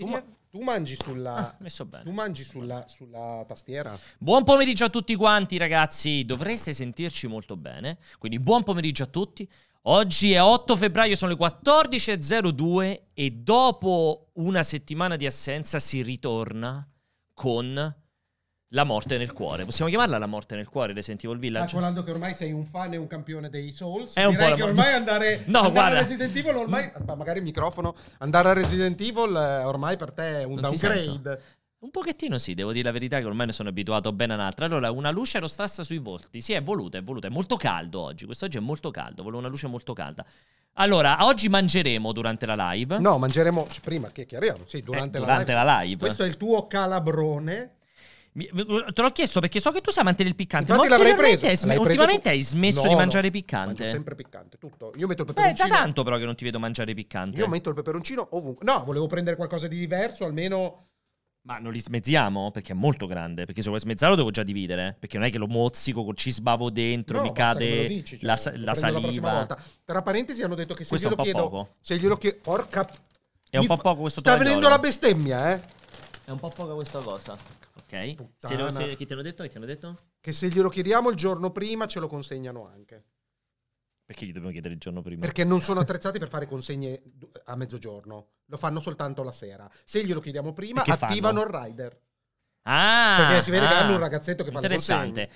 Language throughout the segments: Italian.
Tu, ma- tu, mangi sulla, ah, tu mangi sulla, sulla tastiera. Buon pomeriggio a tutti quanti, ragazzi. Dovreste sentirci molto bene. Quindi, buon pomeriggio a tutti. Oggi è 8 febbraio, sono le 14.02 e dopo una settimana di assenza si ritorna con la morte nel cuore. Possiamo chiamarla la morte nel cuore, Resident Evil Village? Calcolando ah, che ormai sei un fan e un campione dei Souls, è un po' che ormai andare, no, andare a Resident Evil ormai... Ma... Mm. Magari il microfono. Andare a Resident Evil eh, ormai per te è un non downgrade. Un pochettino sì, devo dire la verità che ormai ne sono abituato bene all'altra. Allora, una luce rossassa sui volti. Sì, è voluta, è voluta. È molto caldo oggi. Quest'oggi è molto caldo. Volevo una luce molto calda. Allora, oggi mangeremo durante la live. No, mangeremo prima che chiariamo. Sì, durante, eh, durante la, live. la live. Questo è il tuo calabrone. Te l'ho chiesto perché so che tu sai mantenere il piccante. Infatti ma ultimamente, preso. Sm- ultimamente hai smesso no, di mangiare no. piccante. Mangio sempre piccante, tutto. Io metto il eh, peperoncino. Beh, da tanto però che non ti vedo mangiare piccante. Io metto il peperoncino ovunque. No, volevo prendere qualcosa di diverso, almeno... Ma non li smezziamo? Perché è molto grande. Perché se vuoi smezzarlo devo già dividere. Perché non è che lo mozzico, ci sbavo dentro, no, mi cade dici, cioè, la, la saliva. La Tra parentesi hanno detto che se questo glielo chiedo... Poco. Se glielo chiedo... Porca... È un po' poco questo Sta tovagliolo. venendo la bestemmia, eh? È un po' poca questa cosa. Ok? Se lo, se, chi te l'ha detto? detto? Che se glielo chiediamo il giorno prima ce lo consegnano anche. Perché gli dobbiamo chiedere il giorno prima? Perché non sono attrezzati per fare consegne a mezzogiorno. Lo fanno soltanto la sera. Se glielo chiediamo prima, attivano fanno? il rider. Ah! Perché si vede ah, che hanno un ragazzetto che fa le consegne.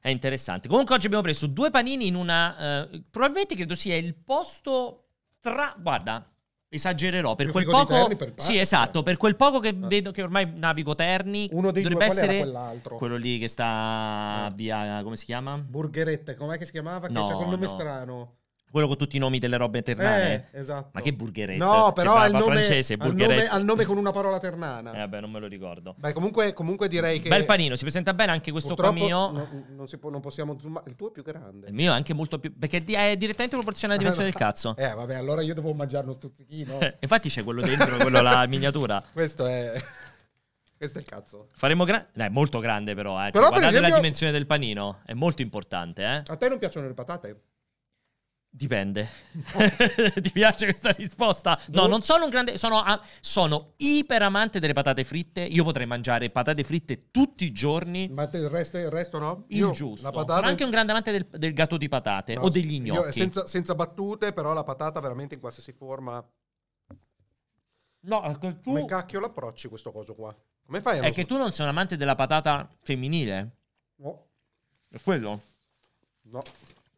È interessante. Comunque oggi abbiamo preso due panini in una... Eh, probabilmente credo sia il posto tra... Guarda, Esagererò per Io quel poco. Per sì, esatto. Per quel poco che eh. vedo che ormai navigo Terni. Uno dei dovrebbe due, essere quell'altro. Quello lì che sta eh. via. Come si chiama? Burgerette. Com'è che si chiamava? Che no, quel nome no. strano quello con tutti i nomi delle robe ternane. Eh, esatto. Ma che burgheretta? No, però ha il nome, francese, al nome, al nome con una parola ternana. Eh, vabbè, non me lo ricordo. Beh, comunque, comunque direi che. Bel panino, si presenta bene anche questo qua mio. No, non, può, non, possiamo zoomare. Il tuo è più grande. Il mio è anche molto più. Perché è direttamente proporzionale alla dimensione del cazzo. Eh, vabbè, allora io devo mangiare uno stuzzichino. Infatti c'è quello dentro, quello la miniatura. Questo è. Questo è il cazzo. Faremo grande. No, è molto grande, però. Eh. Cioè, però guardate per esempio... la dimensione del panino. È molto importante, eh. A te non piacciono le patate? Dipende. Ti piace questa risposta? No, boh. non sono un grande. Sono, sono iper amante delle patate fritte. Io potrei mangiare patate fritte tutti i giorni. Ma il resto, il resto no? Io, Ingiusto. La patata... Sono anche un grande amante del, del gatto di patate no, o degli gnocchi. Senza, senza battute, però la patata veramente in qualsiasi forma. No, tu... Come cacchio l'approcci questo coso qua? Come fai a È che tu non sei un amante della patata femminile? No. È quello? No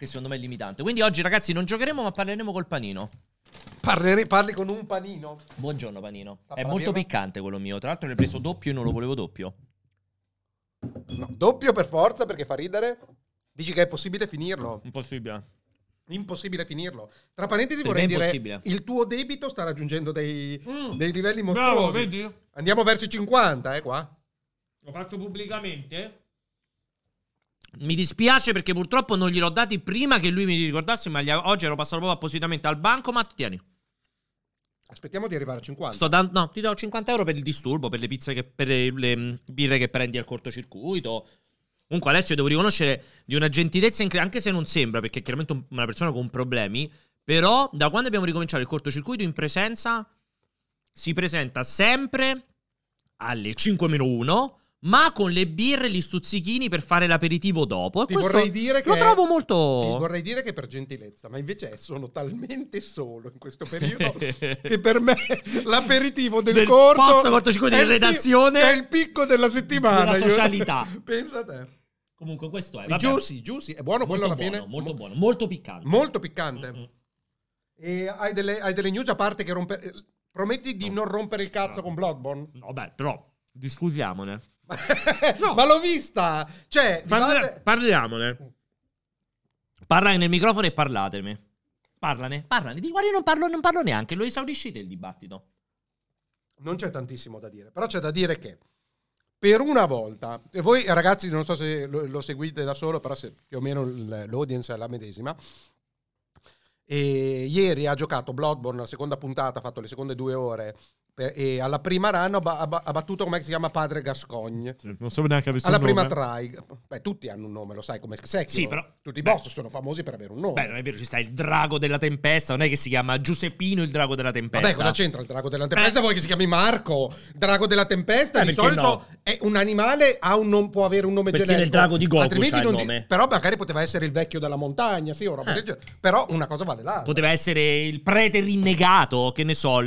che secondo me è limitante. Quindi oggi, ragazzi, non giocheremo, ma parleremo col panino. Parleri, parli con un panino. Buongiorno, panino. Sta è molto piccante quello mio. Tra l'altro, l'ho preso doppio e non lo volevo doppio. No, doppio per forza perché fa ridere. Dici che è possibile finirlo. Impossibile. Impossibile finirlo. Tra parentesi, per vorrei dire: il tuo debito sta raggiungendo dei, mm. dei livelli mostruosi. Bravo, vedi? Andiamo verso i 50, eh, qua. Lo faccio pubblicamente. Mi dispiace perché purtroppo non gliel'ho dati prima che lui mi ricordasse, ma oggi ero passato proprio appositamente al banco. Ma Tieni. Aspettiamo di arrivare a 50. Sto dando, no, ti do 50 euro per il disturbo, per le pizze, che, per le, le birre che prendi al cortocircuito. Comunque Alessio devo riconoscere di una gentilezza incredibile, anche se non sembra, perché è chiaramente una persona con problemi, però da quando abbiamo ricominciato il cortocircuito in presenza si presenta sempre alle 5 meno 1 ma con le birre, e gli stuzzichini per fare l'aperitivo dopo. E vorrei dire lo che trovo molto. Ti vorrei dire che per gentilezza, ma invece sono talmente solo in questo periodo che per me l'aperitivo del, del corto. Posto cortocircuito di redazione è il picco della settimana. Della socialità. pensa a te. Comunque, questo è. Vabbè. Juicy, juicy. È buono molto quello buono, alla fine. Molto buono, molto piccante. Molto piccante. Mm-hmm. E hai delle, hai delle, news a parte che rompe. Prometti di no. non rompere il cazzo no. con Bloodborne? No, beh, però discutiamone no. Ma l'ho vista! Cioè, Parla- base... parliamone. Parlai nel microfono e parlatemi. Parlane, parlane. Di guarda, io non parlo, non parlo neanche, lo esauriscite il dibattito. Non c'è tantissimo da dire, però c'è da dire che per una volta, e voi ragazzi non so se lo, lo seguite da solo, però se più o meno l'audience è la medesima, e ieri ha giocato Bloodborne la seconda puntata, ha fatto le seconde due ore e alla prima run ha battuto come si chiama padre Gascogne. Non so neanche visto alla prima try. Beh, tutti hanno un nome, lo sai come sei. Sì, però tutti i boss sono famosi per avere un nome. Beh, non è vero, ci sta il drago della tempesta, non è che si chiama Giuseppino il drago della tempesta. Vabbè, cosa c'entra il drago della tempesta? Eh. Vuoi che si chiami Marco? Drago della tempesta eh, di solito no. è un animale ha un non può avere un nome Persino generico. il drago di Goku Altrimenti non nome. Di- però magari poteva essere il vecchio della montagna, sì, o roba eh. del genere. Però una cosa vale l'altra. Poteva essere il prete rinnegato, che ne so,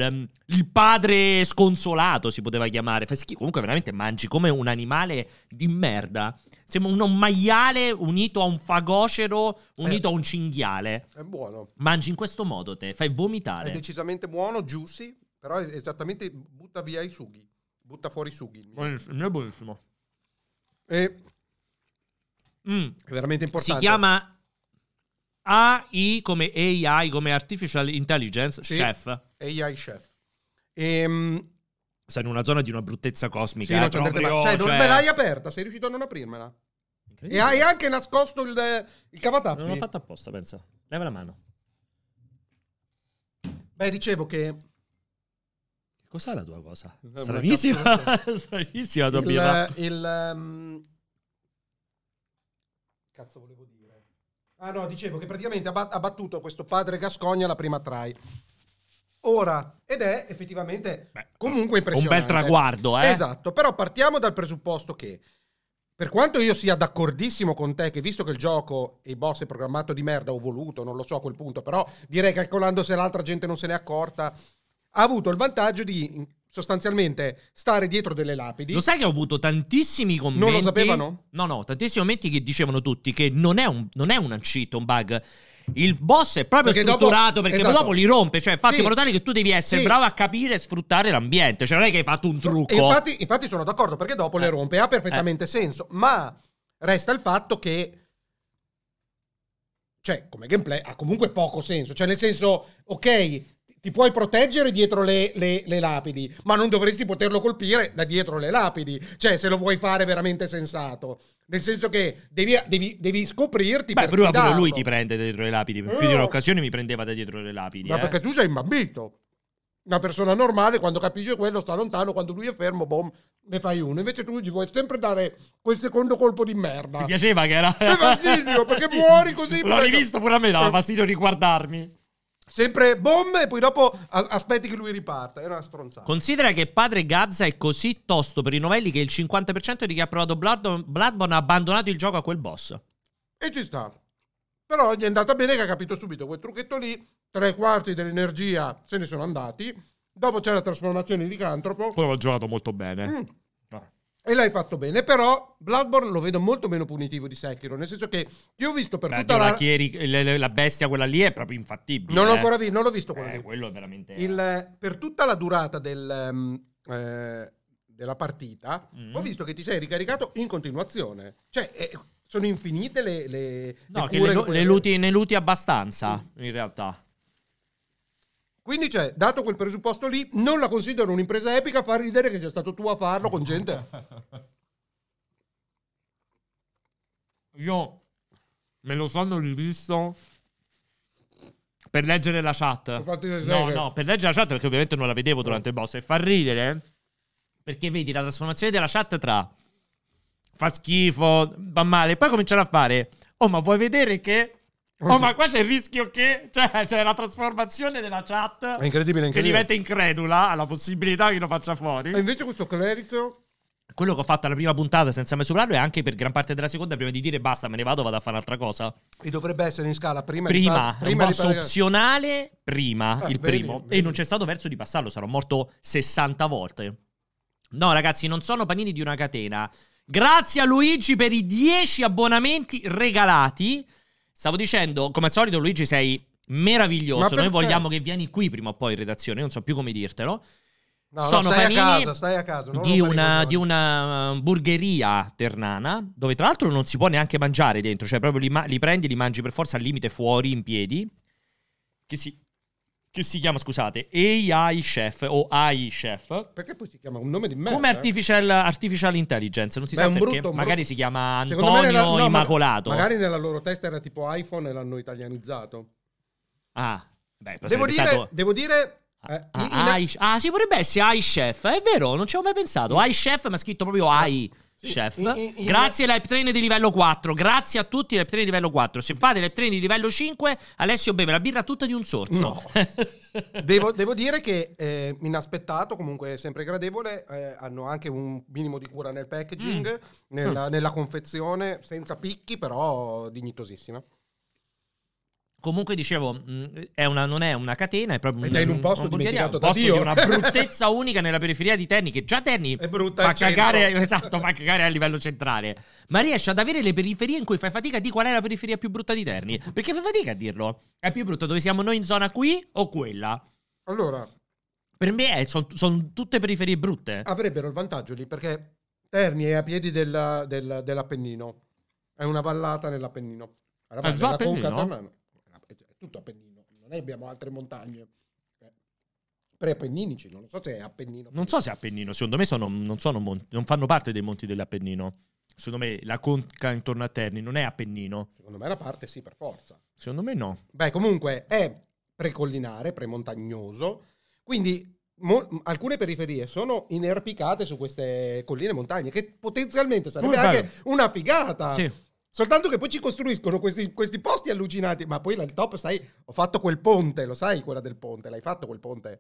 il padre sempre sconsolato, si poteva chiamare. Comunque, veramente mangi come un animale di merda. Sembra un, un maiale unito a un fagocero, unito eh, a un cinghiale. È buono. Mangi in questo modo te, fai vomitare. È decisamente buono, juicy, però è esattamente butta via i sughi. Butta fuori i sughi. Buonissimo, è buonissimo. E... Mm. È veramente importante. Si chiama AI come AI, come Artificial Intelligence sì. Chef. AI Chef. Ehm... Sei in una zona di una bruttezza cosmica. Sì, eh, no, proprio, detto, cioè, non cioè me l'hai aperta, sei riuscito a non aprirmela. E hai anche nascosto il, il cavatappi. Non l'ho fatto apposta, pensa. Leva la mano. Beh, dicevo che... Cos'è la tua cosa? Eh, stranissima, stranissima la tua il, birra. Il... Um... Cazzo volevo dire. Ah no, dicevo che praticamente ha battuto questo padre Gascogna la prima try ora. Ed è effettivamente Beh, comunque impressionante. Un bel traguardo, eh? Esatto, però partiamo dal presupposto che per quanto io sia d'accordissimo con te che visto che il gioco e i boss è programmato di merda ho voluto, non lo so a quel punto, però direi calcolando se l'altra gente non se n'è accorta, ha avuto il vantaggio di sostanzialmente stare dietro delle lapidi. Lo sai che ho avuto tantissimi commenti. Non lo sapevano? No, no, tantissimi commenti che dicevano tutti che non è un, non è un cheat, un bug il boss è proprio perché strutturato dopo, perché esatto. dopo li rompe, cioè fatti sì. in modo tale che tu devi essere sì. bravo a capire e sfruttare l'ambiente, cioè non è che hai fatto un trucco. E infatti, infatti sono d'accordo perché dopo eh. le rompe, ha perfettamente eh. senso, ma resta il fatto che cioè, come gameplay ha comunque poco senso. Cioè, nel senso, ok, ti puoi proteggere dietro le, le, le, lapidi, ma non dovresti poterlo colpire da dietro le lapidi, cioè se lo vuoi fare veramente sensato. Nel senso che devi, devi, devi scoprirti. Beh, per prima lui ti prende dietro le lapidi. più di oh. un'occasione mi prendeva da dietro le lapidi. Ma eh. perché tu sei imbambito. Una persona normale, quando capisce quello, sta lontano, quando lui è fermo, boom, ne fai uno. Invece tu gli vuoi sempre dare quel secondo colpo di merda. Ti piaceva che era. È fastidio, perché sì. muori così. L'ho preso. rivisto pure a me, dava fastidio riguardarmi sempre bombe e poi dopo aspetti che lui riparta. Era una stronzata. Considera che padre Gazza è così tosto per i novelli che il 50% di chi ha provato Blood- Bloodborne ha abbandonato il gioco a quel boss. E ci sta. Però gli è andata bene che ha capito subito quel trucchetto lì, tre quarti dell'energia se ne sono andati, dopo c'è la trasformazione in licantropo. Poi l'ho giocato molto bene. Mm. E l'hai fatto bene, però Bloodborne lo vedo molto meno punitivo di Sekiro, nel senso che io ho visto per Beh, tutta la... Chieri, la... la bestia quella lì è proprio infattibile. Non, eh. ancora vi... non l'ho visto quello eh, lì. Quello veramente... Il, per tutta la durata del, ehm, eh, della partita mm-hmm. ho visto che ti sei ricaricato in continuazione. Cioè, eh, sono infinite le... le, le no, le, le, luti, ne luti abbastanza, mm. in realtà. Quindi, cioè, dato quel presupposto lì, non la considero un'impresa epica, fa ridere che sia stato tu a farlo con gente. Io me lo sono rivisto per leggere la chat. No, no, per leggere la chat perché ovviamente non la vedevo durante il boss. E fa ridere perché vedi la trasformazione della chat tra fa schifo, va male. Poi cominciano a fare, oh ma vuoi vedere che Oh, ma qua c'è il rischio che cioè, c'è la trasformazione della chat è incredibile, incredibile. che diventa incredula alla possibilità che lo faccia fuori. E invece questo clerico quello che ho fatto alla prima puntata senza mai superarlo è anche per gran parte della seconda prima di dire basta me ne vado vado a fare un'altra cosa e dovrebbe essere in scala prima prima, di prima un passo pare... opzionale prima ah, il vedi, primo vedi. e non c'è stato verso di passarlo sarò morto 60 volte no ragazzi non sono panini di una catena grazie a Luigi per i 10 abbonamenti regalati Stavo dicendo, come al solito, Luigi, sei meraviglioso. Noi vogliamo che vieni qui prima o poi in redazione, non so più come dirtelo. No, Sono no, stai a casa, stai a casa. Di una, di um, una, hamburgeria ternana, dove tra l'altro non si può neanche mangiare dentro, cioè proprio li, ma- li prendi, li mangi per forza al limite fuori in piedi. Che si, che si chiama, scusate, AI Chef o AI Chef. Perché poi si chiama un nome di merda? Come eh? Artificial, artificial Intelligence, non si Beh, sa perché. Brutto, magari brutto. si chiama Antonio nella, no, Immacolato. Magari nella loro testa era tipo iPhone e l'hanno italianizzato. Ah, beh, devo dire, pensato... Ah, devo dire eh, ah, in... ah, sì, potrebbe essere AI Chef, è vero, non ci avevo mai pensato. AI Chef mi ha scritto proprio AI. Chef, in, in, grazie in... ai train di livello 4. Grazie a tutti i train di livello 4. Se fate live train di livello 5, Alessio beve la birra tutta di un sorso. No. devo, devo, dire che eh, inaspettato, comunque sempre gradevole. Eh, hanno anche un minimo di cura nel packaging, mm. Nella, mm. nella confezione, senza picchi, però dignitosissima. Comunque dicevo, mm, è una, non è una catena, è proprio Ed un, è in un posto un dimenticato da Dio. Di una bruttezza unica nella periferia di Terni, che già Terni fa cagare, esatto, fa cagare, a livello centrale, ma riesce ad avere le periferie in cui fai fatica a dire qual è la periferia più brutta di Terni, perché fai fatica a dirlo. È più brutta dove siamo noi in zona qui o quella? Allora... Per me sono son tutte periferie brutte. Avrebbero il vantaggio lì, perché Terni è a piedi della, della, dell'Appennino, è una vallata nell'Appennino. Era ah, nella conca attorno tutto Appennino, non abbiamo altre montagne eh, pre-appenninici, non lo so se è Appennino. Non so se è Appennino, secondo me sono, non, sono mon- non, fanno parte dei monti dell'Appennino. Secondo me la conca intorno a Terni non è Appennino. Secondo me la parte sì, per forza. Secondo me no. Beh, comunque è precollinare, premontagnoso, quindi mo- alcune periferie sono inerpicate su queste colline e montagne, che potenzialmente sarebbe anche una figata. Sì Soltanto che poi ci costruiscono questi, questi posti allucinati, ma poi il top, sai, ho fatto quel ponte, lo sai quella del ponte, l'hai fatto quel ponte?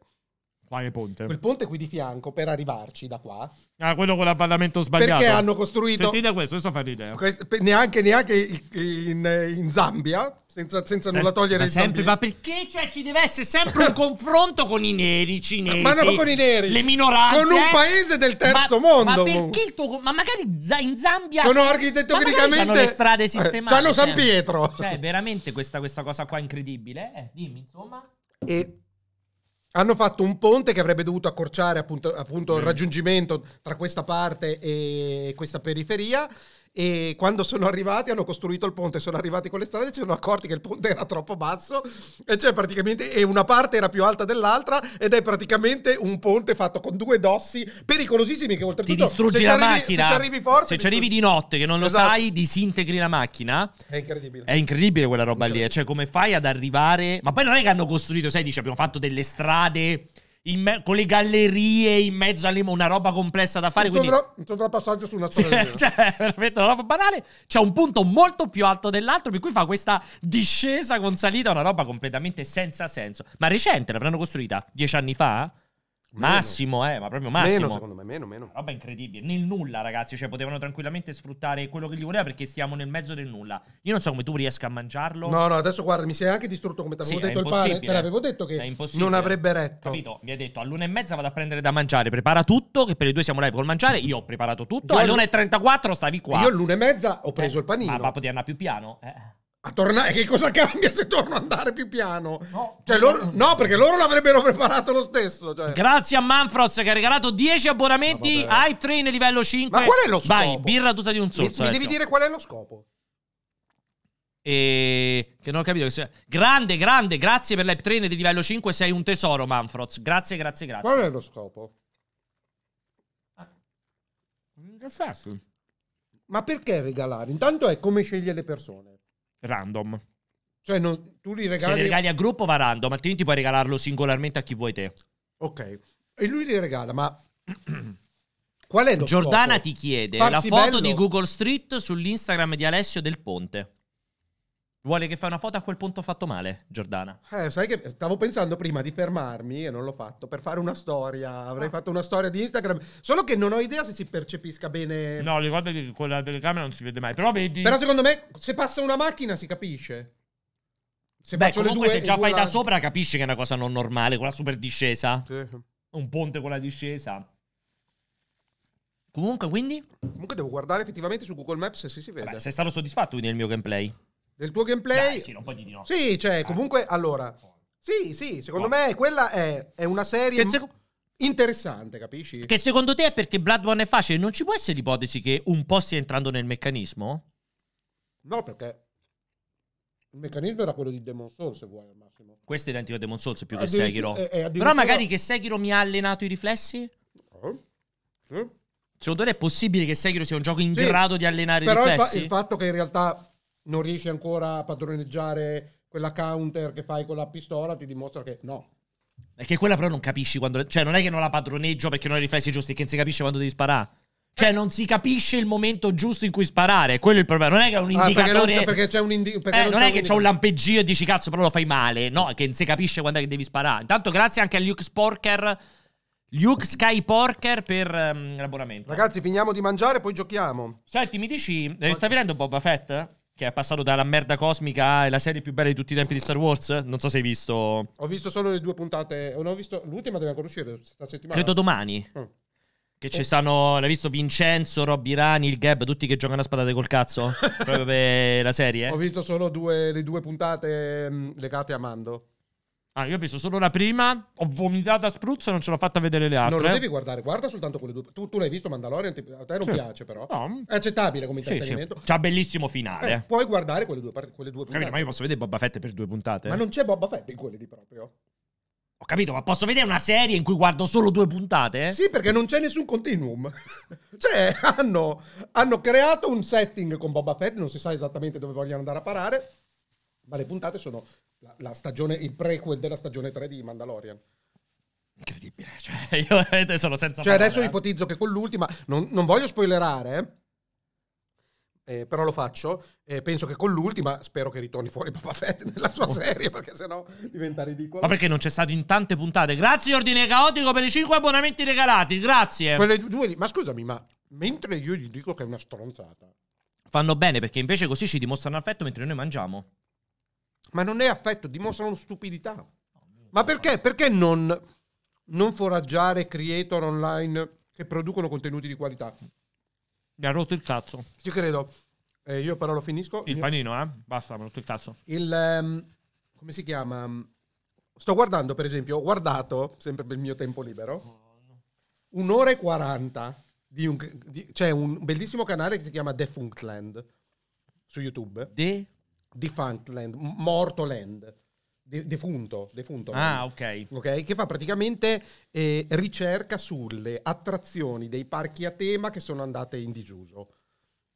Quale ponte? Quel ponte qui di fianco per arrivarci da qua. Ah, quello con l'avvallamento sbagliato. Perché hanno costruito. Sentite questo, adesso fare l'idea. neanche, neanche in, in Zambia, senza, senza nulla togliere il sempre, Ma perché cioè, ci deve essere sempre un confronto con i neri cinesi? Ma non con i neri. Le minoranze. Con un eh? paese del terzo ma, mondo. Ma perché il tuo. Ma magari in Zambia. Sono architettonicamente. Sono le strade eh, sistemate. C'hanno San cioè. Pietro. Cioè, veramente questa, questa cosa qua incredibile. Eh, dimmi, insomma. E hanno fatto un ponte che avrebbe dovuto accorciare appunto, appunto mm. il raggiungimento tra questa parte e questa periferia e quando sono arrivati hanno costruito il ponte, sono arrivati con le strade e si sono accorti che il ponte era troppo basso e cioè praticamente e una parte era più alta dell'altra ed è praticamente un ponte fatto con due dossi pericolosissimi che oltretutto ti distruggi la macchina. Se ci arrivi forte, se ci arrivi di notte che non lo esatto. sai, disintegri la macchina. È incredibile. È incredibile quella roba eh. incredibile. lì, cioè come fai ad arrivare? Ma poi non è che hanno costruito, sai, dice abbiamo fatto delle strade me- con le gallerie in mezzo alle una roba complessa da fare. Un quindi... sottopassaggio su una storia. Sì, cioè, veramente una roba banale. C'è un punto molto più alto dell'altro, per cui fa questa discesa con salita, una roba completamente senza senso. Ma recente, l'avranno costruita dieci anni fa? Meno. Massimo, eh, ma proprio massimo. Meno, secondo me, meno, meno. Roba incredibile. Nel nulla, ragazzi. Cioè, potevano tranquillamente sfruttare quello che gli voleva perché stiamo nel mezzo del nulla. Io non so come tu riesca a mangiarlo. No, no, adesso guarda, mi sei anche distrutto come ti avevo sì, detto il pane. Te l'avevo detto che non avrebbe retto. Capito? Mi ha detto all'una e mezza vado a prendere da mangiare. Prepara tutto, che per le due siamo live col mangiare. Io ho preparato tutto. all'una e 34 stavi qua. Io all'una e mezza ho preso eh, il panino. Ma, ma potevi andare più piano? Eh. A tornare, che cosa cambia se torno ad andare più piano? No, cioè, loro, no perché loro l'avrebbero preparato lo stesso. Cioè. Grazie a Manfroz che ha regalato 10 abbonamenti no, Hype Train livello 5. Ma qual è lo scopo? Vai, birra tutta di un sorso. Mi, mi devi dire qual è lo scopo. E... Che non ho capito. Grande, grande, grazie per l'Hype Train di livello 5. Sei un tesoro, Manfroz. Grazie, grazie, grazie. Qual è lo scopo? Che ah. senso? Ma perché regalare? Intanto è come scegliere le persone random. Cioè, non, tu li regali... Se li regali a gruppo va random, altrimenti puoi regalarlo singolarmente a chi vuoi te. Ok. E lui li regala, ma... Qual è lo Giordana scopo? ti chiede Farsi la foto bello. di Google Street sull'Instagram di Alessio Del Ponte. Vuole che fai una foto a quel punto fatto male, Giordana. Eh, sai che stavo pensando prima di fermarmi e non l'ho fatto per fare una storia. Avrei ah. fatto una storia di Instagram. Solo che non ho idea se si percepisca bene. No, le che con la telecamera non si vede mai. Però vedi. Però secondo me se passa una macchina si capisce. Se Beh, comunque due, se già fai da sopra capisci che è una cosa non normale, quella super discesa. Sì. Un ponte con la discesa. Comunque, quindi? Comunque devo guardare effettivamente su Google Maps se si vede. Vabbè, sei stato soddisfatto quindi del mio gameplay? Del tuo gameplay? Dai, sì, non puoi dire no. Sì, cioè, eh. comunque, allora... Sì, sì, secondo me quella è, è una serie... Interessante, capisci? Che secondo te è perché Bloodborne è facile? Non ci può essere l'ipotesi che un po' stia entrando nel meccanismo? No, perché il meccanismo era quello di Demon Souls, se vuoi al massimo. Questo è identico a Demon Souls più che Sekiro. È, eh, è eh, Però magari che Sekiro mi ha allenato i riflessi? No. Sì. Secondo te è possibile che Sekiro sia un gioco in sì. grado di allenare Però i riflessi? Però il, fa- il fatto che in realtà non riesci ancora a padroneggiare quella counter che fai con la pistola, ti dimostra che no. È che quella però non capisci quando... Cioè non è che non la padroneggio perché non hai riflessi giusti, che non si capisce quando devi sparare. Cioè, non si capisce il momento giusto in cui sparare. Quello è il problema. Non è che è un indicatore. Ah, perché, non c'è, perché c'è un indi- perché eh, non, non, è che c'è un lampeggio e dici cazzo, però lo fai male. No, è che non si capisce quando è che devi sparare. Intanto, grazie anche a Luke Sporker. Luke Sky Porker per um, l'abbonamento. Ragazzi, finiamo di mangiare, poi giochiamo. Senti, mi dici. Poi... Eh, stai vedendo Boba Fett? che è passato dalla merda cosmica alla serie più bella di tutti i tempi di Star Wars. Non so se hai visto. Ho visto solo le due puntate. Non ho visto l'ultima deve ancora uscire settimana. Credo domani. Mm. Che ci stanno. L'hai visto Vincenzo, Robby Rani, il Gab, tutti che giocano a spadate col cazzo? proprio per la serie. Ho visto solo due, le due puntate mm, legate a Mando. Ah, io ho visto solo la prima, ho vomitato a spruzzo e non ce l'ho fatta vedere le altre. Non lo devi guardare, guarda soltanto quelle due. Tu, tu l'hai visto Mandalorian, a te non sì. piace però. No. È accettabile come intrattenimento. Sì, sì. C'ha bellissimo finale. Eh, puoi guardare quelle due, quelle due puntate. Capito, ma io posso vedere Boba Fett per due puntate. Ma eh? non c'è Boba Fett in quelle di proprio. Ho capito, ma posso vedere una serie in cui guardo solo due puntate? Sì, perché non c'è nessun continuum. cioè, hanno, hanno creato un setting con Boba Fett, non si sa esattamente dove vogliono andare a parare ma le puntate sono la, la stagione, il prequel della stagione 3 di Mandalorian. Incredibile, cioè io veramente sono senza... Cioè parole, adesso eh. ipotizzo che con l'ultima, non, non voglio spoilerare, eh, eh però lo faccio, eh, penso che con l'ultima spero che ritorni fuori Papa Fett nella sua oh. serie, perché sennò diventa ridicolo. Ma perché non c'è stato in tante puntate? Grazie Ordine Caotico per i 5 abbonamenti regalati, grazie. Due, ma scusami, ma mentre io gli dico che è una stronzata... Fanno bene perché invece così ci dimostrano affetto mentre noi mangiamo ma non è affetto, dimostrano stupidità. Ma perché? Perché non, non foraggiare creator online che producono contenuti di qualità? Mi ha rotto il cazzo. Ci credo. Eh, io però lo finisco. Il panino, eh? Basta, mi ha rotto il cazzo. Il... Um, come si chiama? Sto guardando, per esempio, ho guardato, sempre per il mio tempo libero, un'ora e quaranta di un... Di, c'è un bellissimo canale che si chiama Defunct Land su YouTube. De? defunct Defunctland, Mortoland, de- defunto, defunto. Ah, ok. Ok, che fa praticamente eh, ricerca sulle attrazioni dei parchi a tema che sono andate in disuso.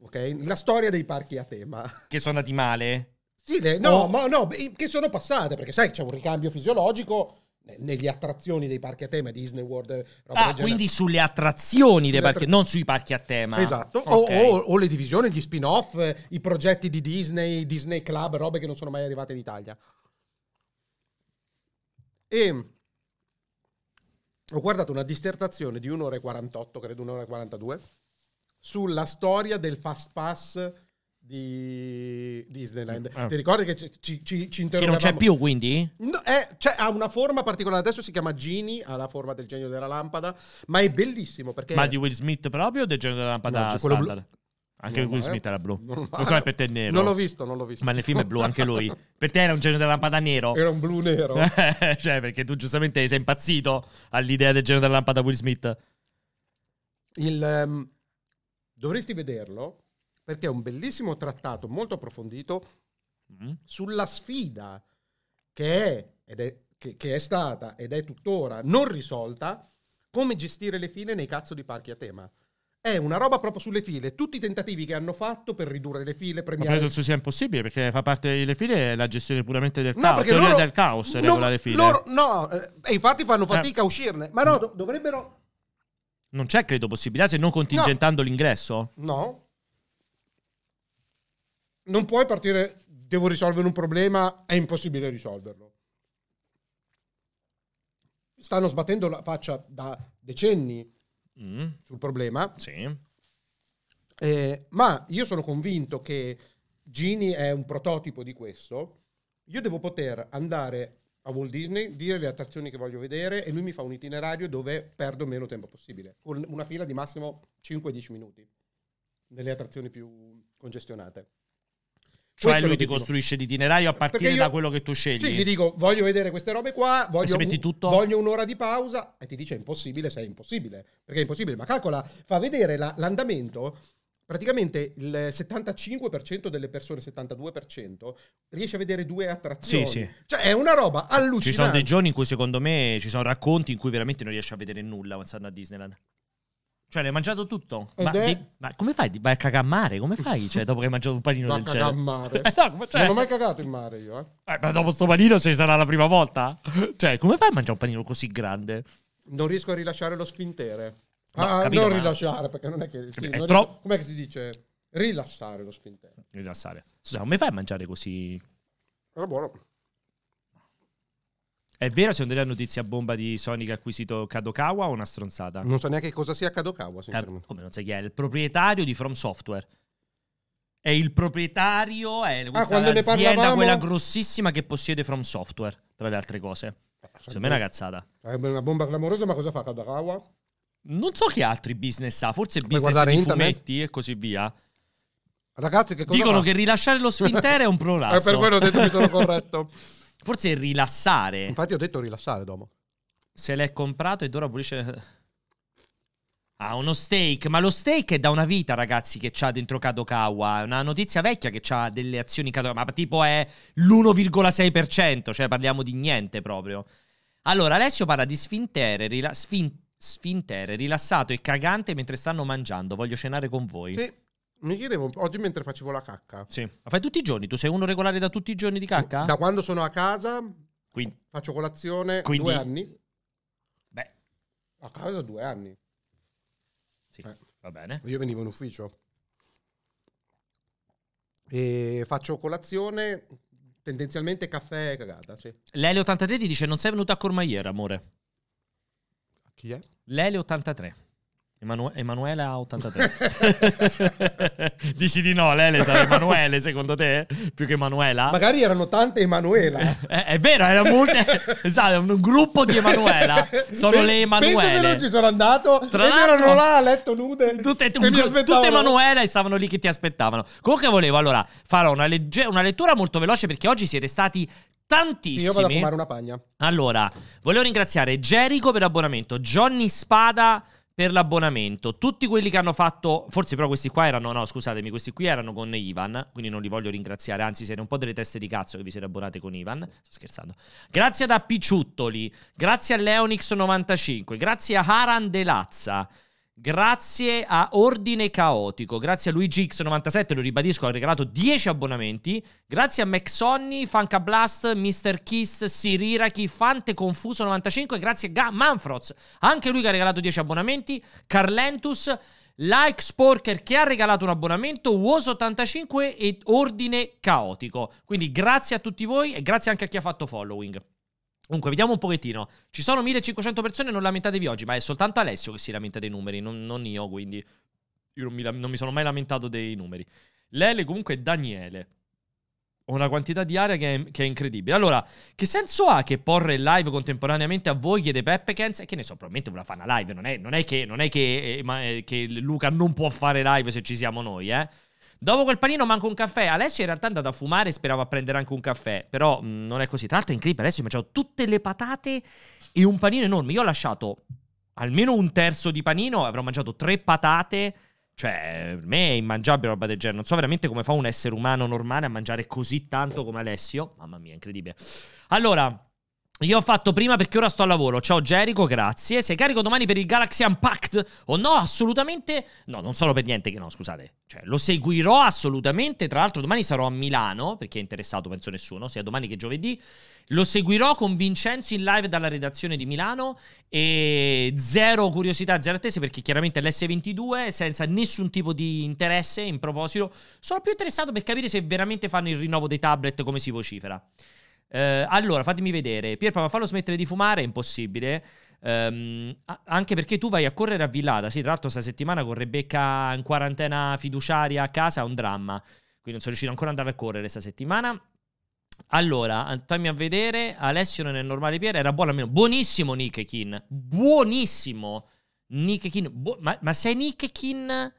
Ok? La storia dei parchi a tema. Che sono andati male? Sì, le, no, oh. ma, no, che sono passate, perché sai che c'è un ricambio fisiologico negli attrazioni dei parchi a tema Disney World ah, quindi sulle attrazioni dei parchi non sui parchi a tema esatto okay. o, o, o, le divisioni gli spin off i progetti di Disney Disney Club robe che non sono mai arrivate in Italia e ho guardato una dissertazione di un'ora e 48 credo un'ora e 42 sulla storia del fast pass di Disneyland. Eh. Ti ricordi che ci, ci, ci Che non c'è più, quindi? No, eh, è, cioè, ha una forma particolare. Adesso si chiama Genie, ha la forma del genio della lampada, ma è bellissimo perché... Ma di Will Smith proprio o del genio della lampada no, cioè, standard? Anche Will eh. Smith era blu. lo so, è per te nero. Non l'ho visto, non l'ho visto. Ma nel film è blu anche lui. Per te era un genio della lampada nero. Era un blu nero. cioè, perché tu giustamente sei impazzito all'idea del genio della lampada Will Smith. Il, um, dovresti vederlo perché è un bellissimo trattato molto approfondito mm. sulla sfida che è, è che, che è stata ed è tuttora non risolta, come gestire le file nei cazzo di parchi a tema è una roba proprio sulle file. Tutti i tentativi che hanno fatto per ridurre le file, premiare. Ma penso sia impossibile perché fa parte delle file la gestione puramente del no, caos. Perché loro, del caos no, regola le file. Loro, no, eh, e infatti fanno eh. fatica eh. a uscirne. Ma no, dovrebbero. Non c'è, credo, possibilità se non contingentando no. l'ingresso? No non puoi partire, devo risolvere un problema, è impossibile risolverlo. Stanno sbattendo la faccia da decenni mm. sul problema. Sì. Eh, ma io sono convinto che Gini è un prototipo di questo. Io devo poter andare a Walt Disney, dire le attrazioni che voglio vedere e lui mi fa un itinerario dove perdo meno tempo possibile, con una fila di massimo 5-10 minuti nelle attrazioni più congestionate. Cioè lui ti dico. costruisce l'itinerario a partire io, da quello che tu scegli. Sì, gli dico voglio vedere queste robe qua, voglio, tutto? voglio un'ora di pausa e ti dice è impossibile se è impossibile, perché è impossibile, ma calcola, fa vedere la, l'andamento, praticamente il 75% delle persone, 72%, riesce a vedere due attrazioni. Sì, sì. Cioè è una roba allucinante. Ci sono dei giorni in cui secondo me ci sono racconti in cui veramente non riesci a vedere nulla quando stanno a Disneyland. Cioè, l'hai mangiato tutto? Ma, è... di... ma, come fai? Vai a cagare a mare? Come fai? Cioè, dopo che hai mangiato un panino del genere? a mare. Eh, cioè, Non ho mai cagato in mare io, eh. eh ma dopo sto panino ci sarà la prima volta? cioè, come fai a mangiare un panino così grande? Non riesco a rilasciare lo sfintere. No, ah, capito, non ma... rilasciare, perché non è che... Sì, è tro... ris... Com'è che si dice? Rilassare lo sfintere. Rilassare. Scusa, come fai a mangiare così... Era buono. È vero secondo te la notizia bomba di Sonic ha acquisito Kadokawa o una stronzata? Non so neanche cosa sia Kadokawa, sinceramente. come non sai chi è? Il proprietario di From Software. È il proprietario, è ah, questa ah, l'azienda, parlavamo... quella grossissima che possiede From Software, tra le altre cose. Eh, secondo me è una cazzata. Sarebbe una bomba clamorosa, ma cosa fa Kadokawa? Non so che altri business ha, forse business di internet. fumetti e così via. Ragazzi, che cosa Dicono fa? che rilasciare lo sfintere è un prolapso. Eh, è per quello ho detto che sono corretto. Forse rilassare. Infatti ho detto rilassare, Domo. Se l'è comprato ed ora pulisce... Ah, uno steak, ma lo steak è da una vita, ragazzi, che c'ha dentro Kadokawa. È una notizia vecchia che c'ha delle azioni Kadokawa, ma tipo è l'1,6%, cioè parliamo di niente proprio. Allora, Alessio parla di sfintere, rila- sfin- sfintere, rilassato e cagante mentre stanno mangiando. Voglio cenare con voi. Sì. Mi chiedevo, oggi mentre facevo la cacca. Sì. Ma fai tutti i giorni? Tu sei uno regolare da tutti i giorni di cacca? Da quando sono a casa, Quindi- faccio colazione Quindi- due anni. Beh, A casa due anni. sì, Eh. va bene. Io venivo in ufficio. E faccio colazione, tendenzialmente caffè e cagata, sì. L'Ele83 ti dice non sei venuto a Cormaier, amore. Chi è? L'Ele83. Emanu- Emanuela 83. Dici di no, Lele sarà Emanuele secondo te? Più che Emanuela? Magari erano tante Emanuela. è, eh, è, vero, era molte, esatto, un gruppo di Emanuela. Sono le Emanuele. Penso che non ci sono andato Tra ed erano là a letto nude. Tutte, un, tutte Emanuela e stavano lì che ti aspettavano. Comunque volevo allora farò una, legge- una lettura molto veloce perché oggi siete stati tantissimi. Sì, io vado a fumare una pagna. Allora, volevo ringraziare Gerico per l'abbonamento, Johnny Spada per l'abbonamento. Tutti quelli che hanno fatto, forse però questi qua erano, no scusatemi, questi qui erano con Ivan, quindi non li voglio ringraziare, anzi siete un po' delle teste di cazzo che vi siete abbonati con Ivan, sto scherzando. Grazie ad Appicciuttoli, grazie a Leonix95, grazie a Haran De Lazza, Grazie a Ordine Caotico, grazie a LuigiX97, lo ribadisco, ha regalato 10 abbonamenti. Grazie a McSonny, Funka Blast, Mr. Kiss, Siriraki, Fante Confuso95, grazie a Ga- Manfroz, anche lui che ha regalato 10 abbonamenti. Carlentus, Like Sporker che ha regalato un abbonamento, Uos85 e Ordine Caotico. Quindi grazie a tutti voi e grazie anche a chi ha fatto following. Dunque, vediamo un pochettino. Ci sono 1500 persone, non lamentatevi oggi, ma è soltanto Alessio che si lamenta dei numeri, non, non io, quindi io non mi, non mi, sono mai lamentato dei numeri. Lele comunque è Daniele. Ho una quantità di aria che è, che è, incredibile. Allora, che senso ha che porre live contemporaneamente a voi chiede Peppekens? E che ne so, probabilmente ve la fanno una live, non è, non è, che, non è che, eh, ma, eh, che Luca non può fare live se ci siamo noi, eh? Dopo quel panino manca un caffè. Alessio in realtà è andato a fumare e sperava a prendere anche un caffè. Però mh, mm, non è così. Tra l'altro è incredibile. Alessio mangiava tutte le patate e un panino enorme. Io ho lasciato almeno un terzo di panino. Avrò mangiato tre patate. Cioè, per me è immangiabile roba del genere. Non so veramente come fa un essere umano normale a mangiare così tanto come Alessio. Mamma mia, incredibile. Allora... Io ho fatto prima perché ora sto al lavoro. Ciao Gerico, grazie. Sei carico domani per il Galaxy Unpacked? O no, assolutamente. No, non sono per niente che no, scusate. Cioè, lo seguirò assolutamente. Tra l'altro, domani sarò a Milano, perché è interessato, penso nessuno, sia domani che giovedì. Lo seguirò con Vincenzo in live dalla redazione di Milano. E zero curiosità, zero attese, perché chiaramente l'S22, senza nessun tipo di interesse in proposito, sono più interessato per capire se veramente fanno il rinnovo dei tablet come si vocifera. Eh, allora, fatemi vedere. Pierpa, ma fallo smettere di fumare? È impossibile. Um, anche perché tu vai a correre a Villada. Sì, tra l'altro, sta settimana con Rebecca in quarantena fiduciaria a casa è un dramma. Quindi non sono riuscito ancora ad andare a correre questa settimana. Allora, eh, fammi a vedere. Alessio non è normale Pier, era buono almeno. Buonissimo Nikekin. Buonissimo Nikekin. Bu- ma, ma sei Nikekin?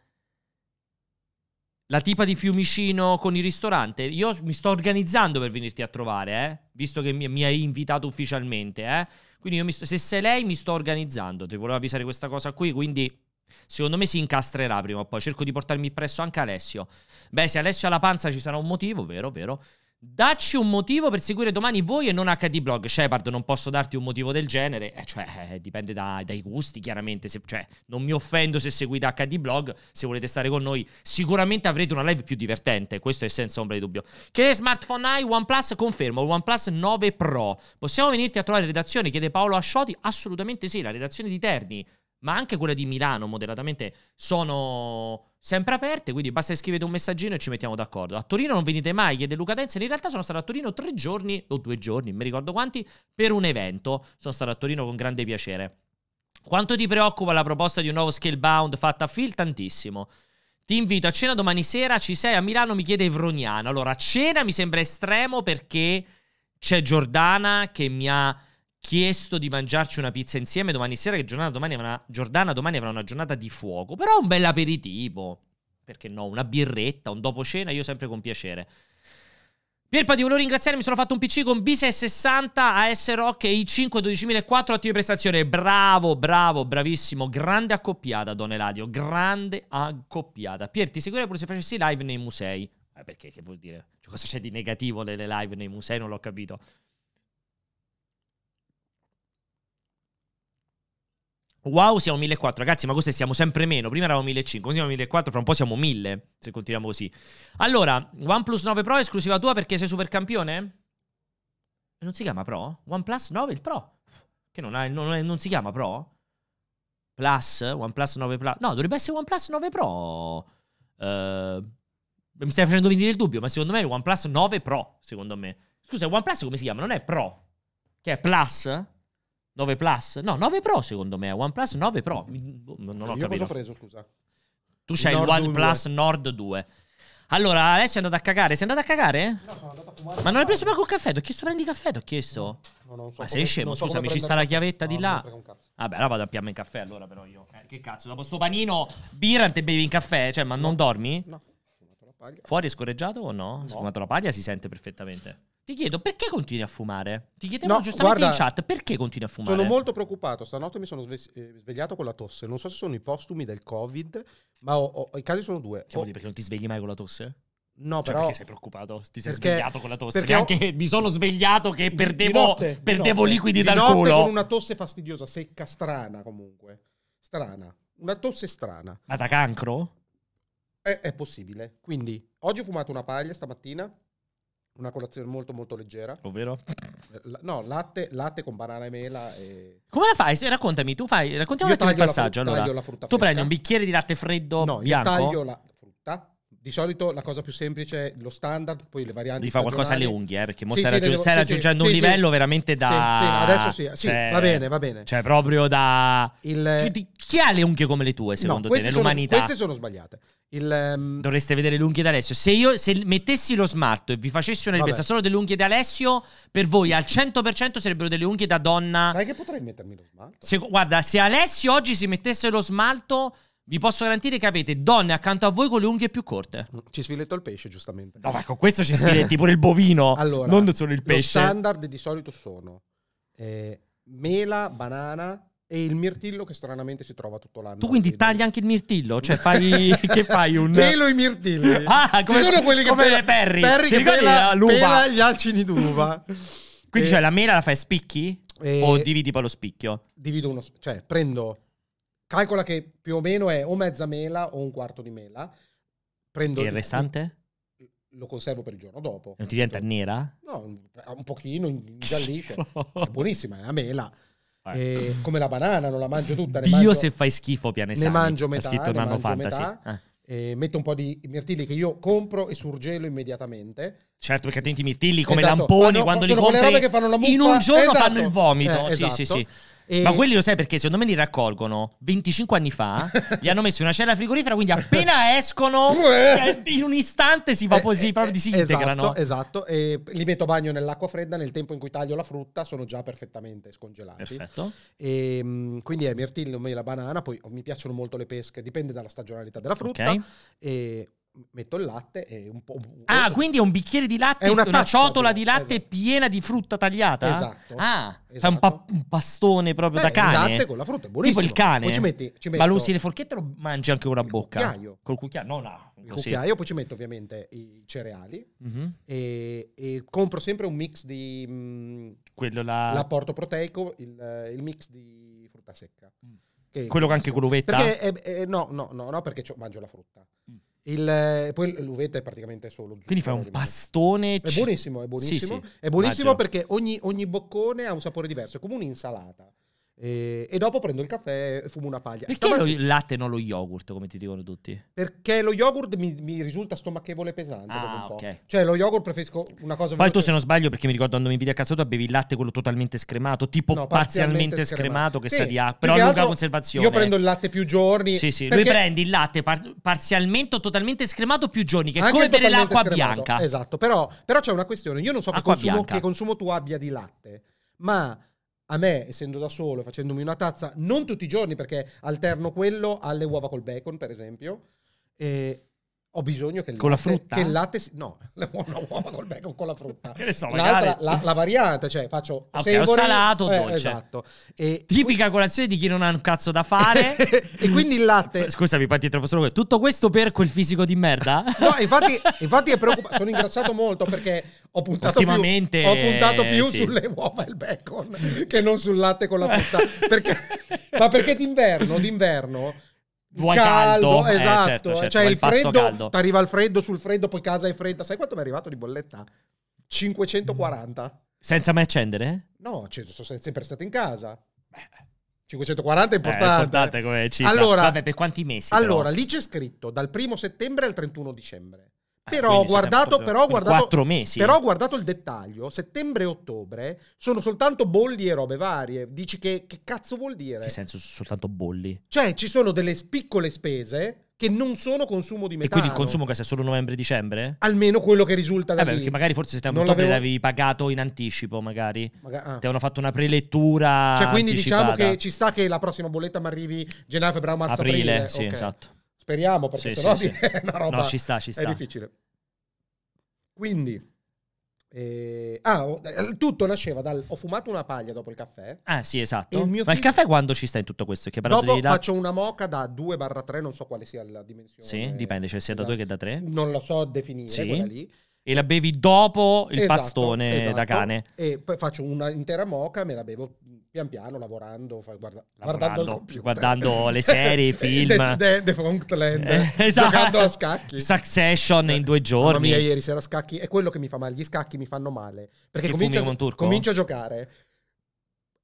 La tipa di Fiumicino con il ristorante? Io mi sto organizzando per venirti a trovare, eh? Visto che mi, mi hai invitato ufficialmente, eh? Quindi io mi sto, se sei lei mi sto organizzando, ti volevo avvisare questa cosa qui, quindi secondo me si incastrerà prima o poi. Cerco di portarmi presso anche Alessio. Beh, se Alessio ha la panza ci sarà un motivo, vero, vero. Dacci un motivo per seguire domani voi e non HD Blog. Shepard, non posso darti un motivo del genere. Eh, cioè, eh, dipende da, dai gusti, chiaramente. Se, cioè, non mi offendo se seguite HD Blog. Se volete stare con noi, sicuramente avrete una live più divertente. Questo è senza ombra di dubbio. Che smartphone hai? OnePlus? Confermo, OnePlus 9 Pro. Possiamo venirti a trovare in redazione? Chiede Paolo Ascioti. Assolutamente sì, la redazione di Terni ma anche quelle di Milano moderatamente sono sempre aperte, quindi basta che scrivete un messaggino e ci mettiamo d'accordo. A Torino non venite mai, chiede Luca Tenzi, in realtà sono stato a Torino tre giorni o due giorni, non mi ricordo quanti, per un evento. Sono stato a Torino con grande piacere. Quanto ti preoccupa la proposta di un nuovo scale bound fatta a Phil? Tantissimo. Ti invito a cena domani sera, ci sei a Milano, mi chiede Evroniano. Allora, a cena mi sembra estremo perché c'è Giordana che mi ha chiesto di mangiarci una pizza insieme domani sera, che giornata domani avrà, una, Giordana domani avrà una giornata di fuoco, però un bel aperitivo, perché no, una birretta, un dopo cena, io sempre con piacere. Pierpa, ti volevo ringraziare, mi sono fatto un PC con B660, AS Rock e i5 12004 attive prestazioni. Bravo, bravo, bravissimo. Grande accoppiata, Don Eladio, grande accoppiata. Pier, ti seguirei pure se facessi live nei musei. Eh, perché, che vuol dire? Cioè, cosa c'è di negativo nelle live nei musei? Non l'ho capito. Wow, siamo 1.400, ragazzi, ma cos'è? Siamo sempre meno. Prima eravamo 1.500, siamo 1.400, fra un po' siamo 1.000, se continuiamo così. Allora, OnePlus 9 Pro è esclusiva tua perché sei super campione? Non si chiama Pro? OnePlus 9 il Pro? Che non, ha, non, non si chiama Pro? Plus? OnePlus 9 Plus? No, dovrebbe essere OnePlus 9 Pro. Uh, mi stai facendo venire il dubbio, ma secondo me è OnePlus 9 Pro, secondo me. Scusa, OnePlus come si chiama? Non è Pro? Che è Plus? 9 Plus? No, 9 Pro secondo me, OnePlus 9 Pro. Mm, boh, non ho Io capito. cosa ho preso, scusa? Tu c'hai il OnePlus Nord 2. Allora, adesso è andato a cagare. Sei andato a cagare? No, sono andato a fumare. Ma non hai preso manco il caffè? Ti ho chiesto prendi caffè, ti ho chiesto. No, non so Ma sei scemo, so scusami, ci sta la caffè. chiavetta di là. Vabbè, allora vado a piamma in caffè allora però io. Eh, che cazzo, dopo sto panino, birra te bevi in caffè? Cioè, ma non dormi? No. Fuori è scorreggiato o no? no. Se fumato la paglia si sente perfettamente. Ti chiedo perché continui a fumare? Ti chiedevo no, giustamente guarda, in chat perché continui a fumare. Sono molto preoccupato. Stanotte mi sono eh, svegliato con la tosse. Non so se sono i postumi del COVID, ma ho, ho, i casi sono due. Che vuol dire perché non ti svegli mai con la tosse? No, cioè, però. Perché sei preoccupato? Ti sei perché, svegliato con la tosse? Perché ho, anche mi sono svegliato che perdevo, di notte, perdevo di notte, liquidi dal culo. con una tosse fastidiosa, secca, strana comunque. Strana. Una tosse strana. Ma da cancro? È, è possibile. Quindi, oggi ho fumato una paglia stamattina una colazione molto molto leggera. Ovvero? La, no, latte, latte, con banana e mela. E... Come la fai? Raccontami, tu fai, raccontiamo un attimo il passaggio. Frutta, allora, tu fredda. prendi un bicchiere di latte freddo no, bianco. Io taglio la frutta, di solito la cosa più semplice è lo standard, poi le varianti. Di fa qualcosa alle unghie, eh, perché mo sì, stai, sì, raggiung- stai sì, raggiungendo un livello veramente da. Sì, adesso sì. Sì, cioè, va bene, va bene. Cioè, proprio da. Il... Chi, chi, ha le unghie come le tue, secondo no, te, nell'umanità? Sono, queste sono sbagliate. Il, um... Dovreste vedere le unghie di Alessio. Se io se mettessi lo smalto e vi facessi una ripresa solo delle unghie di Alessio, per voi al 100% sarebbero delle unghie da donna. Sai che potrei mettermi lo smalto? Se, guarda, se Alessio oggi si mettesse lo smalto vi posso garantire che avete donne accanto a voi con le unghie più corte. Mm, ci sfiletto il pesce, giustamente. No, ma con questo ci sfiletti pure il bovino. Allora, non solo il pesce. I standard di solito sono eh, mela, banana, e il mirtillo che stranamente si trova tutto l'anno. Tu quindi vedo. tagli anche il mirtillo? Cioè fai... che fai un... Pelo i mirtilli. Ah, come, Ci sono quelli che come pela, le perri. Perri che pela, l'uva. pela gli alcini d'uva. quindi e... Eh, cioè la mela la fai a spicchi? E... O eh, dividi poi lo spicchio? Divido uno... Cioè prendo calcola che più o meno è o mezza mela o un quarto di mela. Prendo e il restante? Lo conservo per il giorno dopo. Non ti diventa cioè, nera? No, un pochino, ingiallisce. è buonissima, è la mela. Eh, come la banana, non la mangio tutta. Dio mangio, se fai schifo pianesani. Ne mangio metà. Ha scritto un anno fantasy. Metà, ah. eh, metto un po' di mirtilli che io compro e surgelo immediatamente. Certo, perché attenti i mirtilli come esatto. lamponi no, quando li compri. Che fanno la muffa. In un giorno esatto. fanno il esatto. vomito. Eh, esatto. Sì, sì, sì. Esatto. E... Ma quelli lo sai perché secondo me li raccolgono 25 anni fa, gli hanno messo una cella frigorifera, quindi appena escono cioè, in un istante si, vapo- eh, si eh, proprio disintegrano. Esatto, esatto. E li metto bagno nell'acqua fredda, nel tempo in cui taglio la frutta sono già perfettamente scongelati. Perfetto. E, ehm, quindi è mirtillo, mela, banana, poi mi piacciono molto le pesche, dipende dalla stagionalità della frutta. Okay. E metto il latte e un po'... ah, quindi è un bicchiere di latte, una, una, ciotola proprio. di latte esatto. piena di frutta tagliata? Esatto. Ah, esatto. Un, pa- un, pastone proprio Beh, da cane. Il latte con la frutta, è buonissimo. Tipo il cane. Poi ci metti, ci metto... Ma lo usi le forchette o lo mangi anche con la bocca? Cucchiaio. Col cucchiaio? No, no. Il cucchiaio, poi ci metto ovviamente i cereali mm-hmm. e, e, compro sempre un mix di... Mh, mm, Quello là... L'apporto proteico, il, eh, il, mix di frutta secca. Mm. Che quello che anche con l'uvetta? Perché, è, è, no, no, no, no, perché mangio la frutta. Mm il, poi l'uvetta è praticamente solo zucchero. Quindi fai un pastone. È buonissimo, è buonissimo. Sì, sì. È buonissimo Immagino. perché ogni, ogni boccone ha un sapore diverso, è come un'insalata. E, eh, e, dopo prendo il caffè e fumo una paglia. Perché Stamattina... lo latte e non lo yogurt, come ti dicono tutti? Perché lo yogurt mi, mi risulta stomachevole e pesante. Ah, okay. Cioè, lo yogurt preferisco una cosa. Poi tu, se non sbaglio, perché mi ricordo quando mi vidi a casa tua, bevi il latte quello totalmente scremato, tipo no, parzialmente, parzialmente scremato, scremato che sì, sa di acqua, però a lunga conservazione. Io prendo il latte più giorni. Sì, sì, perché... lui prendi il latte par- parzialmente o totalmente scremato più giorni, che è come bere l'acqua scremato. bianca. Esatto, però, però, c'è una questione. Io non so che consumo, che consumo tu abbia di latte, ma a me, essendo da solo, facendomi una tazza, non tutti i giorni perché alterno quello alle uova col bacon, per esempio, e ho bisogno che il, con latte, la frutta? Che il latte si, no, una uova col bacon con la frutta. che ne so, magari... la, la, variante, cioè faccio ah, okay, savory, salato eh, dolce. Esatto. E Tipica colazione di chi non ha un cazzo da fare. e quindi il latte Scusami, infatti è troppo solo tutto questo per quel fisico di merda? no, infatti, infatti è preoccupato sono ingrassato molto perché ho puntato Ultimamente, più, ho puntato più sì. sulle uova e il bacon che non sul latte con la frutta, perché ma perché d'inverno, d'inverno vuoi caldo, caldo. Eh, esatto. Eh, certo, certo. Cioè, il, il freddo, ti arriva il freddo sul freddo, poi casa è fredda. Sai quanto mi è arrivato di bolletta? 540. Senza mai accendere? No, cioè, sono sempre stato in casa. Beh. 540 è importante. Eh, è importante come cifra. Allora, Vabbè, per quanti mesi? Allora, però? lì c'è scritto dal 1 settembre al 31 dicembre. Ah, però ho, guardato, potuto... però, ho guardato, mesi, però ho guardato il dettaglio, settembre e ottobre sono soltanto bolli e robe varie. Dici che, che cazzo vuol dire? Che senso soltanto bolli? Cioè ci sono delle piccole spese che non sono consumo di metano. E quindi il consumo che sia solo novembre-dicembre? Almeno quello che risulta eh da eh beh, perché magari forse settembre-ottobre l'avevi pagato in anticipo, magari. Maga- ah. Ti hanno fatto una prelettura Cioè quindi anticipata. diciamo che ci sta che la prossima bolletta mi arrivi gennaio, febbraio, marzo, aprile. aprile. Sì, okay. esatto. Speriamo, perché sì, sennò sì, sì. è una roba... No, ci sta, ci sta. È difficile. Quindi... Eh, ah, oh, eh, tutto nasceva dal ho fumato una paglia dopo il caffè. Ah, sì, esatto. Il Ma il caffè quando ci sta in tutto questo? Che dopo da... faccio una moca da 2 barra 3, non so quale sia la dimensione. Sì, dipende, cioè sia da 2 esatto. che da 3. Non lo so definire sì. quella lì. E la bevi dopo il esatto, pastone esatto. da cane. E poi faccio un'intera moca, me la bevo pian piano lavorando, guarda, lavorando guardando, guardando le serie, i film. The, the Funkland, eh, esatto. giocando a scacchi. Succession in eh, due giorni. Mamma mia, ieri sera a scacchi. È quello che mi fa male, gli scacchi mi fanno male. Perché comincio a, comincio a giocare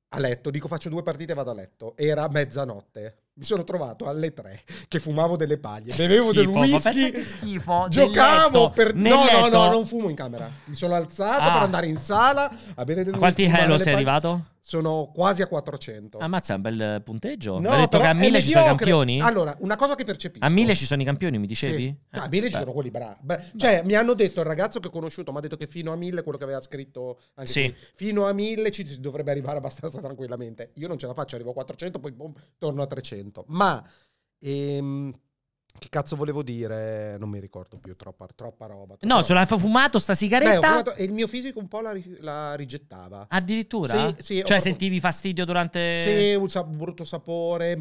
a letto, dico faccio due partite e vado a letto. Era mezzanotte mi sono trovato alle tre che fumavo delle paglie, bevevo schifo, del whisky, che schifo, giocavo letto, per no, no, no, non fumo in camera. Mi sono alzato ah. per andare in sala a bere del a whisky. Quanti eh, hello sei arrivato? sono quasi a 400. Ammazza, un bel eh, punteggio. No, ha detto che a 1000 ci sono i campioni? Allora, una cosa che percepisco. A 1000 ci sono i campioni, mi dicevi? Sì. Ah, a 1000 ci sono quelli bravi. Cioè, mi hanno detto, il ragazzo che ho conosciuto, mi ha detto che fino a 1000, quello che aveva scritto anche sì. Qui, fino a 1000 ci dovrebbe arrivare abbastanza tranquillamente. Io non ce la faccio, arrivo a 400, poi boom, torno a 300. Ma... Ehm, che cazzo volevo dire? Non mi ricordo più, troppa, troppa roba. Troppa no, se l'ha fumato sta sigaretta. Beh, fumato, e il mio fisico un po' la, la rigettava. Addirittura? Sì, sì, cioè proprio... sentivi fastidio durante... Sì, un sa- brutto sapore,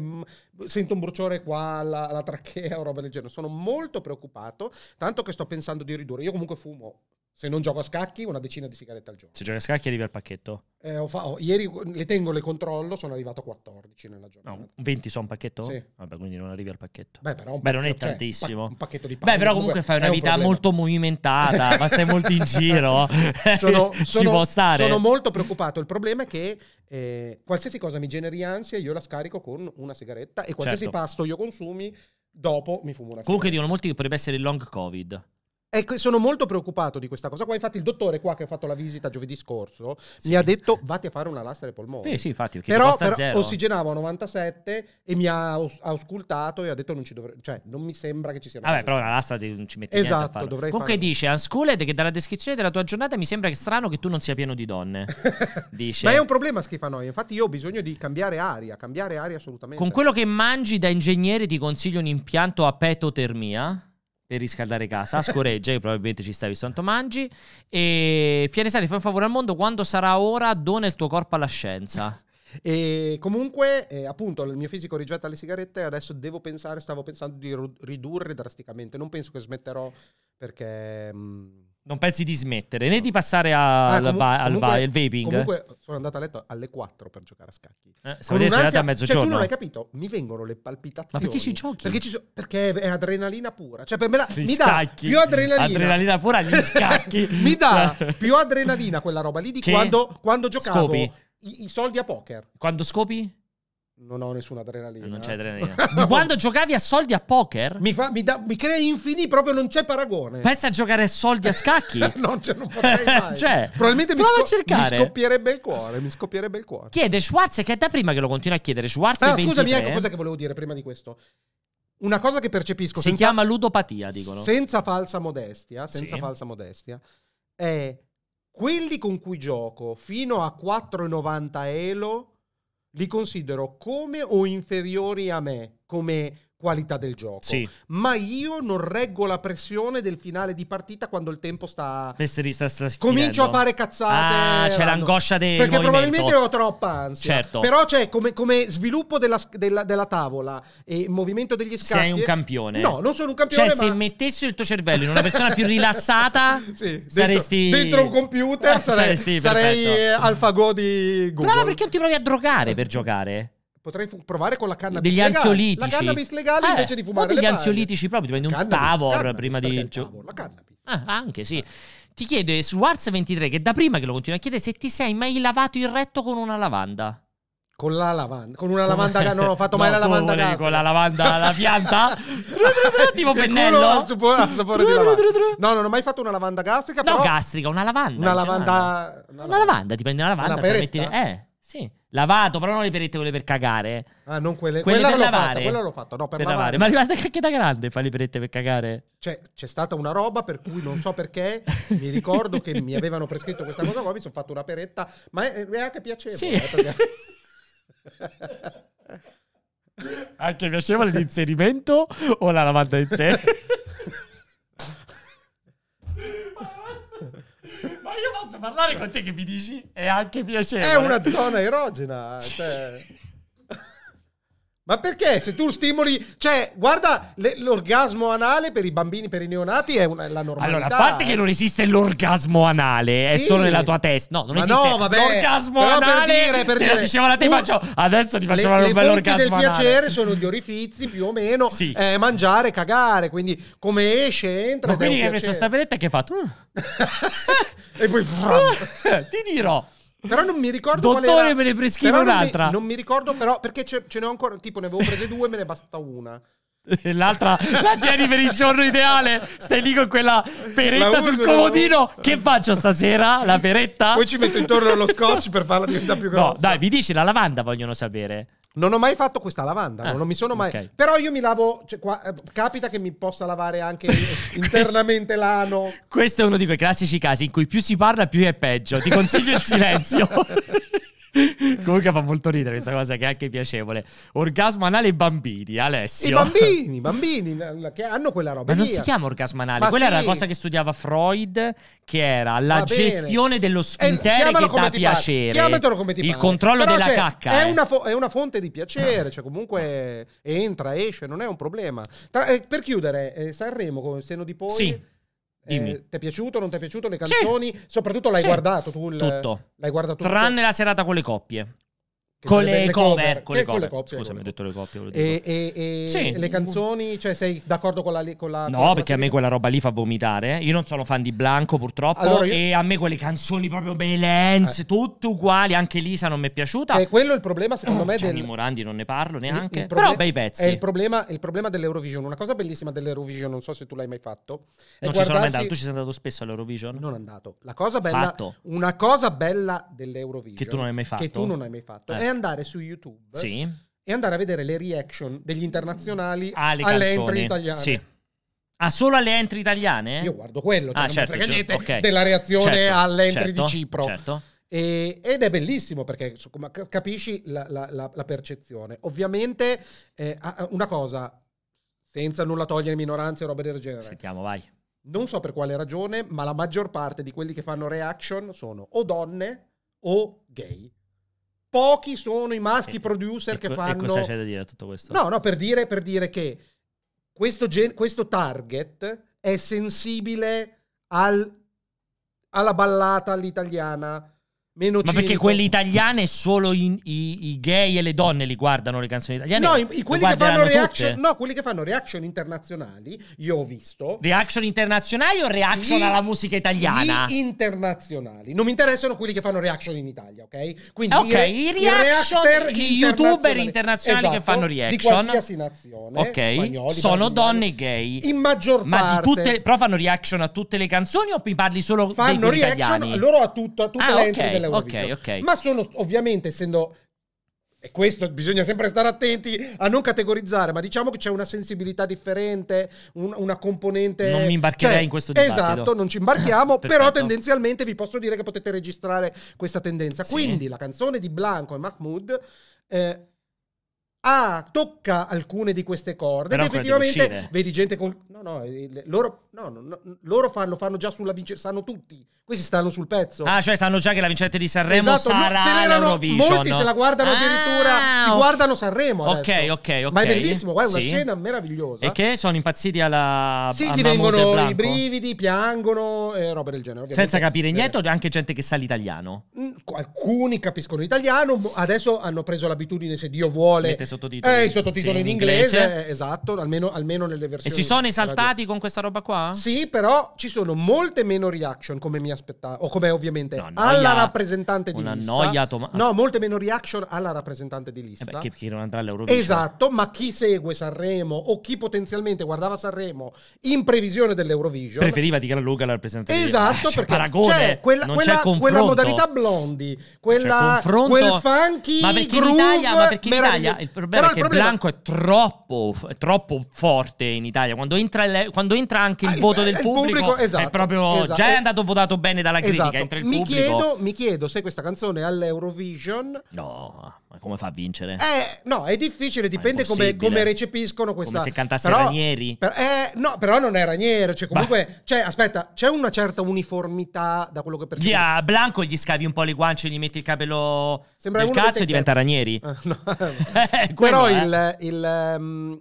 sento un bruciore qua la, alla trachea roba del genere. Sono molto preoccupato, tanto che sto pensando di ridurre. Io comunque fumo se non gioco a scacchi, una decina di sigarette al giorno. Se giochi a scacchi arrivi al pacchetto? Eh, ho fa- ho, ieri le tengo, le controllo, sono arrivato a 14 nella ah, giornata. No, 20 sono un pacchetto? Sì. Vabbè, quindi non arrivi al pacchetto. Beh, però Beh, non è cioè, tantissimo. Pa- un pacchetto di pane. Beh, però comunque fai una un vita problema. molto movimentata, ma stai molto in giro. sono, sono, Ci può stare. Sono molto preoccupato. Il problema è che eh, qualsiasi cosa mi generi ansia, io la scarico con una sigaretta e qualsiasi certo. pasto io consumi, dopo mi fumo una sigaretta. Comunque dicono molti che potrebbe essere il long covid. E sono molto preoccupato di questa cosa qua. Infatti, il dottore qua che ha fatto la visita giovedì scorso sì. mi ha detto: Vatti a fare una lastra ai polmoni. Sì, sì, infatti. Però, però ossigenavo a 97 e mi ha auscultato e ha detto: Non ci dovrei. Cioè, non mi sembra che ci sia. Vabbè, lastra. però la lastra non ci metti esatto, Dovrei Comunque farlo. dice Unschooled che dalla descrizione della tua giornata mi sembra che strano che tu non sia pieno di donne. dice. Ma è un problema schifanoia. Infatti, io ho bisogno di cambiare aria. Cambiare aria assolutamente. Con quello che mangi da ingegnere ti consiglio un impianto a petotermia per riscaldare casa. A Scoreggia, che probabilmente ci stavi sotto mangi. E Fianesani, fai un favore al mondo. Quando sarà ora, dona il tuo corpo alla scienza. E comunque, eh, appunto, il mio fisico rigetta le sigarette. Adesso devo pensare, stavo pensando di ridurre drasticamente. Non penso che smetterò perché. Mh, mm, non pensi di smettere, né di passare ah, al, ah, comu- al, comunque, al vaping? Comunque sono andato a letto alle 4 per giocare a scacchi. Eh, Stavo andata a mezzogiorno. Cioè, tu non hai capito, mi vengono le palpitazioni. Ma perché ci giochi? Perché, ci so- perché è adrenalina pura. Cioè per me la- gli mi scacchi. dà più adrenalina. Adrenalina pura agli scacchi. mi dà cioè... più adrenalina quella roba lì di che... quando, quando giocavo i-, i soldi a poker. Quando scopi? non ho nessuna adrenalina. Non eh. c'è adrenalina. no. Quando giocavi a soldi a poker? Mi, fa, mi, da, mi crea infini, proprio non c'è paragone. Pensa a giocare a soldi a scacchi? no, cioè, non potrei mai. cioè, Probabilmente mi, sco- mi scoppierebbe il cuore, mi scoppierebbe il cuore. Chiede Schwarz, che è da prima che lo continua a chiedere. Schwarz ah, scusami, ecco cosa che volevo dire prima di questo. Una cosa che percepisco... Si senza, chiama ludopatia, dicono. Senza falsa modestia, senza sì. falsa modestia, è quelli con cui gioco fino a 4,90 elo li considero come o inferiori a me, come qualità del gioco. Sì. Ma io non reggo la pressione del finale di partita quando il tempo sta. Mestri, sta, sta Comincio a fare cazzate. Ah, c'è l'angoscia del. Perché movimento. probabilmente ho troppa ansia. Certo. Però c'è come, come sviluppo della, della, della, tavola e movimento degli scacchi. Sei un campione. No, non sono un campione. Cioè, ma... se mettessi il tuo cervello in una persona più rilassata, sì, saresti. Dentro, un computer sarei, saresti, sarei Alphago di Google. Brava, perché non ti provi a drogare per giocare? Potrei fu- provare con la cannabis degli legale. ansiolitici. La cannabis legale eh, invece di fumare. O degli ansiolitici proprio, ti prendi un cannabis, Tavor cannabis, prima di. Tavor, la cannabis. Ah, anche sì. Ti chiedo eh, su Wars 23, che da prima che lo continui a chiedere, se ti sei mai lavato il retto con una lavanda. Con la lavanda, con una lavanda, che non ho fatto no, mai la lavanda gas. Con la lavanda alla pianta? tipo pennello. Supor- supor- no, non ho mai fatto una lavanda gastrica. No, però... gastrica, una lavanda. Una lavanda. Una lavanda, ti prendi una lavanda. Una peretta. Eh, sì lavato, però non le perette quelle per cagare. Ah, non quelle, quelle per lavare. quella l'ho fatta, no, per, per lavare. lavare. Ma guarda che anche da grande fa le perette per cagare. Cioè, c'è stata una roba per cui non so perché, mi ricordo che mi avevano prescritto questa cosa qua, mi sono fatto una peretta, ma è, è anche piacevole. Sì. Eh, perché... anche piacevole l'inserimento o la lavanda in sé? io posso parlare con te che mi dici è anche piacevole. È una zona erogena. Cioè... Ma perché se tu stimoli, cioè, guarda le, l'orgasmo anale per i bambini, per i neonati è, una, è la normalità. Allora, a parte che eh. non esiste l'orgasmo anale, è solo nella tua testa. No, non ma esiste. No, vabbè. L'orgasmo Però anale. Per dire, per dire, te diceva la te, faccio, adesso ti faccio fare un bel orgasmo anale. Il piacere sono gli orifizi più o meno, sì. eh, mangiare, cagare, quindi come esce, entra. Ma quindi hai messo sta vedetta che hai fatto? e poi ti dirò però non mi ricordo. Dottore, me ne prescrivo un'altra. Non, non mi, ricordo, però, perché ce, ce ne ho ancora. Tipo, ne avevo prese due, me ne basta una. L'altra la tieni per il giorno ideale. Stai lì con quella peretta sul comodino. Che faccio stasera? La peretta? Poi ci metto intorno lo scotch per farla diventare più grossa. No, dai, mi dici la lavanda vogliono sapere. Non ho mai fatto questa lavanda, ah, non mi sono mai... Okay. Però io mi lavo, cioè, qua, eh, capita che mi possa lavare anche internamente l'ano. Questo è uno di quei classici casi in cui più si parla più è peggio. Ti consiglio il silenzio. Comunque fa molto ridere questa cosa che è anche piacevole. Orgasmo anale bambini, Alessio. I bambini, bambini che hanno quella roba. Ma non si eh. chiama orgasmo anale, Ma quella sì. era la cosa che studiava Freud, che era la gestione dello eh, sfintere eh, che dà piacere. Chiamatelo come ti pare. Il controllo Però, della cioè, cacca. È, eh. una fo- è, una fonte di piacere, cioè comunque entra, esce, non è un problema. Tra- eh, per chiudere, eh, Sanremo con il seno di poi. Sì eh, ti è piaciuto, non ti è piaciuto le canzoni? Sì. Soprattutto l'hai sì. guardato tu? Il, tutto. L'hai guardato Tranne la serata con le coppie con le, le cover, cover. Con, le eh, cover. coppie. Scusa, mi ho detto le coppie. E, e, e sì. le canzoni, cioè sei d'accordo con la... Con la no, con perché a me quella roba lì fa vomitare. Io non sono fan di Blanco purtroppo allora io... e a me quelle canzoni proprio Belens, eh. tutte uguali, anche Lisa non mi è piaciuta. Eh, è quello il problema secondo oh, me... Gianni del... Morandi non ne parlo neanche, il, il però bei pezzi. È il problema, il problema, dell'Eurovision. Una cosa bellissima dell'Eurovision, non so se tu l'hai mai fatto. Non guardarsi... ci sono mai andato, tu ci sei andato spesso all'Eurovision? Non andato. La cosa bella... Fatto. Una cosa bella dell'Eurovision... Che tu non hai mai fatto. Che tu non hai mai fatto. Eh andare su YouTube sì. e andare a vedere le reaction degli internazionali ah, alle, alle entry italiane. Sì. Ah, solo alle entry italiane? Io guardo quello, cioè ah, non certo, frega certo. niente certo, okay. della reazione certo, alle entry certo, di Cipro. Certo. E, ed è bellissimo perché capisci la, la, la, la percezione. Ovviamente, eh, una cosa, senza nulla togliere minoranze o roba del genere. Sentiamo, vai. Non so per quale ragione, ma la maggior parte di quelli che fanno reaction sono o donne o gay pochi sono i maschi e, eh, producer e, che fanno... E cosa c'è da dire a tutto questo? No, no, per dire, per dire che questo, gen- questo target è sensibile al, alla ballata all'italiana, Meno Ma perché quelle italiane solo in, i, i, gay e le donne li guardano le canzoni italiane? No, i, quelli, che fanno reaction, no quelli che fanno reaction internazionali, io ho visto. Reaction internazionali o reaction gli, alla musica italiana? Gli internazionali. Non mi interessano quelli che fanno reaction in Italia, ok? Quindi ah, okay, i, i reaction, gli youtuber internazionali esatto, che fanno esatto, reaction. Di qualsiasi nazione. Ok, spagnoli, sono donne gay. In maggior ma parte. Tutte, però fanno reaction a tutte le canzoni o mi parli solo fanno degli italiani? Fanno reaction loro a tutto, a tutte ah, le okay. Eurovision. Ok, ok. Ma sono ovviamente, essendo e questo bisogna sempre stare attenti a non categorizzare, ma diciamo che c'è una sensibilità differente, un, una componente... Non mi imbarcherei cioè, in questo dibattito. Esatto, non ci imbarchiamo, però tendenzialmente vi posso dire che potete registrare questa tendenza. Sì. Quindi la canzone di Blanco e Mahmoud eh, ah, tocca alcune di queste corde. Però ed effettivamente vedi gente con. No, no, eh, loro, no, no, loro fanno, fanno, già sulla vincente. Sanno tutti. Questi stanno sul pezzo. Ah, cioè sanno già che la vincente di Sanremo esatto, sarà no, Eurovision. Molti se la guardano ah, addirittura. Si guardano Sanremo. Ok, adesso. ok, ok. Ma è bellissimo, guarda, sì. una scena meravigliosa. E che sono impazziti alla. Sì, ti vengono i brividi, piangono e roba del genere. Ovviamente. Senza capire niente, eh. anche gente che sa l'italiano. Mm, alcuni capiscono l'italiano. Adesso hanno preso l'abitudine, se Dio vuole. Mette sottotitoli. Eh, i sottotitoli sì, in inglese, inglese. esatto, almeno, almeno, nelle versioni. E si sono esaltati radio. con questa roba qua? Sì, però ci sono molte meno reaction, come mi aspettavo, o come ovviamente no, noia, alla rappresentante di una lista. noia tom- No, molte meno reaction alla rappresentante di lista. Eh beh, chi, chi non andrà all'Eurovision. Esatto, ma chi segue Sanremo o chi potenzialmente guardava Sanremo in previsione dell'Eurovision... Preferiva di gran lunga la rappresentante Esatto, eh, perché paragone, c'è quella, quella, quella modalità blondi, quella, cioè, quel funky ma perché groove in Italia, ma perché in Italia il, problema Però è che il problema... Blanco è troppo, è troppo, forte in Italia. Quando entra, il, quando entra anche il ah, voto del il pubblico, pubblico esatto, è proprio esatto, già è esatto. andato votato bene dalla critica. Esatto. Mi, chiedo, mi, chiedo, se questa canzone è all'Eurovision. No come fa a vincere? Eh, no, è difficile, dipende è come, come, recepiscono questa... Come se cantasse però, Ranieri? Per, eh, no, però non è Ranieri, cioè comunque... Bah. Cioè, aspetta, c'è una certa uniformità da quello che percepisco. Via, a Blanco gli scavi un po' le guance, gli metti il capello Sembra del cazzo e diventa Ranieri. Eh, no. Eh, quello, però eh. il... il um,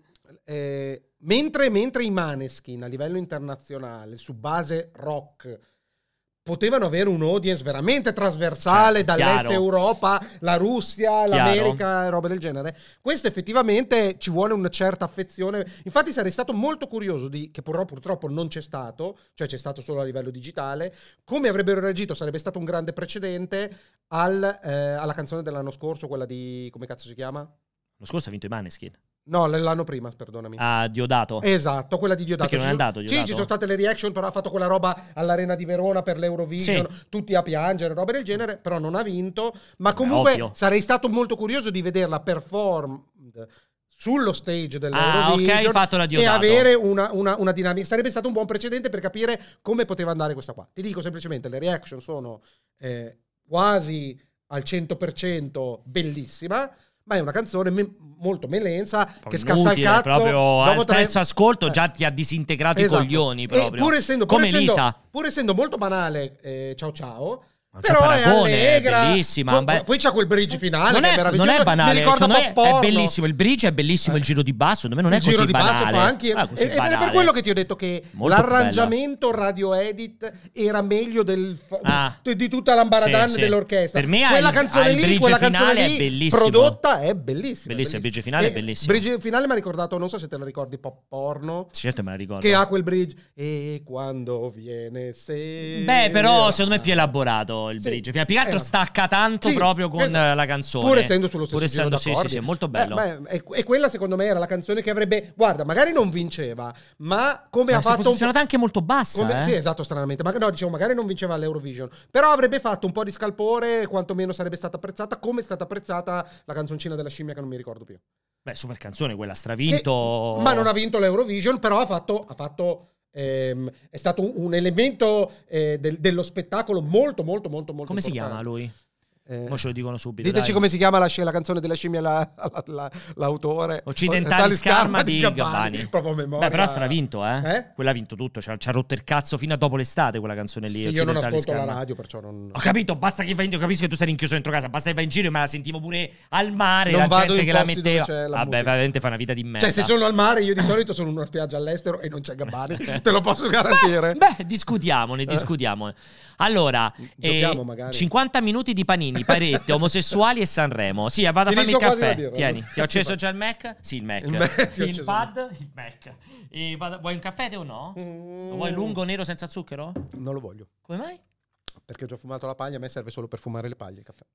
mentre, mentre i Maneskin a livello internazionale, su base rock potevano avere un audience veramente trasversale certo, dall'est chiaro. Europa, la Russia, chiaro. l'America e roba del genere. Questo effettivamente ci vuole una certa affezione. Infatti sarei stato molto curioso di, che però purtroppo non c'è stato, cioè c'è stato solo a livello digitale, come avrebbero reagito, sarebbe stato un grande precedente al, eh, alla canzone dell'anno scorso, quella di come cazzo si chiama? L'anno scorso ha vinto i Maneskin. No, l'anno prima, perdonami. Ah, Diodato. Esatto, quella di Diodato. Perché non è andato Diodato. Sì, ci sono state le reaction, però ha fatto quella roba all'Arena di Verona per l'Eurovision, sì. tutti a piangere, roba del genere, però non ha vinto. Ma comunque Beh, sarei stato molto curioso di vederla perform sullo stage dell'Eurovision ah, okay, e avere una, una, una, dinamica. Sarebbe stato un buon precedente per capire come poteva andare questa qua. Ti dico semplicemente, le reaction sono eh, quasi al 100% bellissima ma è una canzone me- molto melensa proprio che scassa il cazzo. Proprio al tre... ascolto eh. già ti ha disintegrato esatto. i coglioni proprio. E pur essendo, pur Come essendo, Lisa. Pur essendo molto banale, eh, ciao ciao, però è allegra, è bellissima. Po- be- poi c'è quel bridge eh, finale non che è, Non è banale, mi ricorda è, bellissimo il bridge, è bellissimo eh. il giro di basso, secondo me non è il così giro di Basso fa anche, ah, così e, banale. per quello che ti ho detto che Molto l'arrangiamento radio edit era meglio del, ah. di tutta l'ambaradan sì, dell'orchestra. Per me quella il, canzone lì, quella canzone lì bellissimo. prodotta è bellissima. Bellissima, il bridge finale è bellissimo. Il bridge eh, finale mi ha ricordato, non so se te la ricordi, Pop Porno. Certo me la ricordo. Che ha quel bridge e quando viene se Beh, però secondo me è più elaborato molto il bridge. Sì. Più che altro eh, stacca tanto sì, proprio con esatto. la canzone. Pur essendo sullo stesso Pur essendo, sì, sì, sì, molto bello. Eh, beh, e quella secondo me era la canzone che avrebbe, guarda, magari non vinceva, ma come ma ha fatto... è posizionata anche molto bassa. Come, eh? Sì, esatto, stranamente. Ma, no, dicevo, magari non vinceva l'Eurovision, però avrebbe fatto un po' di scalpore, quantomeno sarebbe stata apprezzata, come è stata apprezzata la canzoncina della scimmia che non mi ricordo più. Beh, super canzone quella, stravinto. Che, ma non ha vinto l'Eurovision, però ha fatto, ha fatto ehm, è stato un elemento eh, del, dello spettacolo molto molto molto molto Come importante. si chiama lui? Eh, Mo ce lo dicono subito. Diteci dai. come si chiama la, la canzone della scimmia la, la, l'autore. Occidentali Scarma di, di Gabbani. Beh, però stravinto, eh? eh? Quella ha vinto tutto. Ci ha rotto il cazzo fino a dopo l'estate quella canzone lì. Sì, io non ascolto Scarma. la radio, perciò non. Ho capito, basta che vai in giro. Capisco che tu sei rinchiuso dentro casa. Basta che vai in giro, ma la sentivo pure al mare. Non la gente che la metteva. La Vabbè, veramente fa una vita di cioè, merda. Cioè, se sono al mare, io di solito sono in una spiaggia all'estero e non c'è Gabbani. te lo posso garantire. Beh, discutiamone, eh. discutiamone. Allora, eh, 50 minuti di panini, parette, omosessuali e Sanremo. Sì, eh, vado a farmi il caffè. Dire, Tieni, ti ho acceso già il Mac? Sì, il Mac. Il, Mac, il pad? Il Mac. Vado, vuoi un caffè te o no? Mm. Lo vuoi mm. lungo, nero, senza zucchero? Non lo voglio. Come mai? Perché ho già fumato la paglia, a me serve solo per fumare le paglie il caffè.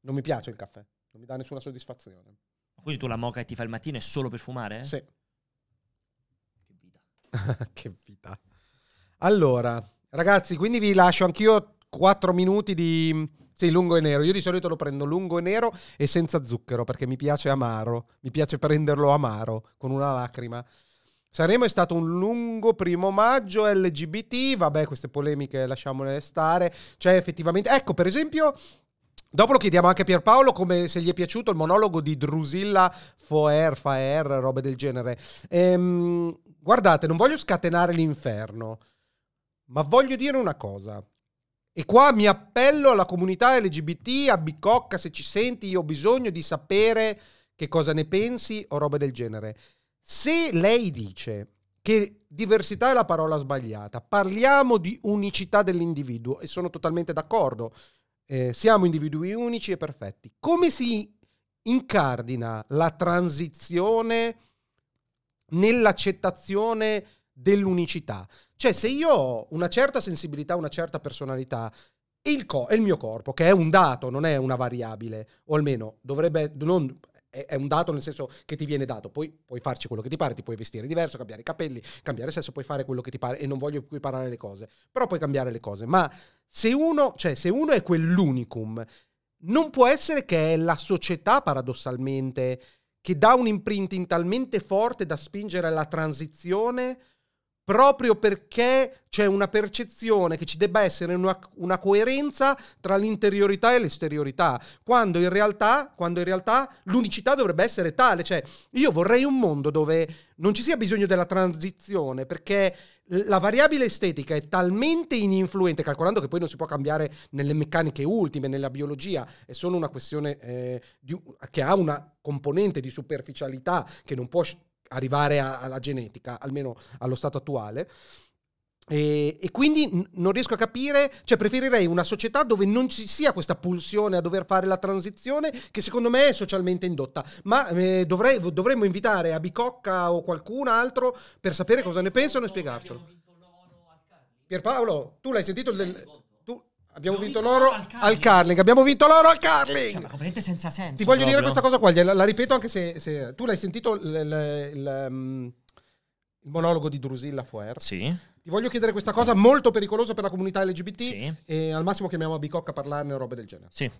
Non mi piace il caffè, non mi dà nessuna soddisfazione. Quindi tu la moca che ti fai il mattino è solo per fumare? Sì. Che vita. che vita. Allora, Ragazzi, quindi vi lascio anch'io 4 minuti di... Sì, lungo e nero. Io di solito lo prendo lungo e nero e senza zucchero perché mi piace amaro. Mi piace prenderlo amaro con una lacrima. Saremo è stato un lungo primo maggio LGBT, vabbè queste polemiche lasciamole stare, cioè effettivamente, ecco per esempio, dopo lo chiediamo anche a Pierpaolo come se gli è piaciuto il monologo di Drusilla Foer, Faer, robe del genere. Ehm, guardate, non voglio scatenare l'inferno, ma voglio dire una cosa. E qua mi appello alla comunità LGBT, a Bicocca, se ci senti, io ho bisogno di sapere che cosa ne pensi o roba del genere. Se lei dice che diversità è la parola sbagliata, parliamo di unicità dell'individuo e sono totalmente d'accordo, eh, siamo individui unici e perfetti. Come si incardina la transizione nell'accettazione dell'unicità? Cioè, se io ho una certa sensibilità, una certa personalità, il, co- il mio corpo, che è un dato, non è una variabile, o almeno dovrebbe, non, è, un dato nel senso che ti viene dato, poi puoi farci quello che ti pare, ti puoi vestire diverso, cambiare i capelli, cambiare sesso, puoi fare quello che ti pare e non voglio qui parlare le cose, però puoi cambiare le cose, ma se uno, cioè, se uno è quell'unicum, non può essere che è la società paradossalmente che dà un imprinting talmente forte da spingere alla transizione proprio perché c'è una percezione che ci debba essere una, una, coerenza tra l'interiorità e l'esteriorità, quando in, realtà, quando in realtà l'unicità dovrebbe essere tale, cioè io vorrei un mondo dove non ci sia bisogno della transizione perché la variabile estetica è talmente ininfluente, calcolando che poi non si può cambiare nelle meccaniche ultime, nella biologia, è solo una questione eh, di, che ha una componente di superficialità che non può arrivare a, alla genetica, almeno allo stato attuale. E, e, quindi non riesco a capire, cioè preferirei una società dove non ci sia questa pulsione a dover fare la transizione che secondo me è socialmente indotta, ma eh, dovrei, dovremmo invitare a Bicocca o qualcun altro per sapere cosa ne pensano e spiegarcelo. Pierpaolo, tu l'hai sentito? Del... Abbiamo vinto, vinto loro al curling. Abbiamo vinto loro al curling. Cioè, ma completamente senza senso. Ti voglio proprio. dire questa cosa qua, la, la ripeto anche se, se tu l'hai sentito ehm, il monologo di Drusilla Fuer. Sì. Ti voglio chiedere questa cosa molto pericolosa per la comunità LGBT sì. e al massimo chiamiamo a Bicocca a parlarne o robe del genere. Sì.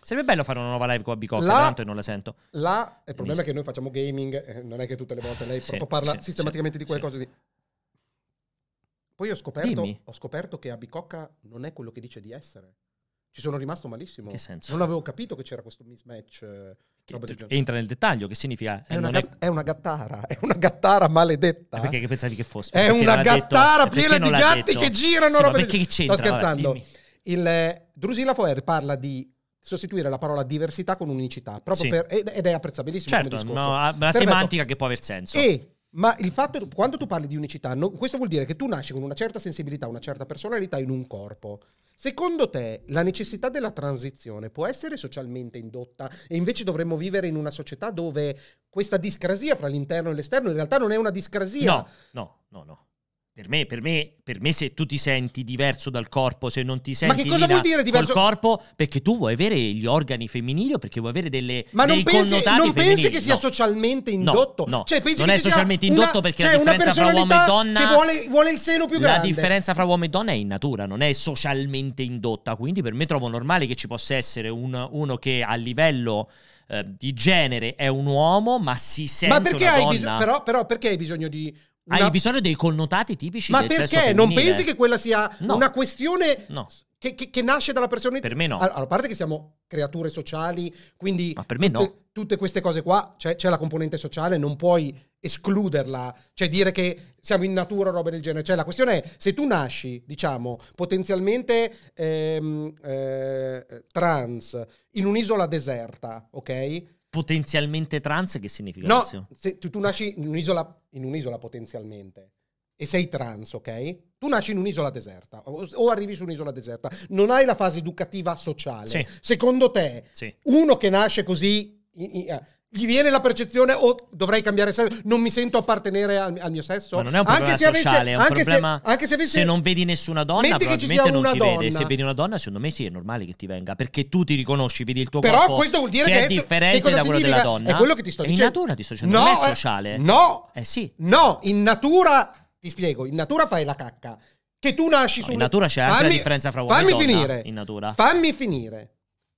Sarebbe bello fare una nuova live con Abicocca, tanto e non la sento. Là, il problema Mi... è che noi facciamo gaming, eh, non è che tutte le volte lei sì, parla sì, sistematicamente di quelle cose di poi ho scoperto, ho scoperto che Abicocca non è quello che dice di essere. Ci sono rimasto malissimo. Che senso? Non avevo capito che c'era questo mismatch. Eh, che, entra nel dettaglio, che significa... È, eh, una, gatt- è... è una, gattara, è una gattara maledetta. È eh, perché che pensavi che fosse? È una gattara detto, eh, piena di gatti detto. che girano. Sì, roba perché di... c'entra? Sto scherzando. Vabbè, Il eh, Drusilla Foer parla di sostituire la parola diversità con unicità, proprio sì. per, ed è apprezzabilissimo certo, come discorso. No, la semantica che può aver senso. E ma il fatto, quando tu parli di unicità, no, questo vuol dire che tu nasci con una certa sensibilità, una certa personalità in un corpo. Secondo te la necessità della transizione può essere socialmente indotta e invece dovremmo vivere in una società dove questa discrasia fra l'interno e l'esterno in realtà non è una discrasia? No, no, no, no. Per me, per, me, per me, se tu ti senti diverso dal corpo, se non ti senti. Ma che cosa vuol dire diverso dal corpo? Perché tu vuoi avere gli organi femminili o perché vuoi avere delle. Ma non, pensi, non pensi, che sia no. socialmente indotto? No, no. Cioè, pensi non che è socialmente indotto cioè, una, perché cioè, la differenza fra uomo e donna. Che vuole, vuole il seno più grande. La differenza fra uomo e donna è in natura, non è socialmente indotta. Quindi per me trovo normale che ci possa essere un, uno che a livello. Eh, di genere è un uomo, ma si sente ma perché una donna. però, però perché hai bisogno di una... Hai bisogno dei connotati tipici Ma perché? non pensi che quella sia no. una questione no. che, che, che, nasce dalla personalità? Per me no. Allora, a parte che siamo creature sociali, quindi Ma per me tutte, no. tutte queste cose qua, cioè, c'è la componente sociale, non puoi escluderla, cioè dire che siamo in natura o roba del genere. Cioè la questione è, se tu nasci, diciamo, potenzialmente ehm, eh, trans, in un'isola deserta, ok? potenzialmente trans, che significa? No, se tu, tu nasci in un'isola, in un'isola potenzialmente e sei trans, ok? Tu nasci in un'isola deserta o, o, arrivi su un'isola deserta, non hai la fase educativa sociale. Sì. Secondo te, sì. uno che nasce così eh, gli viene la percezione o oh, dovrei cambiare sesso, non mi sento appartenere al, al mio sesso. Ma non è un problema anche sociale, avesse, è un anche problema se, anche se, avesse, se non vedi nessuna donna, metti probabilmente non ti vede. Se vedi una donna, secondo me sì, è normale che ti venga, perché tu ti riconosci, vedi il tuo Però corpo. Però questo vuol dire che, che è differente che da quello della donna. È quello che ti sto dicendo. In natura ti sto dicendo, no, non è eh, sociale. No. Eh sì. No, in natura ti spiego, in natura fai la cacca. Che tu nasci no, su In natura c'è fammi, anche la differenza fra uomo e donna. Fammi finire. In natura. Fammi finire.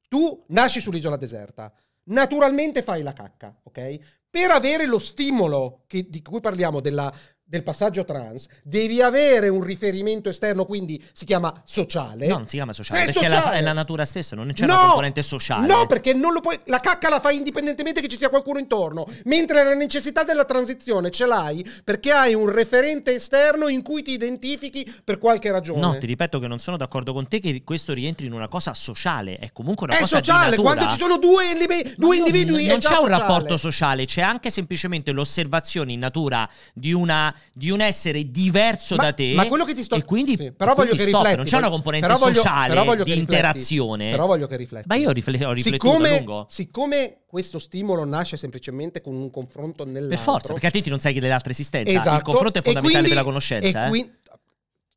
Tu nasci sull'isola deserta naturalmente fai la cacca, ok? Per avere lo stimolo che, di cui parliamo della del passaggio trans, devi avere un riferimento esterno, quindi si chiama sociale. No, non si chiama sociale, è perché sociale. È, la, è, la, natura stessa, non c'è no, una componente sociale. No, perché non lo puoi. La cacca la fai indipendentemente che ci sia qualcuno intorno. Mentre la necessità della transizione ce l'hai perché hai un referente esterno in cui ti identifichi per qualche ragione. No, ti ripeto che non sono d'accordo con te che questo rientri in una cosa sociale. È comunque una è cosa sociale. Quando ci sono due, elime, due individui. Non, non c'è un rapporto sociale, c'è anche semplicemente l'osservazione in natura di una di un essere diverso ma, da te. Ma quello che ti sto E quindi, sì, però voglio quindi che rifletti, non c'è una componente però voglio, sociale però voglio di rifletti, interazione. Però voglio che rifletti. Ma io ho riflettuto siccome, a lungo. Siccome questo stimolo nasce semplicemente con un confronto nell'altro. Per forza, perché a altrimenti non sai che dell'altra esistenza. Esatto. Il confronto è fondamentale quindi, per la conoscenza. E qui, eh.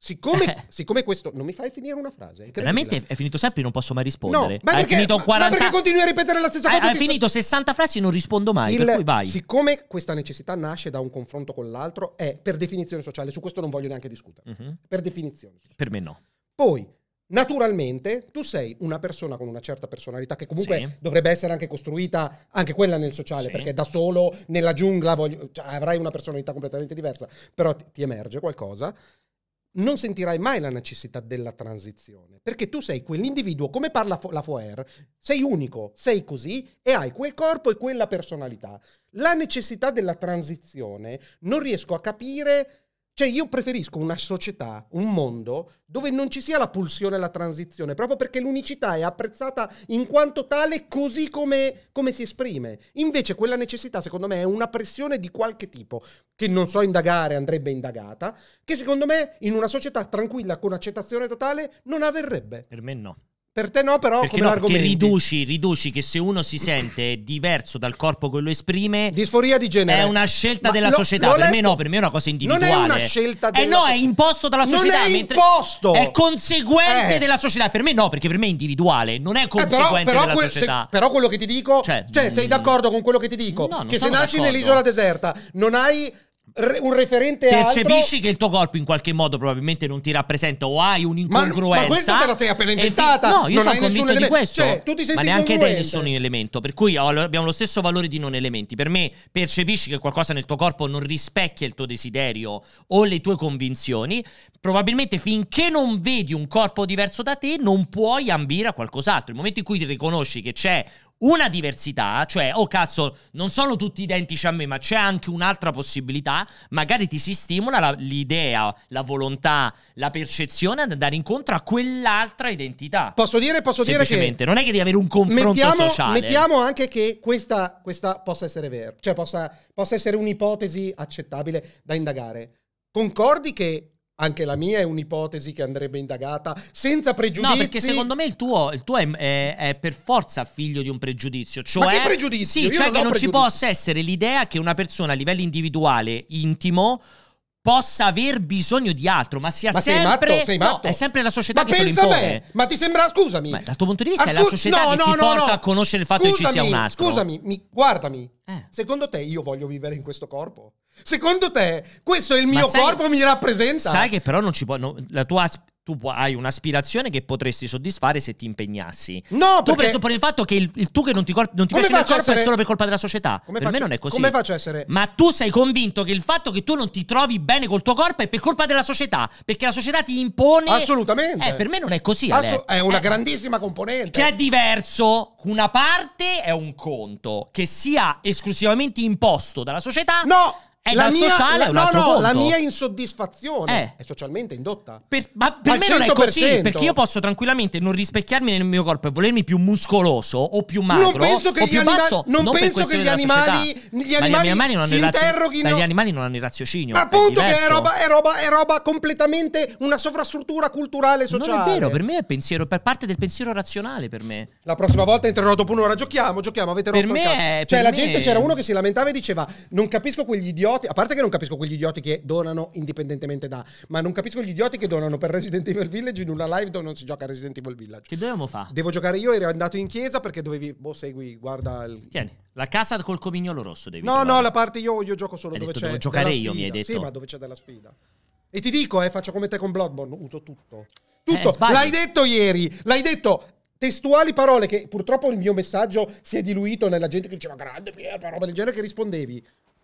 Siccome, eh. siccome, questo non mi fai finire una frase, veramente è finito sempre. non posso mai rispondere. No, ma hai perché, finito 40 ma perché continui a ripetere la stessa cosa? Hai, hai finito 60 frasi e non rispondo mai. Il, per cui vai. Siccome questa necessità nasce da un confronto con l'altro, è per definizione sociale. Su questo non voglio neanche discutere. Uh-huh. Per definizione, sociale. per me, no. Poi, Naturalmente tu sei una persona con una certa personalità che comunque sì. dovrebbe essere anche costruita, anche quella nel sociale, sì. perché da solo nella giungla voglio, cioè, avrai una personalità completamente diversa, però ti, ti emerge qualcosa non sentirai mai la necessità della transizione, perché tu sei quell'individuo, come parla la Foer, sei unico, sei così e hai quel corpo e quella personalità. La necessità della transizione non riesco a capire cioè io preferisco una società, un mondo, dove non ci sia la pulsione e la transizione, proprio perché l'unicità è apprezzata in quanto tale così come, come, si esprime. Invece quella necessità, secondo me, è una pressione di qualche tipo, che non so indagare, andrebbe indagata, che secondo me in una società tranquilla, con accettazione totale, non avverrebbe. Per me no. Per te no, però Perché come no, argomento. Riduci, riduci che se uno si sente diverso dal corpo che lo esprime. Disforia di genere. È una scelta Ma della lo, società. per letto. me no, per me è una cosa individuale. Non è una scelta eh, della società. Eh no, è imposto dalla società. Non è imposto! È conseguente eh. della società. Per me no, perché per me è individuale. Non è eh, conseguente eh, però, però della quel, società. Se, però quello che ti dico. Cioè, cioè mh, sei mm. d'accordo con quello che ti dico? No, che se nasci d'accordo. nell'isola deserta non hai Re- un referente Percepisci altro... che il tuo corpo in qualche modo probabilmente non ti rappresenta o hai un'incongruenza. Ma, ma questa te la sei appena inventata. Fi- no, io non sono convinto di questo. Cioè, tu ti senti ma neanche te nessun elemento. Per cui abbiamo lo stesso valore di non elementi. Per me percepisci che qualcosa nel tuo corpo non rispecchia il tuo desiderio o le tue convinzioni. Probabilmente finché non vedi un corpo diverso da te non puoi ambire a qualcos'altro. Il momento in cui ti riconosci che c'è una diversità, cioè, oh cazzo, non sono tutti identici a me, ma c'è anche un'altra possibilità, magari ti si stimola la, l'idea, la volontà, la percezione ad andare incontro a quell'altra identità. Posso dire, posso dire che... non è che devi avere un confronto mettiamo, sociale. Eh. Mettiamo anche che questa, questa possa essere vera, cioè possa, possa essere un'ipotesi accettabile da indagare. Concordi che anche la mia è un'ipotesi che andrebbe indagata senza pregiudizi. No, perché secondo me il tuo, il tuo è, è, è, per forza figlio di un pregiudizio. Cioè, Ma che cioè pregiudizio? Sì, Io cioè non che non ci possa essere l'idea che una persona a livello individuale, intimo, possa aver bisogno di altro, ma sia ma sempre sei matto, sei matto. No, è sempre la società ma che pensa impone. Me, ma ti sembra scusami. Ma dal tuo punto di vista Ascus- è la società no, che no, ti no, porta no. a conoscere il fatto scusami, che ci sia un altro. Scusami, mi, guardami. Eh. Secondo te io voglio vivere in questo corpo? Secondo te questo è il mio sai, corpo mi rappresenta? Sai che però non ci può no, la tua tu hai un'aspirazione che potresti soddisfare se ti impegnassi. No, perché... tu perché... presupponi il fatto che il, il tu che non ti, non ti piace il corpo essere... è solo per colpa della società. Come per faccio... me non è così. Come faccio a essere? Ma tu sei convinto che il fatto che tu non ti trovi bene col tuo corpo è per colpa della società, perché la società ti impone Assolutamente. Eh, per me non è così, Assu- È una eh, grandissima componente. Che è diverso, una parte è un conto che sia esclusivamente imposto dalla società. No! è la dal mia, sociale la, no, no, conto. la mia insoddisfazione è, eh. è socialmente indotta. Per, ma per me non è così, perché io posso tranquillamente non rispecchiarmi nel mio corpo e volermi più muscoloso o più magro non penso che o più anima- basso. Non, non penso che gli animali, gli animali, gli animali non si interroghino. Razio- gli animali non hanno il raziocinio. Ma appunto è che è roba, è, roba, è roba, completamente una sovrastruttura culturale e sociale. Non è vero, per me è pensiero, per parte del pensiero razionale per me. La prossima volta entrerò dopo un'ora, giochiamo, giochiamo, avete rotto cioè, per me Cioè la gente, c'era uno che si lamentava e diceva "Non capisco quegli idioti idioti, a parte che non capisco quegli idioti che donano indipendentemente da, ma non capisco gli idioti che donano per Resident Evil Village in una live dove non si gioca Resident Evil Village. Che dobbiamo fare? Devo giocare io, ero andato in chiesa perché dovevi, boh, segui, guarda il... Tieni. La casa col comignolo rosso devi No, trovare. no, la parte io, io gioco solo hai dove detto, c'è. Devo giocare io, mi hai detto. Sì, ma dove c'è della sfida. E ti dico, eh, faccio come te con Bloodborne, uso tutto. Eh, tutto. Eh, l'hai detto ieri, l'hai detto testuali parole che purtroppo il mio messaggio si è diluito nella gente che diceva grande Pierpa, roba del genere che rispondevi.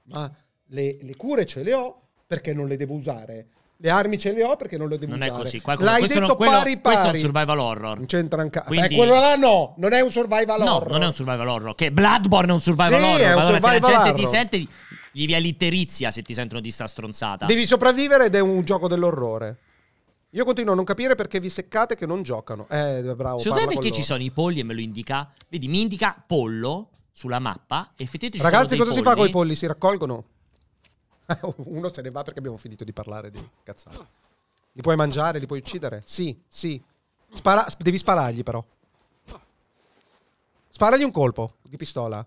Ma le, le cure ce le ho perché non le devo usare. Le armi ce le ho perché non le devo non usare. Non è così. Qualcuno, L'hai detto non, quello, pari pari. Questo è un survival horror. Non c'entra un Quindi... Beh, quello là no. Non è un survival no, horror. No, non è un survival horror. Che Bloodborne è un survival sì, horror. Un allora, survival se la gente horror. ti sente, gli via l'itterizia se ti sentono di sta stronzata. Devi sopravvivere ed è un gioco dell'orrore. Io continuo a non capire perché vi seccate che non giocano. Eh, bravo. Secondo me perché ci sono i polli e me lo indica. Vedi, mi indica pollo sulla mappa. Effettivamente ci Ragazzi, cosa polli. si fa con i polli? Si raccolgono? uno se ne va perché abbiamo finito di parlare di cazzate. Li puoi mangiare, li puoi uccidere? Sì, sì. Spara, devi sparargli però. Sparagli un colpo di pistola.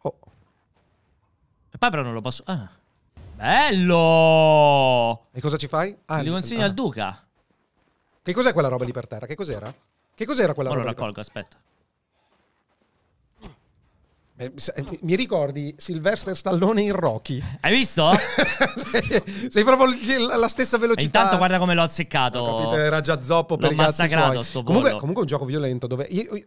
Oh. E poi però non lo posso... Ah. Bello! E cosa ci fai? Ah, Li consegno ah. al duca. Che cos'è quella roba lì per terra? Che cos'era? Che cos'era quella Ma roba? Ma lo raccolgo, aspetta. Eh, eh, mi ricordi Sylvester Stallone in Rocky? Hai visto? sei, sei, proprio alla stessa velocità. E intanto guarda come l'ho azzeccato. Capite, era già zoppo per l'ho i massacrato sto pollo. comunque, comunque è un gioco violento dove io, io,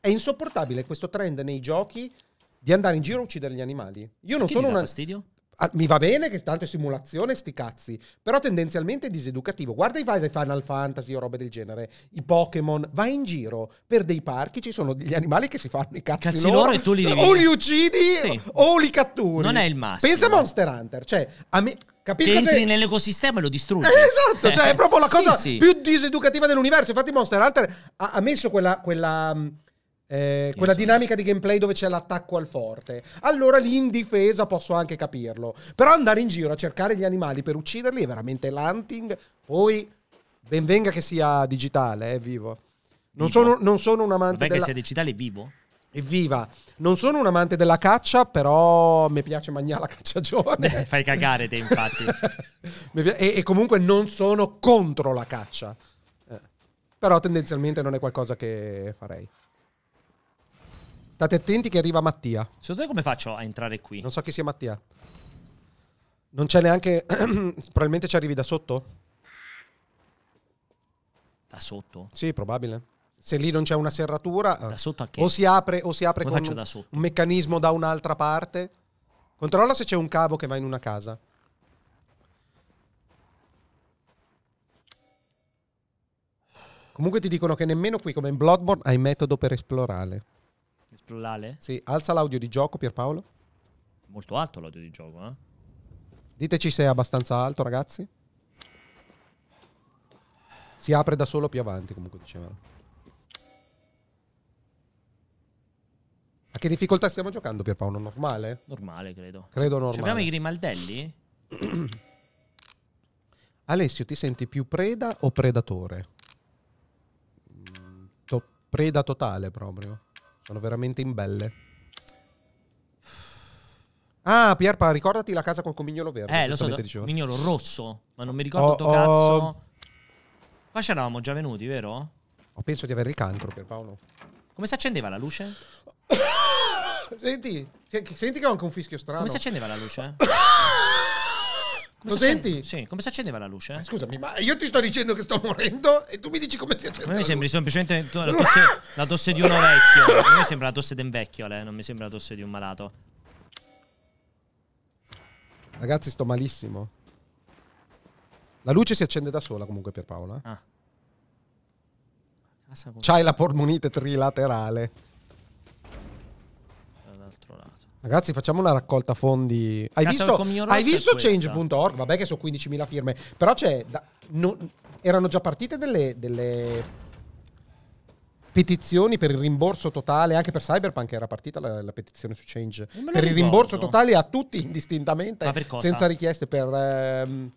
è insopportabile questo trend nei giochi di andare in giro a uccidere gli animali. Io non Perché sono un fastidio? Ah, mi va bene che tanto è simulazione, sti cazzi, però tendenzialmente è diseducativo. Guarda i Final Fantasy o roba del genere, i Pokémon, vai in giro per dei parchi, ci sono degli animali che si fanno i cazzi, cazzi loro, loro e tu li devi... o li uccidi sì. o li catturi. Non è il massimo. Pensa a Monster Hunter, cioè a me Capisco che entri cioè... nell'ecosistema e lo distruggi. Eh, esatto, cioè è proprio la cosa sì, sì. più diseducativa dell'universo. Infatti Monster Hunter ha, ha messo quella, quella mm, eh, quella dinamica di gameplay dove c'è l'attacco al forte. Allora lì in difesa posso anche capirlo. Però andare in giro a cercare gli animali per ucciderli è veramente l'hunting. Poi benvenga che sia digitale, è eh, vivo. Non, vivo. Sono, non sono un amante Benvenga della... che sia digitale, è vivo. Evviva! Non sono un amante della caccia, però mi piace mangiare la cacciagione. fai cagare te, infatti. e, e comunque non sono contro la caccia. Eh. Però tendenzialmente non è qualcosa che farei. State attenti che arriva Mattia. Secondo te come faccio a entrare qui? Non so chi sia Mattia. Non c'è neanche... Probabilmente ci arrivi da sotto? Da sotto? Sì, probabile. Se lì non c'è una serratura... Eh, da sotto a che? O si apre, o si apre come con un, un meccanismo da un'altra parte. Controlla se c'è un cavo che va in una casa. Comunque ti dicono che nemmeno qui, come in Bloodborne, hai metodo per esplorare. Esplorale? Sì, alza l'audio di gioco Pierpaolo. Molto alto l'audio di gioco, eh? Diteci se è abbastanza alto, ragazzi. Si apre da solo più avanti, comunque dicevano. A che difficoltà stiamo giocando, Pierpaolo? Normale? Normale, credo. Credo normale. abbiamo i grimaldelli? Alessio, ti senti più preda o predatore? Mm, to- preda totale proprio. Sono veramente in belle. Ah, Pierpa, ricordati la casa col comignolo verde. Eh, lo so, comignolo rosso, ma non mi ricordo oh, cazzo. Oh. Qua c'eravamo già venuti, vero? Oh, penso di aver ricancro, Pierpaolo. Come si accendeva la luce? senti, senti che ho anche un fischio strano. Come si accendeva la luce? Come Lo senti? Sì, come si accendeva la luce? Ma scusami, ma io ti sto dicendo che sto morendo e tu mi dici come si accende. A me mi sembri semplicemente la tosse, la tosse di uno vecchio. A me sembra la tosse di un vecchio, lei. non mi sembra la tosse di un malato. Ragazzi, sto malissimo. La luce si accende da sola comunque per Paola. Ah. C'hai la polmonite trilaterale. Ragazzi, facciamo una raccolta fondi. Hai visto, hai visto change.org? Vabbè, che sono 15.000 firme, però c'è. Da, no, erano già partite delle, delle, petizioni per il rimborso totale. Anche per Cyberpunk era partita la, la petizione su Change. Per ricordo. il rimborso totale a tutti indistintamente, senza richieste. Per. Ehm,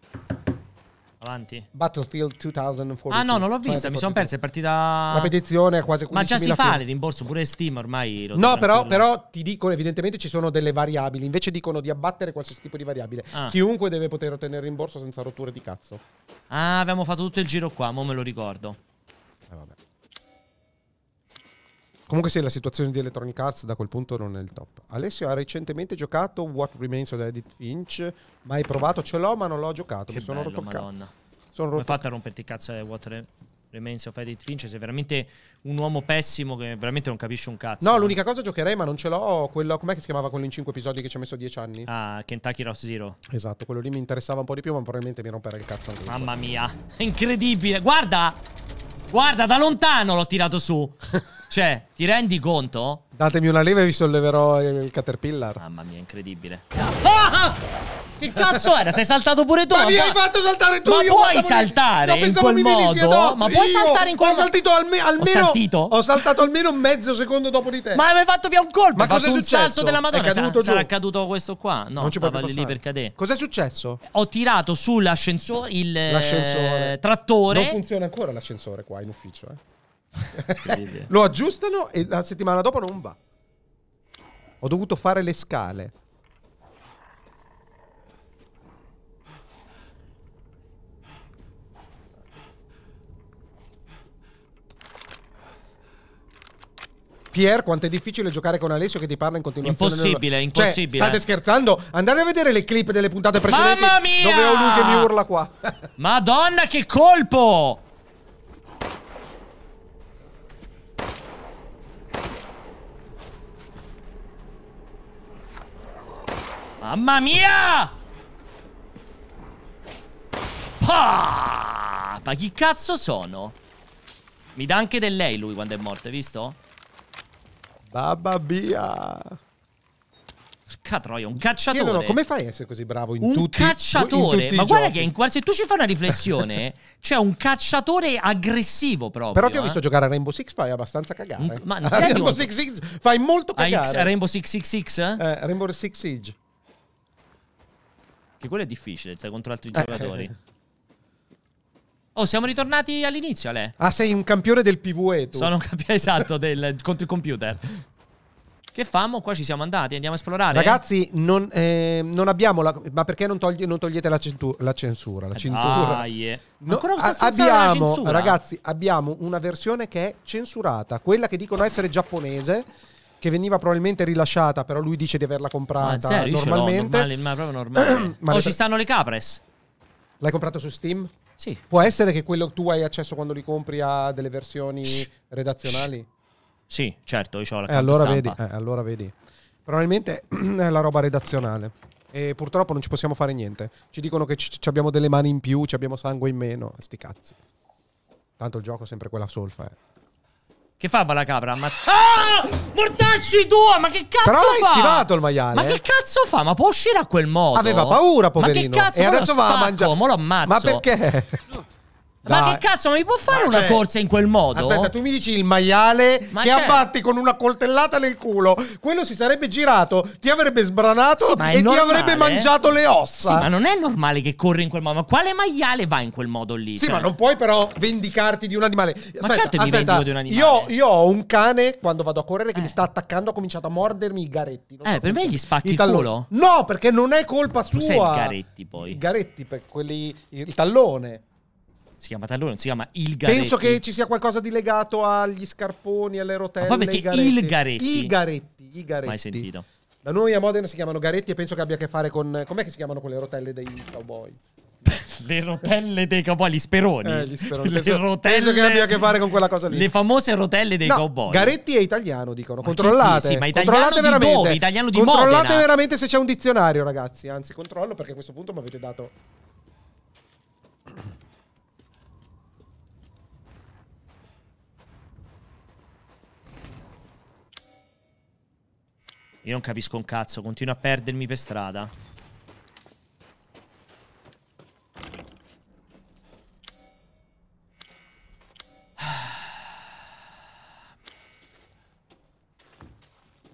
Avanti. Battlefield 2042. Ah no, non l'ho vista, mi sono persa, è partita... La petizione è quasi 15.000... Ma già si fa il rimborso pure Steam ormai. No, però, però, ti dicono, evidentemente ci sono delle variabili, invece dicono di abbattere qualsiasi tipo di variabile. Ah. Chiunque deve poter ottenere il rimborso senza rotture di cazzo. Ah, abbiamo fatto tutto il giro qua, mo me lo ricordo. Eh, vabbè. Comunque sì, la situazione di Electronic Arts da quel punto non è il top. Alessio ha recentemente giocato What Remains of Edith Finch, mai provato, ce l'ho ma non l'ho giocato, che mi sono bello, rotto madonna. il cazzo. Sono rotto fatto a romperti il cazzo di What Remains of Edith Finch, sei veramente un uomo pessimo che veramente non capisce un cazzo. No, l'unica cosa giocherei ma non ce l'ho, quello, com'è che si chiamava quello in 5 episodi che ci ha messo 10 anni? Ah, Kentucky Rock Zero. Esatto, quello lì mi interessava un po' di più ma probabilmente mi romperà il cazzo anche Mamma mia, è incredibile, guarda! Guarda, da lontano l'ho tirato su. cioè, ti rendi conto? Datemi una leva e vi solleverò il caterpillar. Mamma mia, incredibile. Ah! Che cazzo era? Sei saltato pure tu? Ma, ma mi hai fatto saltare tu! Ma io puoi saltare in, no, in quel modo? Ma puoi io saltare in quel modo? Ho saltito alme- almeno. Ho, saltito? ho saltato almeno mezzo secondo dopo di te. Ma mi hai fatto via un colpo! Ma cosa è un successo? salto della Madonna. È caduto sarà, caduto questo qua. No, non ci stava lì, per cadere. Cos'è successo? Ho tirato sull'ascensore il l'ascensore. Eh, trattore. Non funziona ancora l'ascensore qua in ufficio, eh lo aggiustano e la settimana dopo non va. Ho dovuto fare le scale. Pier, quanto è difficile giocare con Alessio che ti parla in continuazione. Impossibile, impossibile. Cioè, state scherzando? Andate a vedere le clip delle puntate precedenti. Mamma mia! Dove ho lui che mi urla qua. Madonna, che colpo! Mamma mia! Pah! Ma chi cazzo sono? Mi dà anche del lei lui quando è morto, hai visto? Babba mia! Porca troia, un cacciatore. Chiedono, come fai a essere così bravo in un tutti Un cacciatore. Tutti ma guarda che in se tu ci fai una riflessione, c'è un cacciatore aggressivo proprio. Però ti ho eh? visto eh? giocare a Rainbow Six, fai abbastanza cagare. ma non Rainbow Six, Six fai molto cagare. A X, Rainbow Six Six Six? Eh, Rainbow Six Siege. Che quello è difficile, sei cioè, contro altri eh. giocatori. Oh, siamo ritornati all'inizio, Ale. Ah, sei un campione del PvE, tu. Sono un campione esatto del, contro il computer. Che famo? Qua ci siamo andati, andiamo a esplorare. Ragazzi, non, eh, non abbiamo la, Ma perché non, togli, non togliete la, censura? La censura. La eh, cintura. Ah, yeah. no, Ancora a, abbiamo, Ragazzi, abbiamo una versione che è censurata. Quella che dicono essere giapponese che veniva probabilmente rilasciata, però lui dice di averla comprata ma ah, serio, normalmente. Normale, ma proprio normale. ma oh, ci stanno le capres. L'hai comprata su Steam? Sì. Può essere che quello tu hai accesso quando li compri a delle versioni redazionali? Sì, certo, io ho la eh, allora vedi, eh, allora vedi. Probabilmente è la roba redazionale. E purtroppo non ci possiamo fare niente. Ci dicono che ci abbiamo delle mani in più, ci abbiamo sangue in meno. Sti cazzi. Tanto il gioco è sempre quella solfa. Eh. Che fa Balacapra? Ammazza. Ah! Mortacci tua! Ma che cazzo Però fa? Però l'hai schivato il maiale. Ma eh? che cazzo fa? Ma può uscire a quel modo? Aveva paura, poverino. Ma che cazzo? E adesso va a mangiare. Ma lo ammazzo. Ma perché? Dai. Ma che cazzo, ma mi può fare ma una cioè, corsa in quel modo? Aspetta, tu mi dici il maiale ma che cioè... abbatti con una coltellata nel culo, quello si sarebbe girato, ti avrebbe sbranato sì, e ti avrebbe mangiato le ossa. Sì, ma non è normale che corri in quel modo. Ma quale maiale va in quel modo lì? Sì, cioè... ma non puoi però vendicarti di un animale. Aspetta, ma certo aspetta, mi vendico di un animale. Io, io, ho un cane quando vado a correre che eh. mi sta attaccando, ha cominciato a mordermi i garetti. eh, so per me gli spacchi il culo? No, perché non è colpa tu sua. Cos'è il garetti poi? I garetti, per quelli, il tallone. Si chiama tallone, non si chiama il Garetti. Penso che ci sia qualcosa di legato agli scarponi, alle rotelle. Ma poi perché garetti. il Garetti? I Garetti, i Garetti. Mai sentito. Da noi a Modena si chiamano Garetti e penso che abbia a che fare con... Com'è che si chiamano quelle rotelle dei cowboy? le rotelle dei cowboy, gli speroni. Eh, gli speroni. Le penso, rotelle... penso che abbia a che fare con quella cosa lì. Le famose rotelle dei no, cowboy. Garetti è italiano, dicono. Ma controllate. Sì, ma italiano controllate di veramente. Dove? Italiano di Controllate Modena. veramente se c'è un dizionario, ragazzi. Anzi, controllo perché a questo punto mi avete dato Io non capisco un cazzo, continuo a perdermi per strada.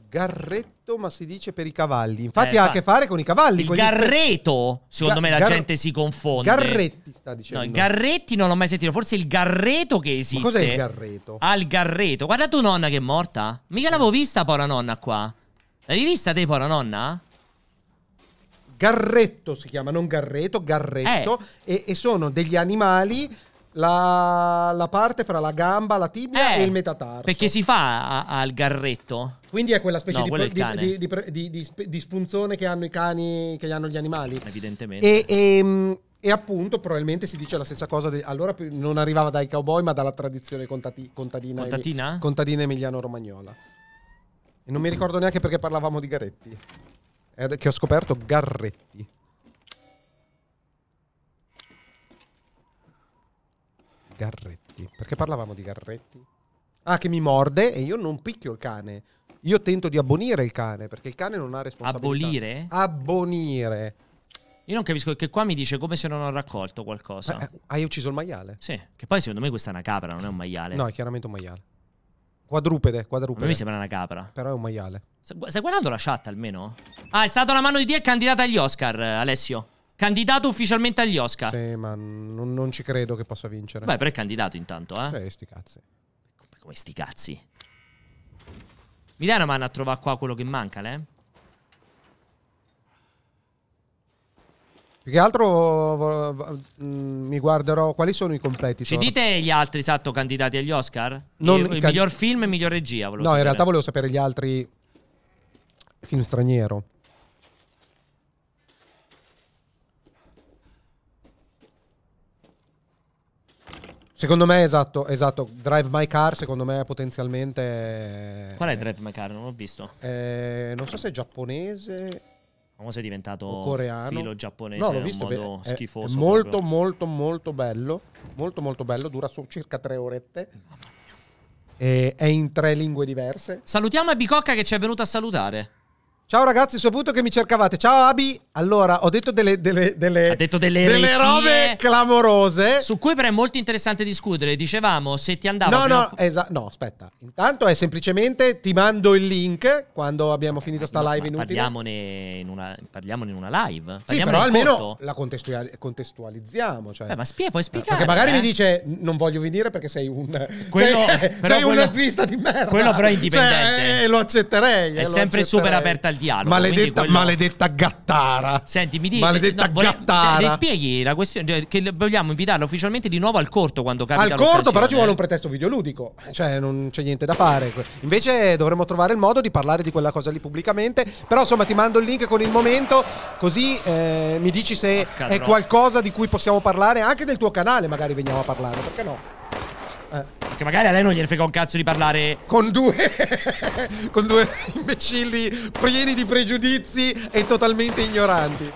Garretto, ma si dice per i cavalli. Eh, infatti eh, ha a che fare con i cavalli. Il garreto, i... secondo Ga me la gar... gente si confonde. Garretti sta dicendo. No, garretti non l'ho mai sentito. Forse il garreto che esiste. Ma cos'è il garreto? Ah, il garreto. Guarda tua nonna che è morta. Mica l'avevo vista poi la nonna qua. L'hai vista te poi la nonna? Garretto si chiama, non Garreto, Garretto. Eh. E, e, sono degli animali. La, la, parte fra la gamba, la tibia eh. e il eh, metatarso. Perché si fa al garretto? Quindi è quella specie no, di, di, di, di, spunzone che hanno i cani, che hanno gli animali. Evidentemente. E, e, ehm, e appunto, probabilmente si dice la stessa cosa. De, allora non arrivava dai cowboy, ma dalla tradizione contati, contadina, contadina? contadina emiliano-romagnola. E non mi ricordo neanche perché parlavamo di Garetti. È che ho scoperto Garretti. Garretti. Perché parlavamo di Garretti? Ah, che mi morde e io non picchio il cane. Io tento di abbonire il cane perché il cane non ha responsabilità. Abolire? Abbonire. Io non capisco che qua mi dice come se non ho raccolto qualcosa. Eh, eh hai ucciso il maiale? Sì, che poi secondo me questa è una capra, non è un maiale. No, è chiaramente un maiale. Quadrupede, quadrupede. A mi sembra una capra. Però è un maiale. Stai guardando la chat almeno? Ah, è stata la mano di Dio e candidata agli Oscar, Alessio. Candidato ufficialmente agli Oscar. Sì, ma non, non ci credo che possa vincere. Beh, però è candidato intanto, eh. Sì, eh, sti cazzi. Come, sti cazzi? Mi dai una mano a trovare qua quello che manca, le? Eh? Più che altro mm, mi guarderò quali sono i completi. Ci dite gli altri esatto candidati agli Oscar? Non il, il can... miglior film e miglior regia. No, sapere. in realtà volevo sapere gli altri film straniero. Secondo me, esatto, esatto. Drive My Car, secondo me, potenzialmente. Qual è eh, Drive My Car? Non l'ho visto. Eh, non so se è giapponese. Famoso sei diventato coreano. filo giapponese no, l'ho visto, in modo è, schifoso. È molto, proprio. molto, molto bello. Molto, molto bello. Dura circa tre orette. Mamma mia. E è in tre lingue diverse. Salutiamo Bicocca che ci è venuto a salutare. Ciao ragazzi, ho saputo che mi cercavate. Ciao Abi. Allora, ho detto delle, delle, delle, detto delle, delle robe clamorose. Su cui però è molto interessante discutere. Dicevamo, se ti andava... No, prima... no, esatto. No, aspetta. Intanto è semplicemente ti mando il link quando abbiamo okay, finito sta no, live inutile. Parliamone in, una, parliamone in una live. Parliamone sì, però almeno corto. la contestual- contestualizziamo. Cioè. Beh, ma spie, puoi spiegare. Perché magari eh? mi dice non voglio venire perché sei un... Quello, sei, sei quello, un nazista di merda. Quello però è cioè, indipendente. Cioè, eh, lo accetterei. È eh, sempre accetterei. super aperta al dialogo. Maledetta, quello... maledetta Gattara. Senti, mi dici. Maledetta no, Gattara. Le spieghi la questione. Cioè, che vogliamo invitarla ufficialmente di nuovo al corto quando capita. Al corto, però, ci vuole eh? un pretesto videoludico. Cioè, non c'è niente da fare. Invece, dovremmo trovare il modo di parlare di quella cosa lì pubblicamente. Però, insomma, ti mando il link con il momento. Così eh, mi dici se Accadrò. è qualcosa di cui possiamo parlare. Anche nel tuo canale, magari veniamo a parlare. Perché no? Eh, perché magari a lei non gliene frega un cazzo di parlare. Con due. con due imbecilli pieni di pregiudizi e totalmente ignoranti.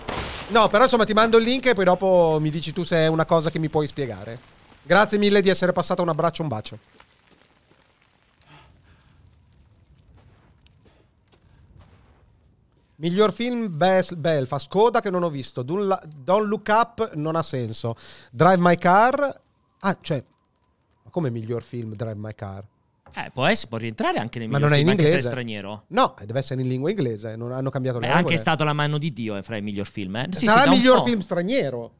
No, però insomma ti mando il link e poi dopo mi dici tu se è una cosa che mi puoi spiegare. Grazie mille di essere passata, un abbraccio, un bacio. Miglior film Bel- Belfast, Coda che non ho visto, Don't Look Up non ha senso, Drive My Car, ah cioè ma come miglior film Drive My Car? Eh, può, essere, può rientrare anche nel miglior Ma non film, è in inglese. è straniero. No, eh, deve essere in lingua inglese, eh, non hanno cambiato le Beh, regole. È anche stato La mano di Dio è eh, fra i miglior film, eh. Sì, Sarà sì, miglior film straniero.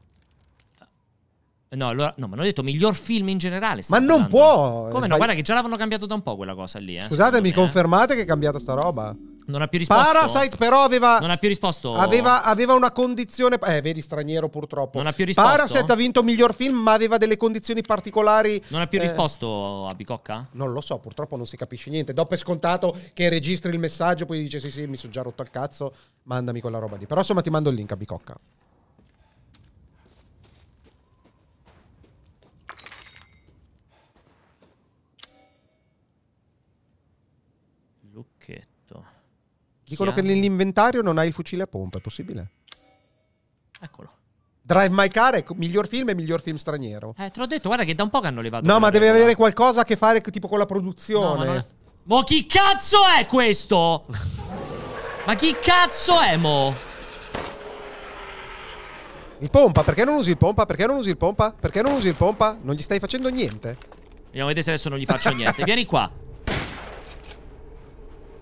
No, allora, no, ma hanno detto miglior film in generale. Ma non parlando. può! Come no? Guarda che già l'avevano cambiato da un po' quella cosa lì. Eh, Scusate, mi confermate che è cambiata sta roba? Non ha più risposto. Parasite però aveva... Non ha più risposto. Aveva, aveva una condizione... Eh, vedi, straniero purtroppo. Non ha più risposto. Parasite ha vinto miglior film, ma aveva delle condizioni particolari. Non ha più eh... risposto a Bicocca? Non lo so, purtroppo non si capisce niente. Dopo è scontato che registri il messaggio, poi dice sì sì, mi sono già rotto il cazzo, mandami quella roba lì. Però insomma ti mando il link a Bicocca. Dicono che nell'inventario non hai il fucile a pompa, è possibile? Eccolo. Drive My Car è miglior film e miglior film straniero. Eh, te l'ho detto, guarda che da un po' che hanno levato. No, ma deve avere qualcosa a che fare tipo con la produzione. No, ma, è... mo chi cazzo è questo? ma chi cazzo è mo? Il pompa, perché non usi il pompa? Perché non usi il pompa? Perché non usi il pompa? Non gli stai facendo niente. Vediamo vedere se adesso non gli faccio niente. Vieni qua.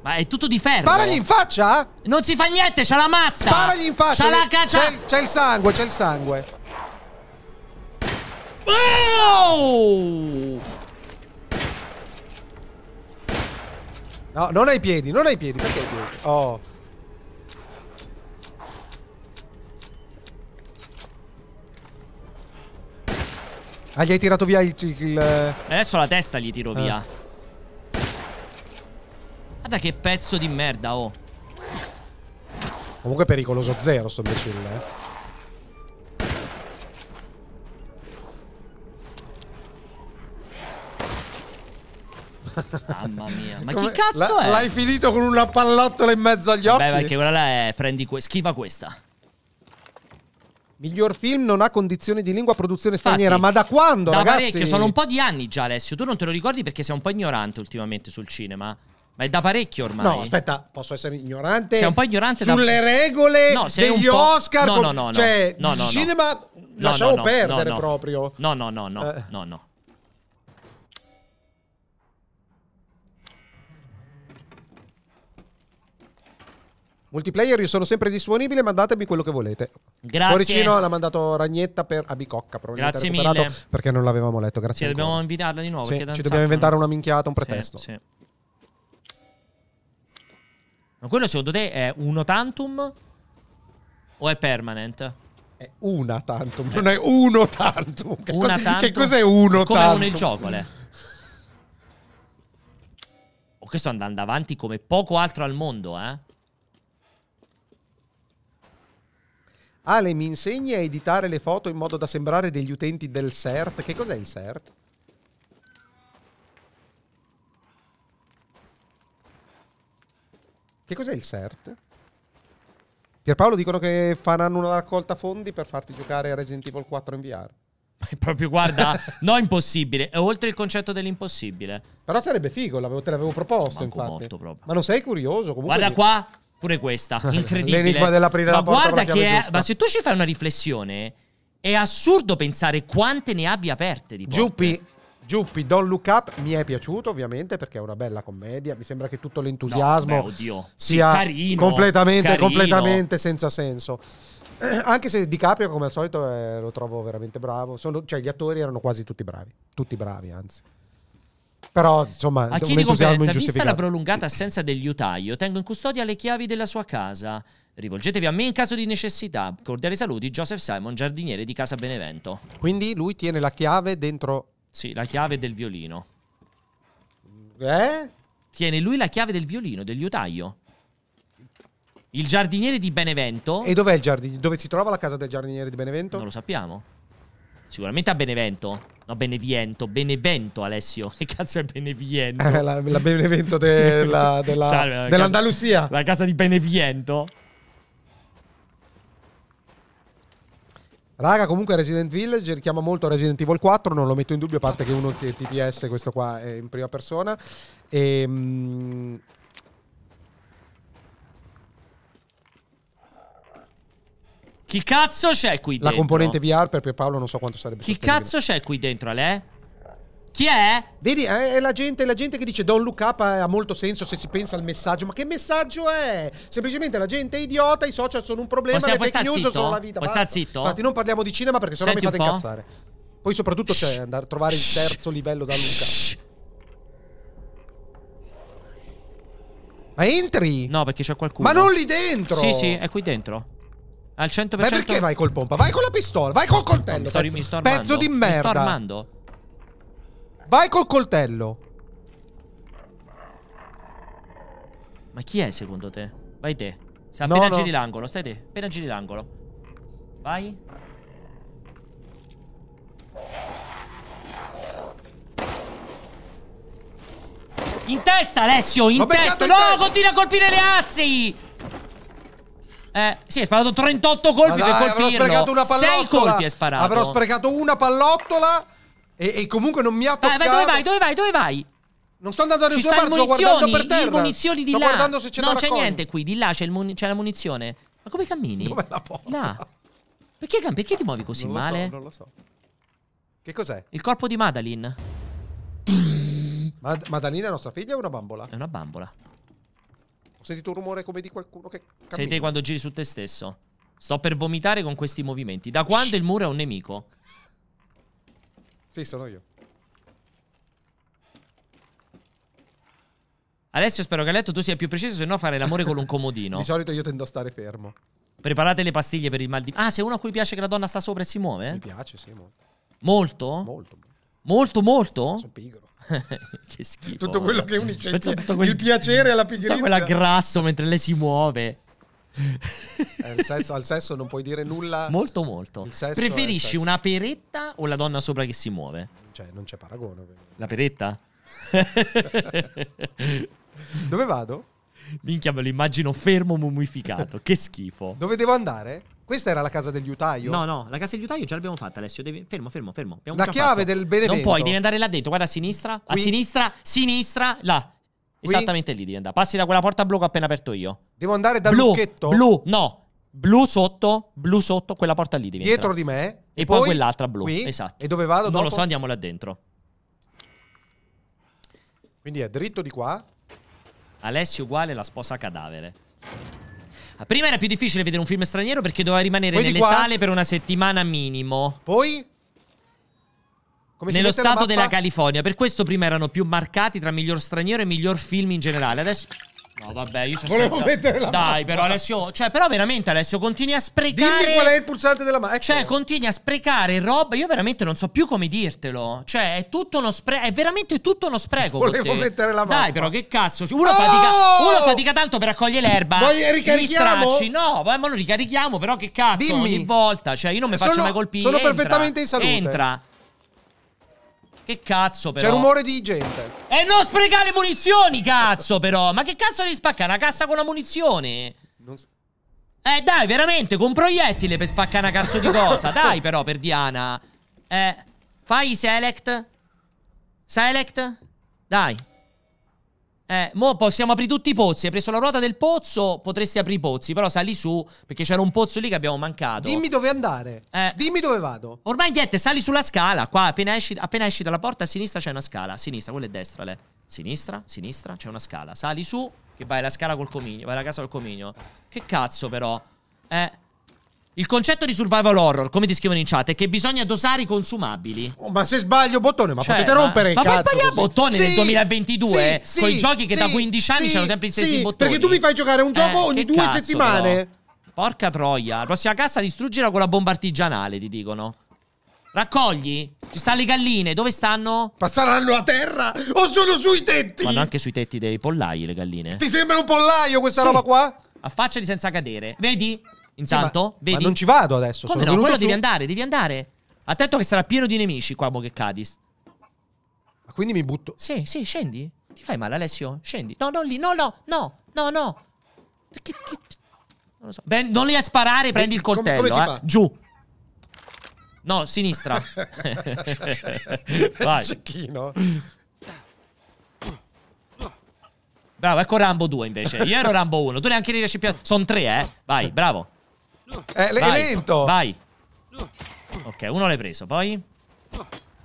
Ma è tutto di ferro. Sparagli in faccia? Non si fa niente, c'ha la mazza. Sparagli in faccia. C'ha la caccia. C'è il sangue, c'è il sangue. Oh! No, non ai piedi, non hai piedi. Perché ai piedi? Oh. Ah, gli hai tirato via il. il... Eh. Adesso la testa gli tiro eh. via. Guarda che pezzo di merda, oh. Comunque è pericoloso zero sto imbecille, eh. Mamma mia, ma Come, chi cazzo la, è? L'hai finito con una pallottola in mezzo agli occhi? Beh, perché quella là è prendi que schiva questa. Miglior film non ha condizioni di lingua produzione straniera, Infatti, ma da quando? Da ragazzi? parecchio, sono un po' di anni già Alessio, tu non te lo ricordi perché sei un po' ignorante ultimamente sul cinema. Ma è da parecchio ormai. No, aspetta, posso essere ignorante. Sei un po' ignorante sulle da... regole no, degli Oscar. No, no, no, cioè, no, no, cinema no, lasciamo no, perdere proprio. No, no, no, no, eh. no, no. Multiplayer io sono sempre disponibile, mandatemi quello che volete. Grazie. Coricino l'ha mandato Ragnetta per Abicocca, probabilmente Grazie mille. perché non l'avevamo letto, grazie. Sì, ancora. dobbiamo invitarla di nuovo. Sì, ci dobbiamo inventare una minchiata, un pretesto. Sì, sì. Ma quello secondo te è uno tantum o è permanent? È una tantum, eh. non è uno tantum. Che, una co- tantum. che cos'è uno Come tantum? Come uno il giocole. Oh, questo sto andando avanti come poco altro al mondo, eh. Ale, mi insegni a editare le foto in modo da sembrare degli utenti del CERT? Che cos'è il CERT? Che cos'è il CERT? Pierpaolo dicono che faranno una raccolta fondi per farti giocare a Resident Evil 4 in VR. Proprio guarda, no, impossibile. È oltre il concetto dell'impossibile. Però sarebbe figo, te l'avevo proposto. Manco infatti. Ma non sei curioso? Comunque guarda qua, pure questa. Incredibile. L'enigma dell'aprire ma la porta. Guarda che è, ma se tu ci fai una riflessione, è assurdo pensare quante ne abbia aperte di porte. Giuppi, Giuppi, Don't Look Up mi è piaciuto ovviamente perché è una bella commedia. Mi sembra che tutto l'entusiasmo no, beh, sia sì, carino, completamente, carino. completamente senza senso. Anche se Di Caprio, come al solito, eh, lo trovo veramente bravo. Sono, cioè, gli attori erano quasi tutti bravi. Tutti bravi, anzi. Però, insomma, a chi di competenza, vista la prolungata assenza del liutaio, tengo in custodia le chiavi della sua casa. Rivolgetevi a me in caso di necessità. Cordiali saluti, Joseph Simon, giardiniere di Casa Benevento. Quindi lui tiene la chiave dentro sì, la chiave del violino. Eh? Tiene lui la chiave del violino, del liutaio. Il giardiniere di Benevento. E dov'è il giardiniere? Dove si trova la casa del giardiniere di Benevento? Non lo sappiamo. Sicuramente a Benevento. No, Beneviento. Benevento, Alessio. Che cazzo è Beneviento? Eh, la, la Benevento de, la, della, Salve, la dell'Andalusia. Casa, la casa di Beneviento. Raga, comunque Resident Village richiama molto Resident Evil 4, non lo metto in dubbio, a parte che uno è TPS, questo qua è in prima persona. E, mm, Chi cazzo c'è qui dentro? la componente VR per Pierpaolo non so quanto sarebbe Chi sostenibile. cazzo c'è qui dentro, Ale? Chi è? Vedi, è la gente, la gente che dice Don Look Up ha molto senso se si pensa al messaggio. Ma che messaggio è? Semplicemente la gente è idiota, i social sono un problema, Possiamo, le fake news zitto? sono la vita. Puoi basta. zitto? Infatti non parliamo di cinema perché sennò Senti mi fate incazzare. Poi soprattutto c'è cioè, andare a trovare il terzo livello da Luca. Ma entri? No, perché c'è qualcuno. Ma non lì dentro! Sì, sì, è qui dentro. Al 100%. Ma perché vai col pompa? Vai con la pistola, vai col coltello. No, mi sto, pezzo, mi sto armando. pezzo di merda. Mi sto armando. Vai col coltello. Ma chi è secondo te? Vai te. Se appena no, no. giri l'angolo, stai te. Appena giri l'angolo. Vai. In testa, Alessio, in testa. No, testa. continua a colpire le assi. Eh, sì, hai sparato 38 colpi Ma dai, per colpirlo. Avrò sprecato una pallottola. 6 colpi hai sparato. Avrò sprecato una pallottola e, e comunque non mi ha toccato. Vai, vai, dove vai? Dove vai? Dove vai? Non sto andando a nessuna parte, sto guardando per terra. munizioni di sto là. guardando se c'è No, c'è niente qui, di là c'è, il mun- c'è la munizione. Ma come cammini? Dov'è la porta? Là. Perché, cam- perché ti muovi così non lo male? so, non lo so. Che cos'è? Il corpo di Madeline Ma, ma Danina è nostra figlia o una bambola? è una bambola. Ho sentito un rumore come di qualcuno che cammina. Sei te quando giri su te stesso. Sto per vomitare con questi movimenti. Da quando il muro è un nemico? Sì, sono io. Alessio, spero che a letto tu sia più preciso, se no fare l'amore con un comodino. di solito io tendo a stare fermo. Preparate le pastiglie per il mal di... Ah, sei uno a cui piace che la donna sta sopra e si muove? Mi piace, sì, molto. Molto? Molto. Molto, molto? Sono pigro. che schifo. Tutto quello che unisce il, quel... il piacere alla pigrizia. Tutta quella grasso mentre lei si muove eh, sesso, al sesso non puoi dire nulla. Molto, molto. Preferisci una peretta o la donna sopra che si muove? Cioè, non c'è paragone. Ovviamente. La peretta? Dove vado? Minchia, me lo immagino fermo, mummificato. che schifo. Dove devo andare? Questa era la casa del liutaio? No, no, la casa del liutaio già l'abbiamo fatta, Alessio. Devi... Fermo, fermo, fermo. Abbiamo la chiave fatto. del benevento. Non puoi, devi andare là dentro. Guarda a sinistra. Qui. A sinistra, sinistra, là qui? Esattamente lì devi andare. Passi da quella porta blu che ho appena aperto io. Devo andare dal blu, lucchetto? Blu, no. Blu sotto, blu sotto, quella porta lì devi Dietro entrare. di me? E, poi, poi, quell'altra blu. Qui? Esatto. E dove vado Non lo so, andiamo là dentro. Quindi è dritto di qua. Alessio uguale la sposa cadavere. Prima era più difficile vedere un film straniero perché doveva rimanere poi nelle sale per una settimana minimo. Poi? Come nello stato della California. Per questo prima erano più marcati tra miglior straniero e miglior film in generale. Adesso. No, vabbè, io ci Volevo senza... mettere la Dai, mappa. però Alessio, cioè, però veramente Alessio continui a sprecare Dimmi qual è il pulsante della mano. Ecco. Cioè, continui a sprecare roba, io veramente non so più come dirtelo. Cioè, è tutto uno spreco, è veramente tutto uno spreco Volevo mettere la mano. Dai, però che cazzo, uno, oh! fatica... uno fatica tanto per raccogliere l'erba. Voglio ricarichiamo. No, ma lo ricarichiamo, però che cazzo, Dimmi. ogni volta, cioè, io non mi faccio sono, mai colpire. Sono entra, perfettamente in salute. Entra. Che cazzo però? C'è rumore di gente. E eh, non sprecare munizioni, cazzo però. Ma che cazzo devi spaccare? Una cassa con la munizione? Non... Eh dai, veramente, con proiettile per spaccare una cazzo di cosa. dai però, per Diana. Eh, fai select. Select. Dai. Eh, mo possiamo aprire tutti i pozzi. Hai preso la ruota del pozzo, potresti aprire i pozzi. Però sali su, perché c'era un pozzo lì che abbiamo mancato. Dimmi dove andare. Eh. Dimmi dove vado. Ormai, niente, sali sulla scala. Qua, appena esci, appena esci, dalla porta, a sinistra c'è una scala. A sinistra, quella è destra, le. Sinistra, sinistra, c'è una scala. Sali su, che vai alla scala col comigno. Vai alla casa col comigno. Che cazzo, però. Eh... Il concetto di survival horror, come ti scrivono in chat, è che bisogna dosare i consumabili. Oh, ma se sbaglio bottone, ma cioè, potete rompere ma, il ma cazzo. Ma sbagliare bottone sì, nel 2022 sì, eh? con sì, i giochi che da 15 anni hanno sempre gli stessi bottoni. Perché tu mi fai giocare un eh, gioco eh, ogni due cazzo, settimane. Però. Porca troia. La prossima cassa distruggila con la bomba artigianale, ti dicono. Raccogli? Ci stanno le galline, dove stanno? Passeranno a terra o sono sui tetti? Vanno anche sui tetti dei pollai le galline. Ti sembra un pollaio questa roba qua? Affacciali senza cadere. Vedi? Intanto, sì, ma, vedi. Ma non ci vado adesso. Come sono no? Quello su... devi andare, devi andare. Attento che sarà pieno di nemici qua, Mo che Cadis. Ma quindi mi butto. Sì, sì, scendi. Ti fai male, Alessio? Scendi. No, non lì. No, no, no, no, no. Perché. Che... Non lo so. Ben, non li a sparare, prendi il coltello. Come, come eh. Giù. No, sinistra. Vai. Cecchino. Bravo, ecco Rambo 2 invece. Io ero Rambo 1. Tu neanche li riesci più. Sono 3, eh. Vai, bravo. Eh, vai, è lento. Vai. Ok, uno l'hai preso, poi.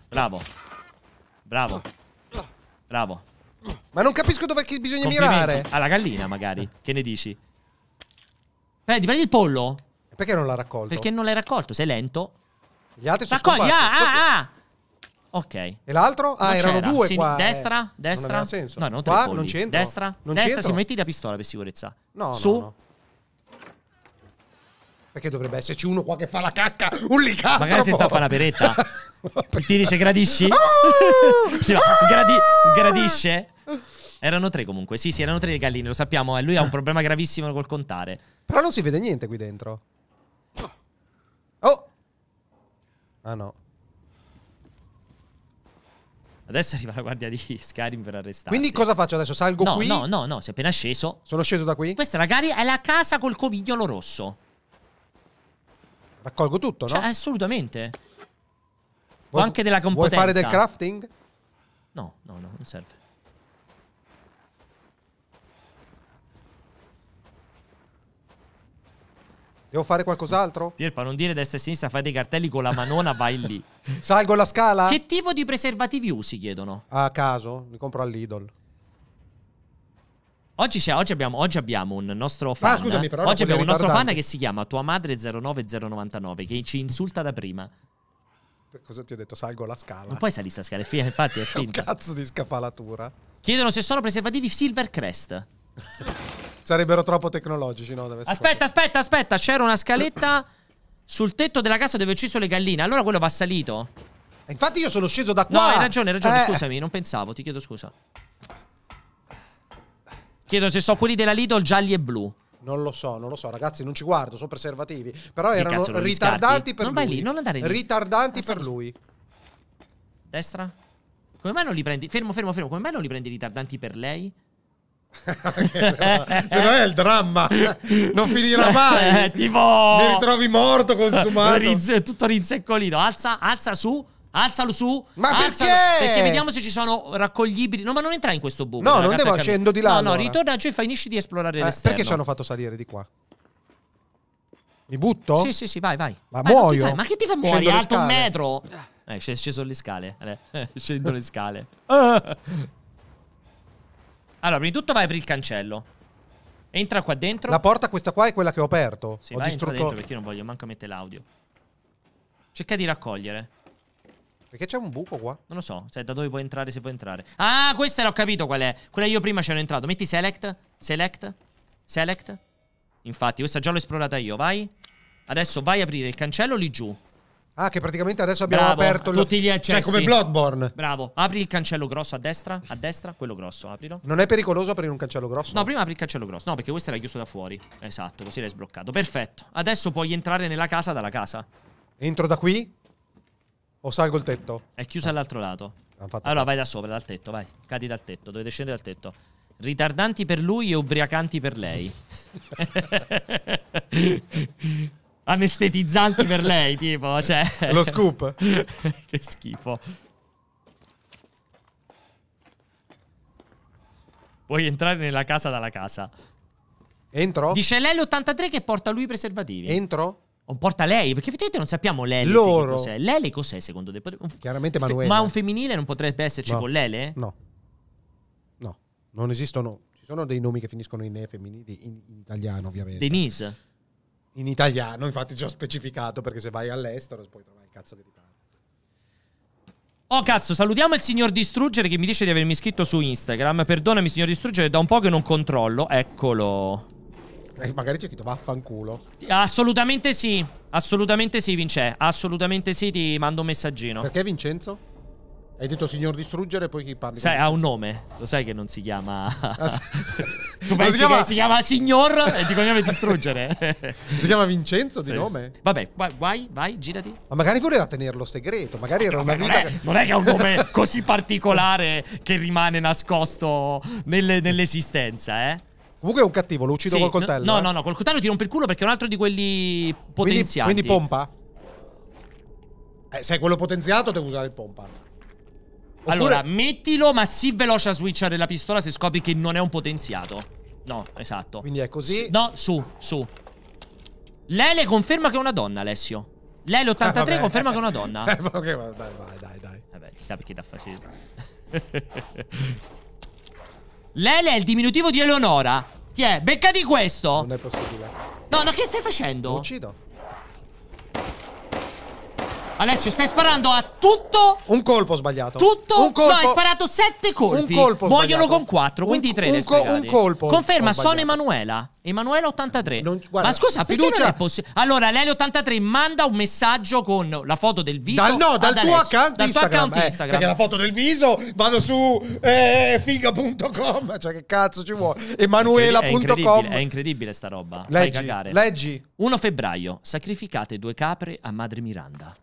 Bravo. Bravo. Bravo. Ma non capisco dove bisogna mirare. Alla gallina, magari. Che ne dici? Prendi, prendi il pollo. Perché non l'ha raccolto? Perché non l'hai raccolto, sei lento. Gli altri Raccogli, sono scomparsi. Ah, ah, ah. Ok. E l'altro? Ah, non erano due Sin- qua. Destra, eh. destra. Non ha senso. No, non qua non c'entra. Destra, non destra, c'entro. si metti la pistola per sicurezza. No, Su. No, no. Perché dovrebbe esserci uno qua che fa la cacca, un licantropo. Magari si sta a fare la peretta. Ti dice gradisci? Ah! Ti va, gradi- gradisce? Ah! Erano tre comunque, sì sì, erano tre le galline, lo sappiamo, eh. lui ha un problema gravissimo col contare. Però non si vede niente qui dentro. Oh! Ah no. Adesso arriva la guardia di Skyrim per arrestare. Quindi cosa faccio adesso? Salgo no, qui? No, no, no, sei appena sceso. Sono sceso da qui? Questa ragazzi è la casa col comignolo rosso. Raccolgo tutto, no? Cioè, assolutamente. Vuoi, o anche della competenza. Vuoi fare del crafting? No, no, no, non serve. Devo fare qualcos'altro? Pierpa, non dire destra e sinistra, fai dei cartelli con la manona, vai lì. Salgo la scala? Che tipo di preservativi usi, chiedono? A caso, li compro all'Idol. Oggi, oggi, abbiamo, oggi, abbiamo, un nostro fan. Ma scusami, però oggi abbiamo un nostro fan che si chiama Tua madre 09099 che ci insulta da prima. Cosa ti ho detto? Salgo la scala. Non puoi salire la scala, è finta, infatti è finta. un cazzo di scafalatura. Chiedono se sono preservativi Silvercrest. Sarebbero troppo tecnologici, no? Aspetta, aspetta, aspetta, c'era una scaletta sul tetto della casa dove ho ucciso le galline. Allora quello va salito. Eh, infatti io sono sceso da qua. No, hai ragione, hai ragione, eh. scusami, non pensavo, ti chiedo scusa. Chiedo se so quelli della Lidl gialli e blu. Non lo so, non lo so, ragazzi, non ci guardo, sono preservativi. Però che erano ritardanti per non lui. Vai lì, non andare lì. Ritardanti non per so. lui. Destra? Come mai non li prendi? Fermo, fermo, fermo. Come mai non li prendi ritardanti per lei? se no è il dramma non finirà mai tipo mi ritrovi morto consumato tutto rinseccolito alza, alza su Alzalo su. Ma alzalo, perché? Perché vediamo se ci sono raccoglibili. No, ma non entra in questo buco. No, non devo scendo di là. No, allora. no, ritorna giù e finisci di esplorare eh, l'esterno. Perché ci hanno fatto salire di qua? Mi butto? Sì, sì, sì, vai, vai. Ma vai, muoio. Ma che ti fa muovere? Alto un metro. Eh, sc- sceso le scale. scendo le scale. allora, prima di tutto vai per il cancello. Entra qua dentro. La porta questa qua è quella che ho aperto. Sì, ho vai distrutto dentro perché io non voglio manco mettere l'audio. Cerca di raccogliere. Perché c'è un buco qua? Non lo so, cioè da dove puoi entrare se puoi entrare. Ah, questa l'ho capito qual è. Quella io prima c'ero entrato. Metti select, select, select. Infatti, questa già l'ho esplorata io, vai. Adesso vai a aprire il cancello lì giù. Ah, che praticamente adesso abbiamo Bravo, aperto il... tutti gli accessi. Cioè, come Bloodborne. Bravo. Apri il cancello grosso a destra, a destra, quello grosso, aprilo. Non è pericoloso aprire un cancello grosso? No, prima apri il cancello grosso. No, perché questo era chiuso da fuori. Esatto, così l'hai sbloccato. Perfetto. Adesso puoi entrare nella casa dalla casa. Entro da qui? O salgo il tetto? È chiusa ah. all'altro lato. Allora vai da sopra, dal tetto, vai. Cadi dal tetto, dovete scendere dal tetto. Ritardanti per lui e ubriacanti per lei. Anestetizzanti per lei, tipo, cioè. Lo scoop. che schifo. Puoi entrare nella casa dalla casa. Entro? Dice lei l'83 che porta lui i preservativi. Entro? O oh, porta lei, perché effettivamente non sappiamo Lele Loro. cos'è. Lele cos'è secondo te? Chiaramente Manuele. ma un femminile non potrebbe esserci No. con Lele? No. No, non esistono. Ci sono dei nomi che finiscono in E femminili in, in italiano, ovviamente. Denise? in italiano, infatti, già specificato perché se vai all'estero puoi trovare il cazzo che ti pare. Oh cazzo, salutiamo il signor Distruggere che mi dice di avermi iscritto su Instagram. Perdonami signor Distruggere, da un po' che non controllo. Eccolo. Eh, magari c'è scritto vaffanculo. Assolutamente sì. Assolutamente sì, Vince. Assolutamente sì, ti mando un messaggino. Perché Vincenzo? Hai detto signor distruggere e poi chi parli? Sai, ha un nome. Lo sai che non si chiama. Ah, tu pensi si chiama... che si chiama signor e ti cognome distruggere? si chiama Vincenzo di sì. nome? Vabbè, vai, vai, girati. Ma magari voleva tenerlo segreto. Magari era una vita. Non è, non è che ha un nome così particolare che rimane nascosto nell'esistenza, eh? Comunque è un cattivo, lo uccido sì, col coltello. No, eh. no, no, col coltello ti rompe il culo perché è un altro di quelli potenziati. Quindi, quindi pompa? Eh, se è quello potenziato, devo usare il pompa. Oppure... Allora, mettilo, ma sii veloce a switchare la pistola se scopri che non è un potenziato. No, esatto. Quindi è così. S no, su, su. Lele conferma che è una donna, Alessio. Lele 83 ah, conferma che è una donna. ok, dai, vai, dai, dai. Vabbè, si sa perché da facile. Lele è il diminutivo di Eleonora. Ti è, beccati questo. Non è possibile. No, ma che stai facendo? Lo uccido. Alessio, stai sparando a tutto. Un colpo sbagliato. Tutto. Un colpo. No, hai sparato sette colpi. Un colpo. Muoiono con quattro, quindi tre. Un, co un colpo. Conferma, sono Emanuela. Emanuela 83. Non, guarda, Ma scusa, perché fiducia. non è possibile? Allora, Lele 83 manda un messaggio con la foto del viso. Dal, no, dal tuo account, dal Instagram, tuo account eh, Instagram. Perché la foto del viso vado su eh, figa.com. Cioè, che cazzo ci vuole? Emanuela.com. È, incredibile, è incredibile sta roba. Leggi, leggi. 1 febbraio. Sacrificate due capre a Madre Miranda.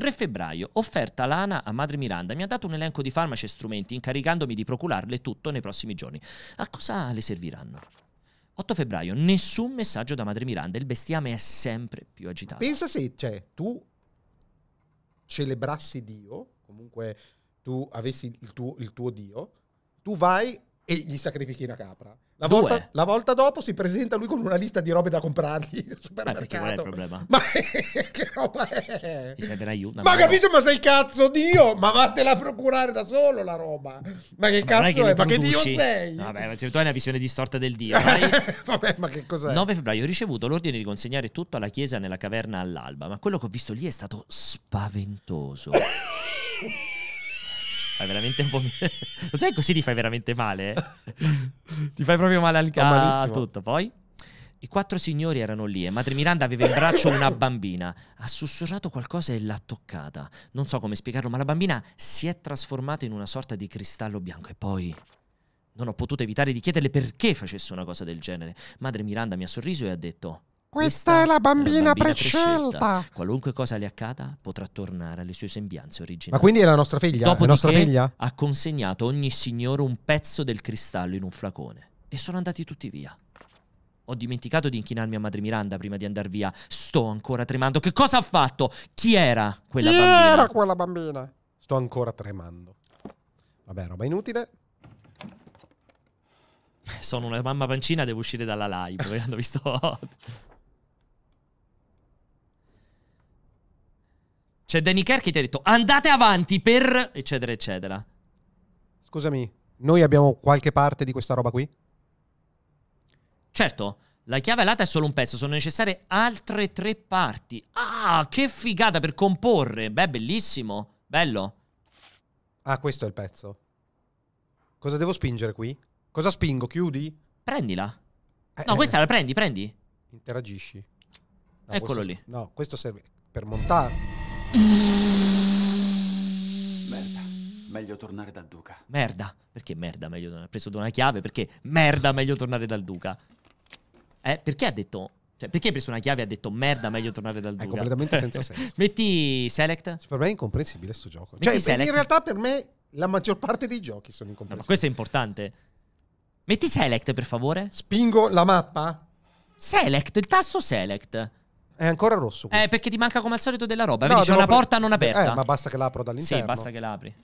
3 febbraio, offerta Lana a Madre Miranda. Mi ha dato un elenco di farmaci e strumenti incaricandomi di procurarle tutto nei prossimi giorni. A cosa le serviranno? 8 febbraio, nessun messaggio da Madre Miranda. Il bestiame è sempre più agitato. Pensa se, cioè, tu celebrassi Dio, comunque tu avessi il tuo, il tuo Dio, tu vai e gli sacrifichi una capra. La volta, la volta, dopo si presenta lui con una lista di robe da comprargli al supermercato. Ma, è il problema? ma che roba è? Mi serve Una, ma capito, ma sei cazzo Dio? Ma vattela a procurare da solo la roba. Ma che ma cazzo è? Che è? Ma che Dio sei? Vabbè, ma cioè, tu hai una visione distorta del Dio. Vabbè, ma che cos'è? 9 febbraio ho ricevuto l'ordine di consegnare tutto alla chiesa nella caverna all'alba, ma quello che ho visto lì è stato spaventoso. Fai veramente un po'. Lo sai così ti fai veramente male? Eh? ti fai proprio male al ah, ca- a tutto. Poi? I quattro signori erano lì e Madre Miranda aveva in braccio una bambina. Ha sussurrato qualcosa e l'ha toccata. Non so come spiegarlo, ma la bambina si è trasformata in una sorta di cristallo bianco. E poi non ho potuto evitare di chiederle perché facesse una cosa del genere. Madre Miranda mi ha sorriso e ha detto: questa è la bambina, bambina prescelta. prescelta. Qualunque cosa le accada, potrà tornare alle sue sembianze originali. Ma quindi è la nostra figlia? Dopo è nostra figlia? ha consegnato ogni signore un pezzo del cristallo in un flacone. E sono andati tutti via. Ho dimenticato di inchinarmi a Madre Miranda prima di andare via. Sto ancora tremando. Che cosa ha fatto? Chi era quella Chi bambina? Chi era quella bambina? Sto ancora tremando. Vabbè, roba inutile. Sono una mamma pancina, devo uscire dalla live. Hanno visto. C'è Danny Kerr che ti ha detto andate avanti per... eccetera, eccetera. Scusami, noi abbiamo qualche parte di questa roba qui? Certo, la chiave alata è solo un pezzo, sono necessarie altre tre parti. Ah, che figata per comporre. Beh, bellissimo, bello. Ah, questo è il pezzo. Cosa devo spingere qui? Cosa spingo? Chiudi? Prendila. Eh, no, questa eh. la prendi, prendi. Interagisci. No, Eccolo questo, lì. No, questo serve per montare. Merda, meglio tornare dal duca. Merda, perché merda meglio tornare? Ha preso una chiave, perché merda meglio tornare dal duca? Eh, perché ha detto... Cioè, perché ha preso una chiave e ha detto merda, meglio tornare dal duca? È completamente senza senso. Metti Select. Per me è incomprensibile questo gioco. Metti cioè, in realtà per me la maggior parte dei giochi sono incomprensibili. No, ma questo è importante. Metti Select, per favore. Spingo la mappa? Select, il tasto Select. È ancora rosso. Qui. Eh, perché ti manca come al solito della roba. No, Vedi, c'è una apri... porta non aperta. Eh, ma basta che l'apro dall'interno. Sì, basta che l'apri.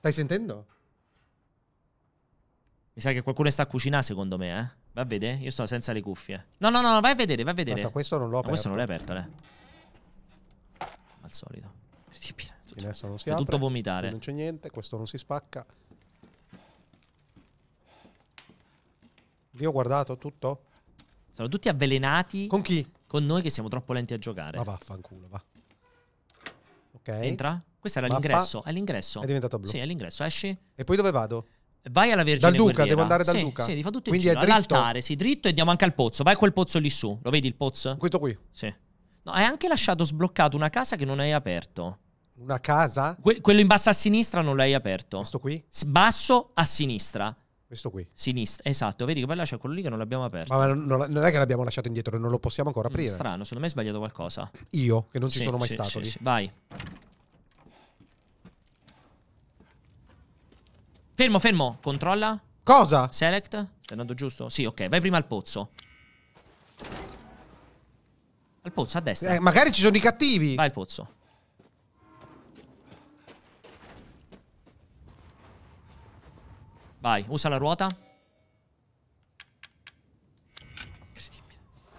Stai sentendo? Mi sa che qualcuno sta a cucinare, secondo me, eh. Va a vedere, io sto senza le cuffie. No, no, no, vai a vedere, vai a vedere. Aspetta, questo non l'ho aperto. No, questo non l'hai aperto, eh. Al solito. Tutto, tutto vomitare. Non c'è niente, questo non si spacca. Io ho guardato tutto. Sono tutti avvelenati. Con chi? Con noi che siamo troppo lenti a giocare. Ma vaffanculo, va. Ok. Entra. Questo era l'ingresso. È l'ingresso. È diventato blu. Sì, è l'ingresso. Esci. E poi dove vado? Vai alla Vergine Dal Duca, guerriera. devo andare dal sì, Duca. Sì, li fa tutto Quindi in giro. All'altare, sì, dritto e andiamo anche al pozzo. Vai a quel pozzo lì su. Lo vedi il pozzo? Questo qui. Sì. No, hai anche lasciato sbloccato una casa che non hai aperto. Una casa? Que- quello in basso a sinistra non l'hai aperto. Questo qui? Basso a sinistra. Questo qui. Sinistra, esatto. Vedi che bella c'è quello lì che non l'abbiamo aperto. Ma non, non è che l'abbiamo lasciato indietro, non lo possiamo ancora mm, aprire. strano, secondo me hai sbagliato qualcosa. Io, che non sì, ci sono mai sì, stato sì, lì. Vai. Fermo, fermo. Controlla. Cosa? Select. Stai andando giusto? Sì, ok. Vai prima al pozzo. Al pozzo, a destra. Eh, magari ci sono i cattivi. Vai al pozzo. Vai, usa la ruota.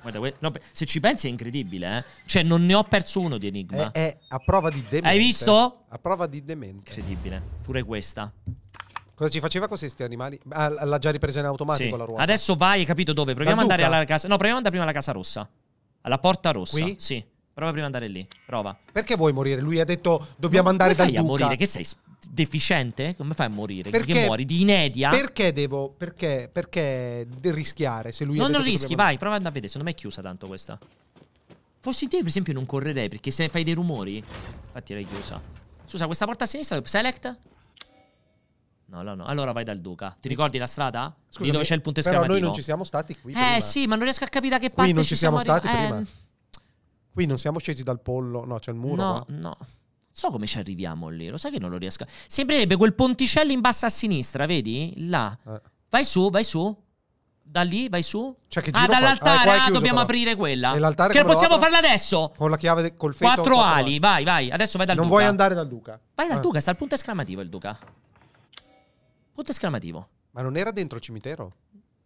Guarda, no, se ci pensi è incredibile, eh. Cioè, non ne ho perso uno di Enigma. È, è a prova di demente. Hai visto? A prova di demente. Incredibile. Pure questa. Cosa ci faceva con questi animali? Ah, l'ha già ripresa in automatico sì. la ruota. Adesso vai, hai capito dove? Proviamo ad andare alla casa. No, proviamo ad andare prima alla casa rossa. Alla porta rossa. Qui? Sì. Prova prima ad andare lì. Prova. Perché vuoi morire? Lui ha detto dobbiamo Ma andare dal Duca. a morire? Che sei deficiente? Come fai a morire? Perché, perché muori? Di inedia? Perché devo. Perché, perché rischiare? Se lui non, non rischi, problema. vai, prova ad andare a vedere. Secondo me è chiusa tanto questa. Fossi te, per esempio, non correrei perché se fai dei rumori. Infatti, l'hai chiusa. Scusa, questa porta a sinistra, select. No, no, no. Allora vai dal Duca. Ti ricordi la strada? Scusa, dove c'è il punto esclamativo? Però noi non ci siamo stati qui. Eh sì, ma non riesco a capire da che parte qui non ci, siamo, siamo stati prima. Eh. Qui non siamo scesi dal pollo. No, c'è il muro. No, qua. no so come ci arriviamo lì, lo sai che non lo riesco. A... Sembrerebbe quel ponticello in basso a sinistra, vedi? Là. Eh. Vai su, vai su. Da lì vai su. Cioè che ah, eh, dall'altare ah, dobbiamo però. aprire quella. E l'altare che possiamo farla adesso. Con la chiave col feto. Quattro ali, vai, vai. Adesso vai dal non duca. Non vuoi andare dal duca. Vai dal eh. duca, sta al punto esclamativo il duca. Punto esclamativo. Ma non era dentro il cimitero?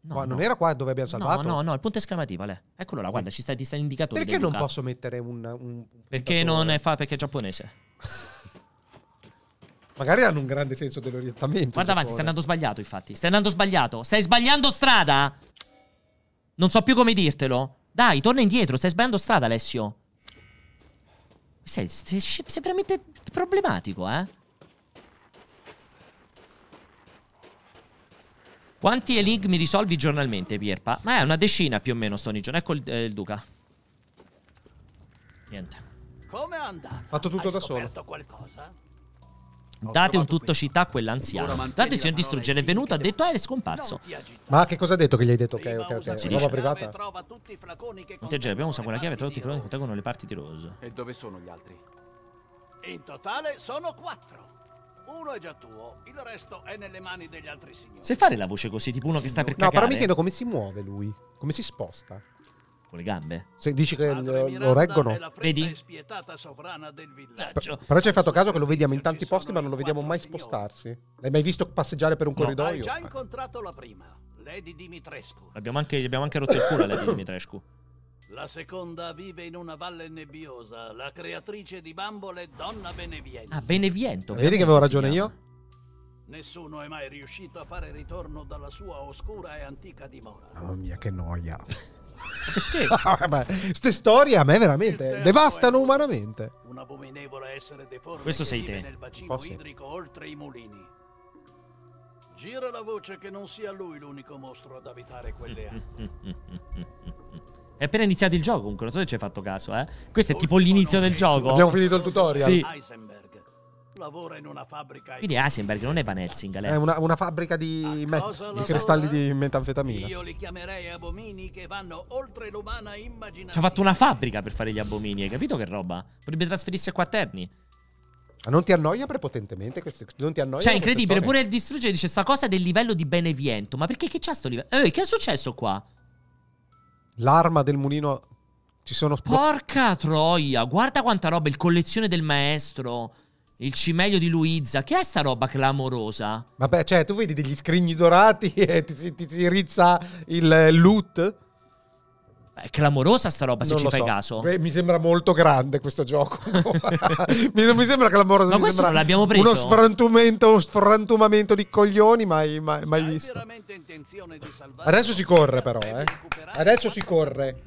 No, qua, no. Non era qua dove abbiamo salvato? No, no, no, il punto esclamativo, Ale. Eccolo là, guarda, eh. ci sta, ti sta indicato. Perché non indicato. posso mettere un... un perché non è fa, perché è giapponese. Magari hanno un grande senso dell'orientamento. Guarda avanti, stai andando sbagliato, infatti. Stai andando sbagliato. Stai sbagliando strada. Non so più come dirtelo. Dai, torna indietro. Stai sbagliando strada, Alessio. Sei, sei, sei veramente problematico, eh. Quanti Elig risolvi giornalmente, Pierpa? Ma è una decina più o meno, Stony John. Ecco il, eh, il Duca. Niente. Come è andato? Fatto tutto Hai da solo. Qualcosa? Date un tutto questo. città a quell'anziano. Tanto il signor Distruggere è venuto, ha detto, ah, è scomparso. Ma che cosa ha detto che gli hai detto? Ok, ok, ok. Non si dice. privata. Proteggere, abbiamo usato quella chiave, trova tutti i flaconi che contengono le parti di Rose. E dove sono gli altri? In totale sono quattro. Uno è già tuo, il resto è nelle mani degli altri signori. Se fare la voce così, tipo uno che sta per cagare. No, però mi chiedo come si muove lui, come si sposta. Con le gambe? Se dici che lo, lo reggono. Vedi? Però, però ci hai fatto caso che lo vediamo in tanti posti ma non lo vediamo mai signori. spostarsi. L'hai mai visto passeggiare per un no. corridoio? Hai già incontrato la prima, Lady Dimitrescu. Abbiamo anche, abbiamo anche rotto il culo a Lady Dimitrescu. La seconda vive in una valle nebbiosa. La creatrice di bambole, Donna Beneviento. Ah, Beneviento. Vedi che avevo ragione io? Nessuno è mai riuscito a fare ritorno dalla sua oscura e antica dimora. Mamma mia, che noia. Queste storie a me veramente devastano umanamente. Un abominevole essere deforme Questo sei te. nel bacino Forse. idrico oltre i mulini. Gira la voce che non sia lui l'unico mostro ad abitare quelle acque. È appena iniziato il gioco, comunque, non so se ci hai fatto caso, eh. Questo è tipo l'inizio del gioco. Abbiamo finito il tutorial. Sì. Quindi Heisenberg non è Van Helsing, lei. È una, una fabbrica di, met- di cristalli di metanfetamina. Io li chiamerei abomini che vanno oltre l'umana immaginazione. Ci ha fatto una fabbrica per fare gli abomini, hai capito che roba? Potrebbe trasferirsi qua a Terni. Ma Non ti annoia prepotentemente? Questo, non ti annoia? Cioè, incredibile. Pure il distruggere dice sta cosa del livello di Beneviento. Ma perché che c'è sto livello? Ehi, che è successo qua? L'arma del mulino ci sono sp- Porca troia, guarda quanta roba, il collezione del maestro. Il cimelio di Luiza. che è sta roba clamorosa? Vabbè, cioè, tu vedi degli scrigni dorati e ti, ti, ti rizza il eh, loot? È eh, clamorosa sta roba, se non ci fai so. caso. Beh, mi sembra molto grande questo gioco. mi, non mi sembra clamoroso. Ma mi questo non l'abbiamo preso. Uno sfrantumento, sfrantumamento di coglioni mai, mai, mai visto. Adesso si corre però, eh. Adesso si corre.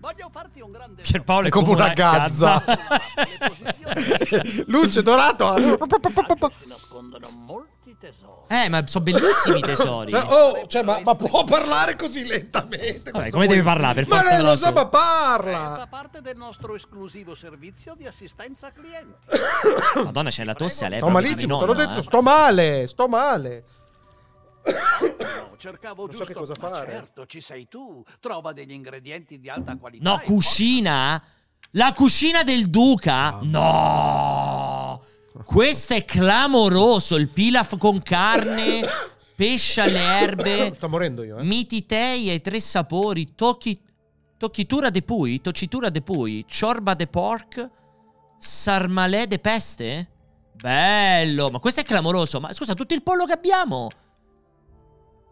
Voglio farti un grande Pierpaolo è come, come una gazza. gazza. Luce dorato. Ah, si nascondono molto tesori. Eh, ma sono bellissimi i tesori. Eh, oh, cioè, ma, ma, può parlare così lentamente? Vabbè, come devi parlare? Per ma non lo so, ma parla! Fa parte del nostro esclusivo servizio di assistenza clienti. Madonna, c'è la tosse a lei. Sto malissimo, te l'ho detto, eh. sto male, sto male. No, certo, cercavo non giusto. So che cosa fare. Certo, ci sei tu. Trova degli ingredienti di alta qualità. No, cucina? La cucina del duca? No! no. Questo è clamoroso, il pilaf con carne, pesce alle erbe. Sto morendo io, eh. Mititei ai tre sapori, tocchi, tocchitura de pui, toccitura de pui, ciorba de pork, sarmalè de peste. Bello, ma questo è clamoroso. Ma scusa, tutto il pollo che abbiamo.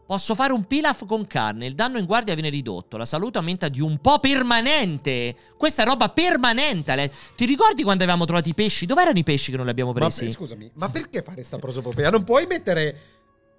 Posso fare un pilaf con carne, il danno in guardia viene ridotto, la salute aumenta di un po' permanente. Questa roba permanente. Ti ricordi quando avevamo trovato i pesci? Dove erano i pesci che non li abbiamo presi? Ma, scusami, ma perché fare sta prosopopea? Non puoi mettere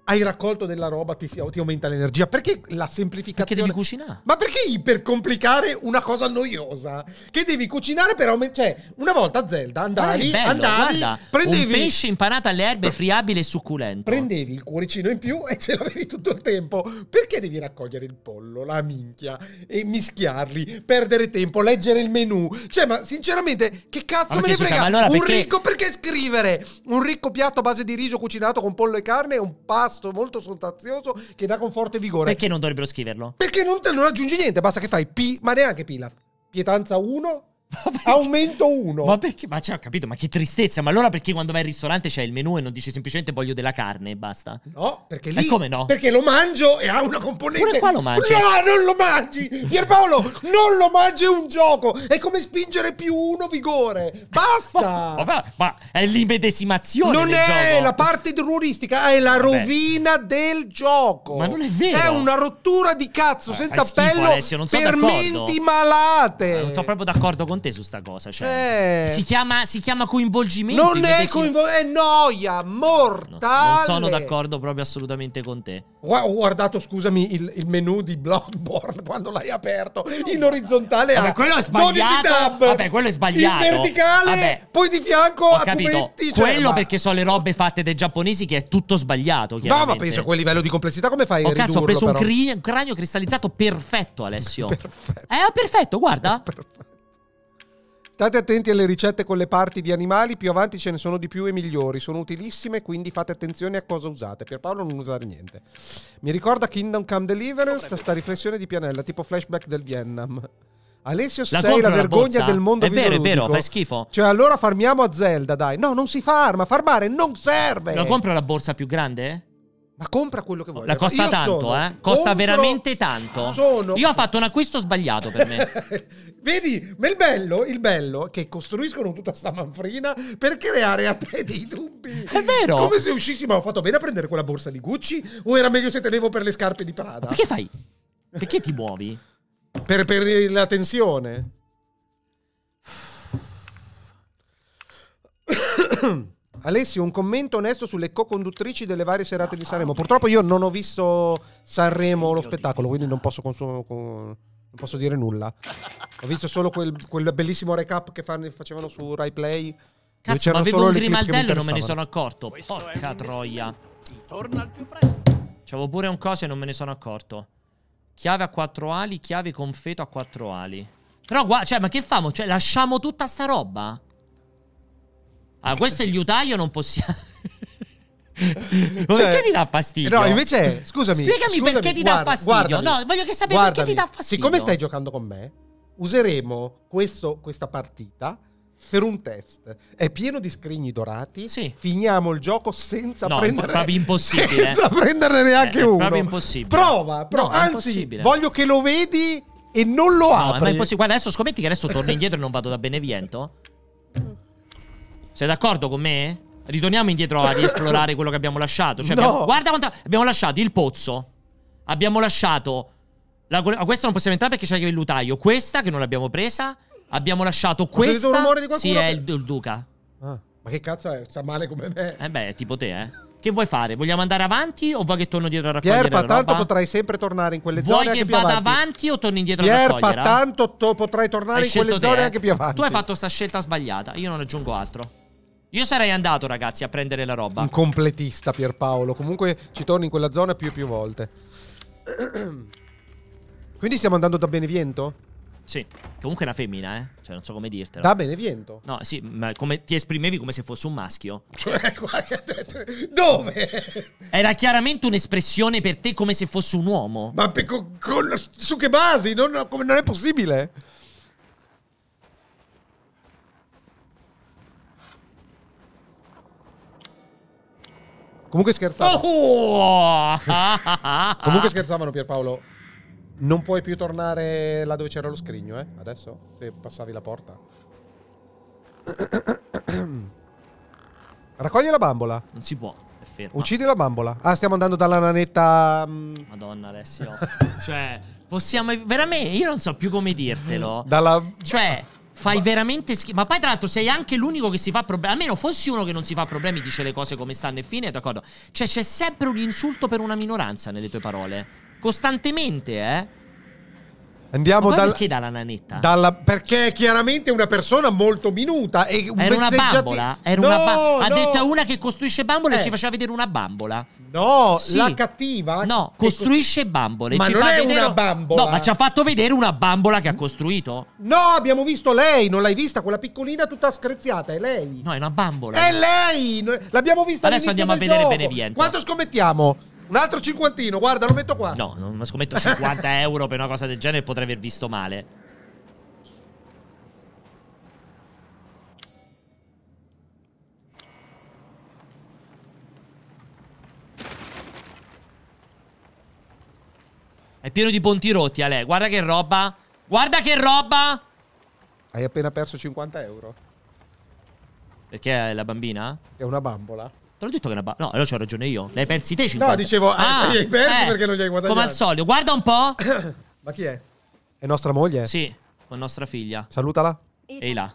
hai raccolto della roba, ti, ti, aumenta l'energia. Perché la semplificazione? Perché devi cucinare. Ma perché ipercomplicare una cosa noiosa? Che devi cucinare per aumentare... Cioè, una volta a Zelda andavi, bello, andavi, guarda, prendevi... Un pesce impanato alle erbe friabile e succulento. Prendevi il cuoricino in più e ce l'avevi tutto il tempo. Perché devi raccogliere il pollo, la minchia, e mischiarli, perdere tempo, leggere il menù? Cioè, ma sinceramente, che cazzo allora, me ne frega? Sa, allora, un perché... ricco perché scrivere? Un ricco piatto a base di riso cucinato con pollo e carne e un pasto tasto molto sostanzioso che dà conforto e vigore. Perché non dovrebbero scriverlo? Perché non, non aggiungi niente, basta che fai P, ma neanche Pilaf. Pietanza 1, Aumento uno. Ma perché? Ma cioè, ho capito, ma che tristezza. Ma allora perché quando vai al ristorante c'è il menù e non dici semplicemente voglio della carne e basta? No, perché lì. E come no? Perché lo mangio e ha una componente. Pure qua lo mangi. No, non lo mangi! Pierpaolo, non lo mangi è un gioco! È come spingere più uno vigore. Basta! ma, ma, ma, è l'immedesimazione. Non è gioco. la parte terroristica, è la Vabbè. rovina del gioco. Ma non è vero. È una rottura di cazzo Vabbè, eh, senza appello. Alessio, non so permenti d'accordo. malate. Ma non sono proprio d'accordo con con te su sta cosa. Cioè, eh. si, chiama, si, chiama, coinvolgimento. Non è coinvolgimento, si... è noia, mortale. No, non sono d'accordo proprio assolutamente con te. ho guardato, scusami, il, il menu di Bloodborne quando l'hai aperto non in orizzontale. Vabbè, quello è sbagliato. Tab. Vabbè, quello è sbagliato. In verticale, Vabbè. poi di fianco. Ho capito. Cubetti, cioè, quello ma... perché sono le robe fatte dai giapponesi che è tutto sbagliato. No, ma pensa a quel livello di complessità come fai oh, a ridurlo, ho preso un, un, cranio cristallizzato perfetto, Alessio. perfetto. Eh, perfetto, guarda. Perfetto. State attenti alle ricette con le parti di animali, più avanti ce ne sono di più e migliori, sono utilissime, quindi fate attenzione a cosa usate. Pierpaolo non usare niente. Mi ricorda Kingdom Come Deliverance, sta, sta riflessione di Pianella, tipo flashback del Vietnam. Alessio, la sei la vergogna bozza. del mondo È vero, è vero, fai schifo. Cioè, allora farmiamo a Zelda, dai. No, non si farma, farmare non serve. La compra la borsa più grande? Ma compra quello che vuoi. La costa tanto, eh? Costa veramente tanto. Sono... Io ho fatto un acquisto sbagliato per me. Vedi, ma il bello, il bello che costruiscono tutta sta manfrina per creare a te dei dubbi. È vero. Come se uscissi, ma ho fatto bene a prendere quella borsa di Gucci? O era meglio se tenevo per le scarpe di Prada? Ma che fai? Perché ti muovi? per, per la tensione. Alessio, un commento onesto sulle co-conduttrici delle varie serate di Sanremo. Purtroppo io non ho visto Sanremo lo spettacolo, quindi non posso, consum- non posso dire nulla. Ho visto solo quel, quel bellissimo recap che facevano su Rai Play. Cazzo, ma avevo un grimaldello e non me ne sono accorto. Porca troia. Torna al più presto. C'avevo pure un coso e non me ne sono accorto. Chiave a quattro ali, chiave con feto a quattro ali. Però guarda, cioè, ma che famo? Cioè, lasciamo tutta sta roba? Ah, questo è il liutaio, non possiamo. Cioè, perché ti dà fastidio? No, invece, scusami. Spiegami scusami, perché ti guarda, dà fastidio. Guardami, no, voglio che sapere perché ti dà fastidio. Siccome stai giocando con me, useremo questo, questa partita per un test. È pieno di scrigni dorati. Sì. Finiamo il gioco senza no, prendere proprio impossibile. Senza prenderne neanche eh, uno. Proprio impossibile. Prova, però no, anzi, voglio che lo vedi e non lo no, apri. Ma è impossibile. Guarda, adesso scommetti che adesso torno indietro e non vado da Beneviento. Sei d'accordo con me? Ritorniamo indietro a esplorare quello che abbiamo lasciato. Cioè, no. abbiamo, guarda quanto. Abbiamo lasciato il pozzo. Abbiamo lasciato. La, questa non possiamo entrare perché c'è il lutaio. Questa che non l'abbiamo presa. Abbiamo lasciato questa. Ho sì, è il, il duca. Ah, ma che cazzo è? Sta male come me. Eh beh, tipo te, eh. Che vuoi fare? Vogliamo andare avanti o vuoi che torno dietro a raccogliere Pierpa, tanto potrai sempre tornare in quelle vuoi zone Vuoi che vada avanti. o torni indietro Pierpa, a raccogliere? Pierpa, tanto potrai tornare hai in quelle te, zone eh. anche più avanti. Tu hai fatto questa scelta sbagliata, io non aggiungo altro. Io sarei andato, ragazzi, a prendere la roba. Un completista, Pierpaolo. Comunque ci torni in quella zona più e più volte. Quindi stiamo andando da Beneviento? Sì. Comunque è una femmina, eh. Cioè, non so come dirtelo. Da Beneviento? No, sì, ma come ti esprimevi come se fosse un maschio. Cioè, dove? Era chiaramente un'espressione per te come se fosse un uomo. Ma con, con, su che basi? Non, non è possibile. Comunque scherzavano. Oh! Comunque scherzavano Pierpaolo. Non puoi più tornare là dove c'era lo scrigno, eh? Adesso? Se passavi la porta. Raccogli la bambola. Non si può, è fermo. Uccidi la bambola. Ah, stiamo andando dalla nanetta. Mm. Madonna, Alessio. cioè, possiamo... Veramente, io non so più come dirtelo. Dalla. Cioè, Fai ma... veramente schifo. Ma poi, tra l'altro, sei anche l'unico che si fa problemi. Almeno fossi uno che non si fa problemi, dice le cose come stanno e fine, d'accordo. Cioè, c'è sempre un insulto per una minoranza nelle tue parole. Costantemente, eh. Andiamo dal, perché dalla nanetta? Dalla, perché è chiaramente una persona molto minuta. era una bambola. Era no, una ba- ha no. detto una che costruisce bambole eh. e ci faceva vedere una bambola. No, sì. la cattiva. No, costruisce bambole. Ma ci non è vedere... una bambola. No, ma ci ha fatto vedere una bambola che ha costruito. No, abbiamo visto lei. Non l'hai vista? Quella piccolina tutta screziata. È lei. No, è una bambola. È lei. L'abbiamo vista Adesso andiamo a vedere gioco. Beneviento. Quanto scommettiamo? Un altro cinquantino, guarda, lo metto qua. No, non scommetto 50 euro per una cosa del genere, potrei aver visto male. È pieno di ponti rotti, Ale. Guarda che roba. Guarda che roba. Hai appena perso 50 euro. Perché è la bambina? È una bambola. Te l'ho detto che è una bambola. No, allora c'ho ragione io. L'hai persi te 50. No, dicevo, ah, hai perso eh, perché non gli hai guadagnati. Come al solito. Guarda un po'. Ma chi è? È nostra moglie? Sì, con nostra figlia. Salutala. Ehi là.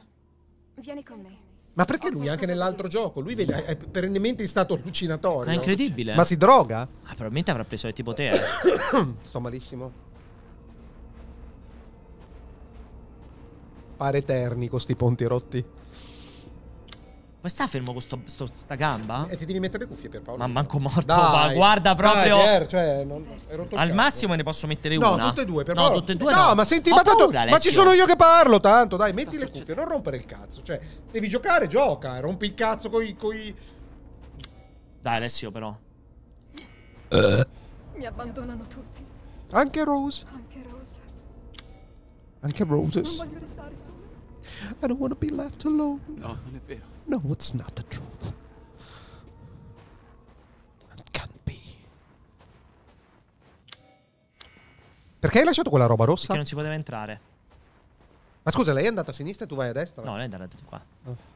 Vieni con me. Ma perché ah, lui anche nell'altro gioco? Lui è perennemente in stato allucinatorio. È incredibile. Ma si droga? Ah, probabilmente avrà preso tipo te. Sto malissimo. Pare eterni con questi ponti rotti. Ma sta fermo con sto, sto, sta gamba? E eh, ti devi mettere le cuffie per Paolo. Ma manco morto, dai, ma guarda proprio. Dai, Pier, cioè, non, Al massimo ne posso mettere una. No, tutte e due per No, tutte e due. No, no. ma senti, ma, tanto, ma ci sono io che parlo, tanto, dai, metti le cuffie, non rompere il cazzo. Cioè, devi giocare, gioca, rompi il cazzo coi, coi... Dai, Alessio, però. Mi abbandonano tutti. Anche Rose. Anche Rose. Anche Roses. Non voglio restare solo. I don't want to be left alone. No, non è vero. No, it's not the truth. It can't be. Perché hai lasciato quella roba rossa? Perché non si poteva entrare. Ma scusa, lei è andata a sinistra e tu vai a destra? No, lei è andata di qua. Oh.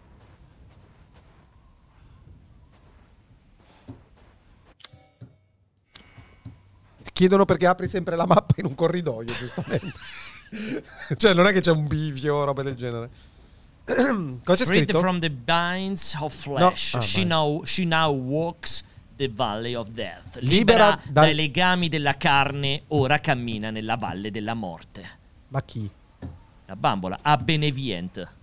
chiedono perché apri sempre la mappa in un corridoio, giustamente. cioè, non è che c'è un bivio o roba del genere. Cosa c'è scritto? from the binds of flesh, no. ah, she, now, she, now, walks the valley of death. Libera, Libera dai legami della carne, ora cammina nella valle della morte. Ma chi? La bambola, a Benevient.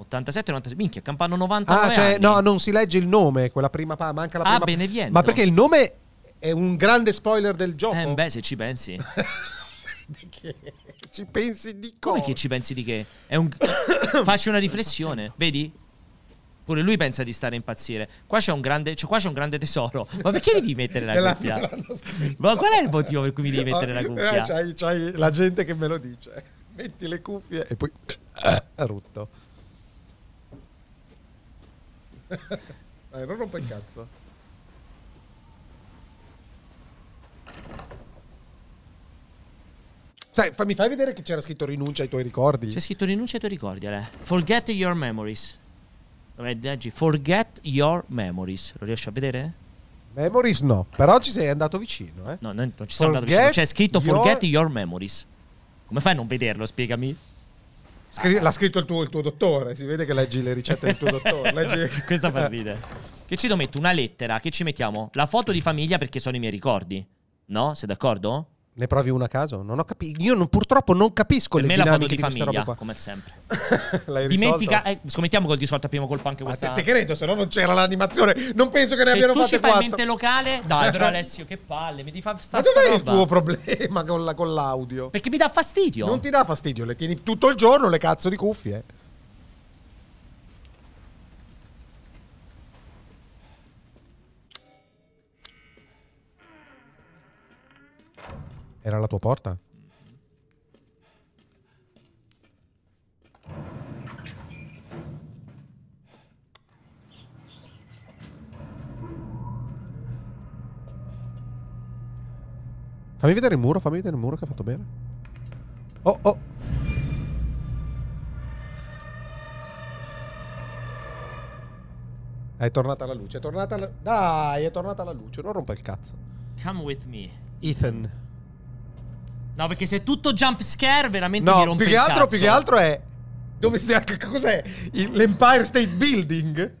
87, 96, minchia, campano 90. Ah, cioè, anni. no, non si legge il nome, quella prima pa- manca la prima. Ah, Benevient. Ma perché il nome è un grande spoiler del gioco? Eh, beh, se ci pensi. Perché? ci pensi di cosa? Come che ci pensi di che? È un... Faccio una riflessione, vedi? Pure lui pensa di stare a impazzire. Qua c'è un grande, cioè, qua c'è un grande tesoro. Ma perché mi devi mettere la cuffia? Ma qual è il motivo per cui mi devi mettere la eh, cuffia? C'hai, c'hai la gente che me lo dice. Metti le cuffie e poi... Eh, rutto. Dai, non rompa il cazzo. Sai, mi fai vedere che c'era scritto rinuncia ai tuoi ricordi? C'è scritto rinuncia ai tuoi ricordi, Ale. Forget your memories. Forget your memories. Lo riesci a vedere? Memories no, però ci sei andato vicino, eh? No, non, non ci sono andato vicino. C'è scritto your... forget your memories. Come fai a non vederlo? Spiegami. Scri- l'ha scritto il tuo, il tuo, dottore, si vede che leggi le ricette del tuo dottore. Leggi... Questa fa ridere. Che ci do metto una lettera, che ci mettiamo? La foto di famiglia perché sono i miei ricordi. No? Sei d'accordo? Ne provi una a caso? Non ho capito. Io non, purtroppo non capisco per le me dinamiche la foto di, di famiglia, come sempre. Dimentica, eh, scommettiamo col solito primo colpo anche questa. Ma te, te credo, se no non c'era l'animazione. Non penso che ne se abbiano fatto quattro. Se tu ci fai mente locale, dai, però Alessio, che palle, mi fa sta Ma dov'è il tuo problema con, la, con l'audio? Perché mi dà fastidio. Non ti dà fastidio, le tieni tutto il giorno le cazzo di cuffie. Era la tua porta? Fammi vedere il muro, fammi vedere il muro che ha fatto bene. Oh, oh. È tornata la luce, è tornata la... Dai, è tornata la luce, non rompa il cazzo. Come with me. Ethan. No, perché se è tutto jump scare, veramente no, mi rompe più che altro, più che altro è... Dove stai... Cos'è? L'Empire State Building?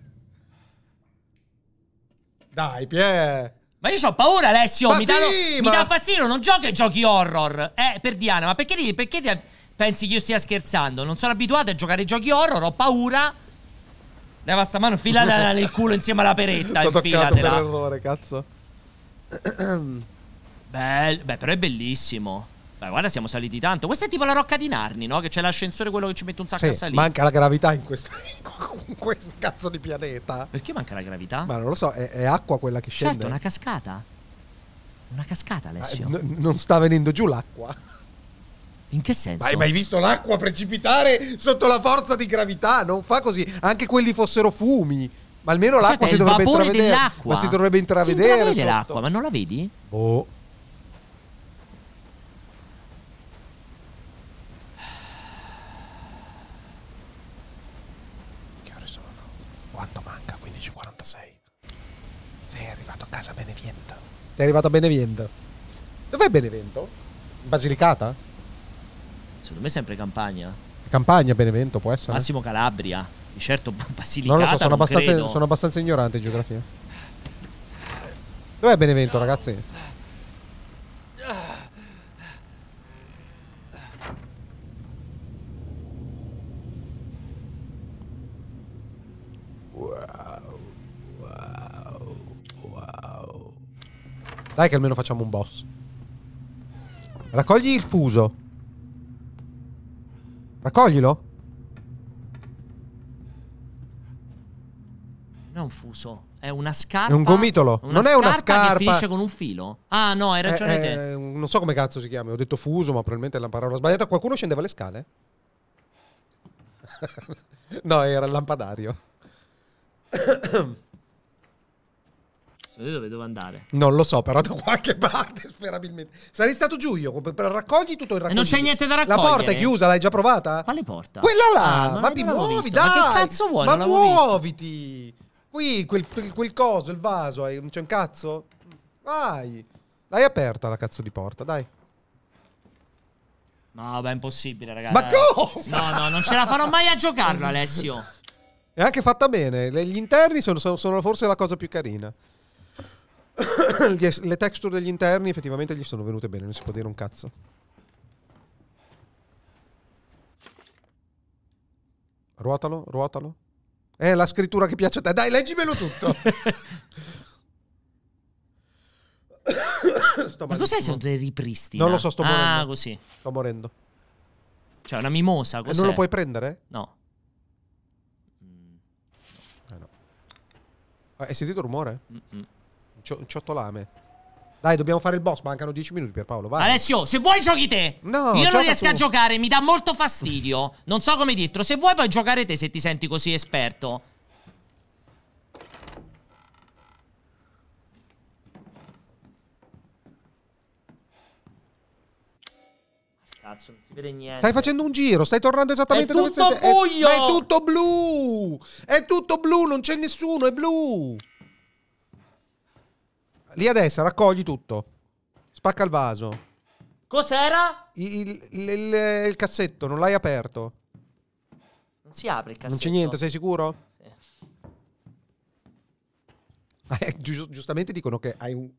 Dai, Pie... Ma io ho paura, Alessio. Ma mi, sì, danno, ma... mi dà fastidio. Non giochi ai giochi horror. Eh, per Diana, ma perché, perché ti, pensi che io stia scherzando? Non sono abituato a giocare ai giochi horror. Ho paura. Leva sta mano, filatela nel culo insieme alla peretta. L'ho toccato per errore, cazzo. Bel, beh, però è bellissimo. Ma guarda, siamo saliti tanto. Questa è tipo la rocca di Narni, no? Che c'è l'ascensore, quello che ci mette un sacco sì, a salire. Manca la gravità in questo, in questo cazzo di pianeta. Perché manca la gravità? Ma non lo so, è, è acqua quella che scende. Certo, una cascata. Una cascata, Alessio. Eh, non sta venendo giù l'acqua. In che senso? Ma hai mai visto l'acqua precipitare sotto la forza di gravità? Non fa così. Anche quelli fossero fumi. Ma almeno l'acqua certo, si, si dovrebbe intravedere. Ma si dovrebbe intravedere. Si intravede l'acqua, ma non la vedi? Boh. Sei arrivato a Benevento. Dov'è Benevento? Basilicata? Secondo me è sempre campagna. Campagna, Benevento, può essere. Massimo Calabria. Di certo Basilicata. Non lo so, sono, non abbastanza, sono abbastanza ignorante in geografia. Dov'è Benevento, ragazzi? Dai che almeno facciamo un boss. Raccogli il fuso. Raccoglilo. Non è un fuso, è una scarpa. È un gomitolo. Una non è una scarpa. Che finisce con un filo. Ah, no, hai ragione è, eh, te. È, eh, non so come cazzo si chiama. Ho detto fuso, ma probabilmente è la parola sbagliata. Qualcuno scendeva le scale? no, era il lampadario. Ecco, io dove devo andare? Non lo so, però da qualche parte, sperabilmente. Sarei stato giù io. raccogli tutto il racconto. E non c'è niente da raccogliere. La porta è chiusa, l'hai già provata? Quale porta? Quella là! Ah, ma ti muovi, visto. dai! Ma che cazzo vuoi? Ma muoviti! Visto. Qui, quel, quel, coso, il vaso, non c'è un cazzo? Vai! L'hai aperta la cazzo di porta, dai. No, beh, è impossibile, ragazzi. Ma cosa? No, no, non ce la farò mai a giocarlo, Alessio. È anche fatta bene. Gli interni sono, sono, sono forse la cosa più carina le texture degli interni effettivamente gli sono venute bene, non si può dire un cazzo. Ruotalo, ruotalo. È la scrittura che piace a te. Dai, leggimelo tutto. Ma cos'è se dei ripristini? Non lo so, sto morendo. Ah, così. Sto morendo. Cioè, una mimosa, cos'è? E non lo puoi prendere? No. Eh, no. Ah, hai sentito il rumore? Mm-mm ciottolame. Dai, dobbiamo fare il boss. Mancano 10 minuti per Paolo. Vai. Alessio, se vuoi giochi te. No, io non riesco tu. a giocare, mi dà molto fastidio. non so come dirtelo. Se vuoi puoi giocare te se ti senti così esperto. Cazzo, non si vede niente. Stai facendo un giro, stai tornando esattamente dove sei. È tutto buio. È, è tutto blu. È tutto blu, non c'è nessuno, è blu lì a destra, raccogli tutto. Spacca il vaso. Cos'era? Il, il, il, il cassetto, non l'hai aperto. Non si apre il cassetto. Non c'è niente, sei sicuro? Sì. Eh, giust giustamente dicono che hai un,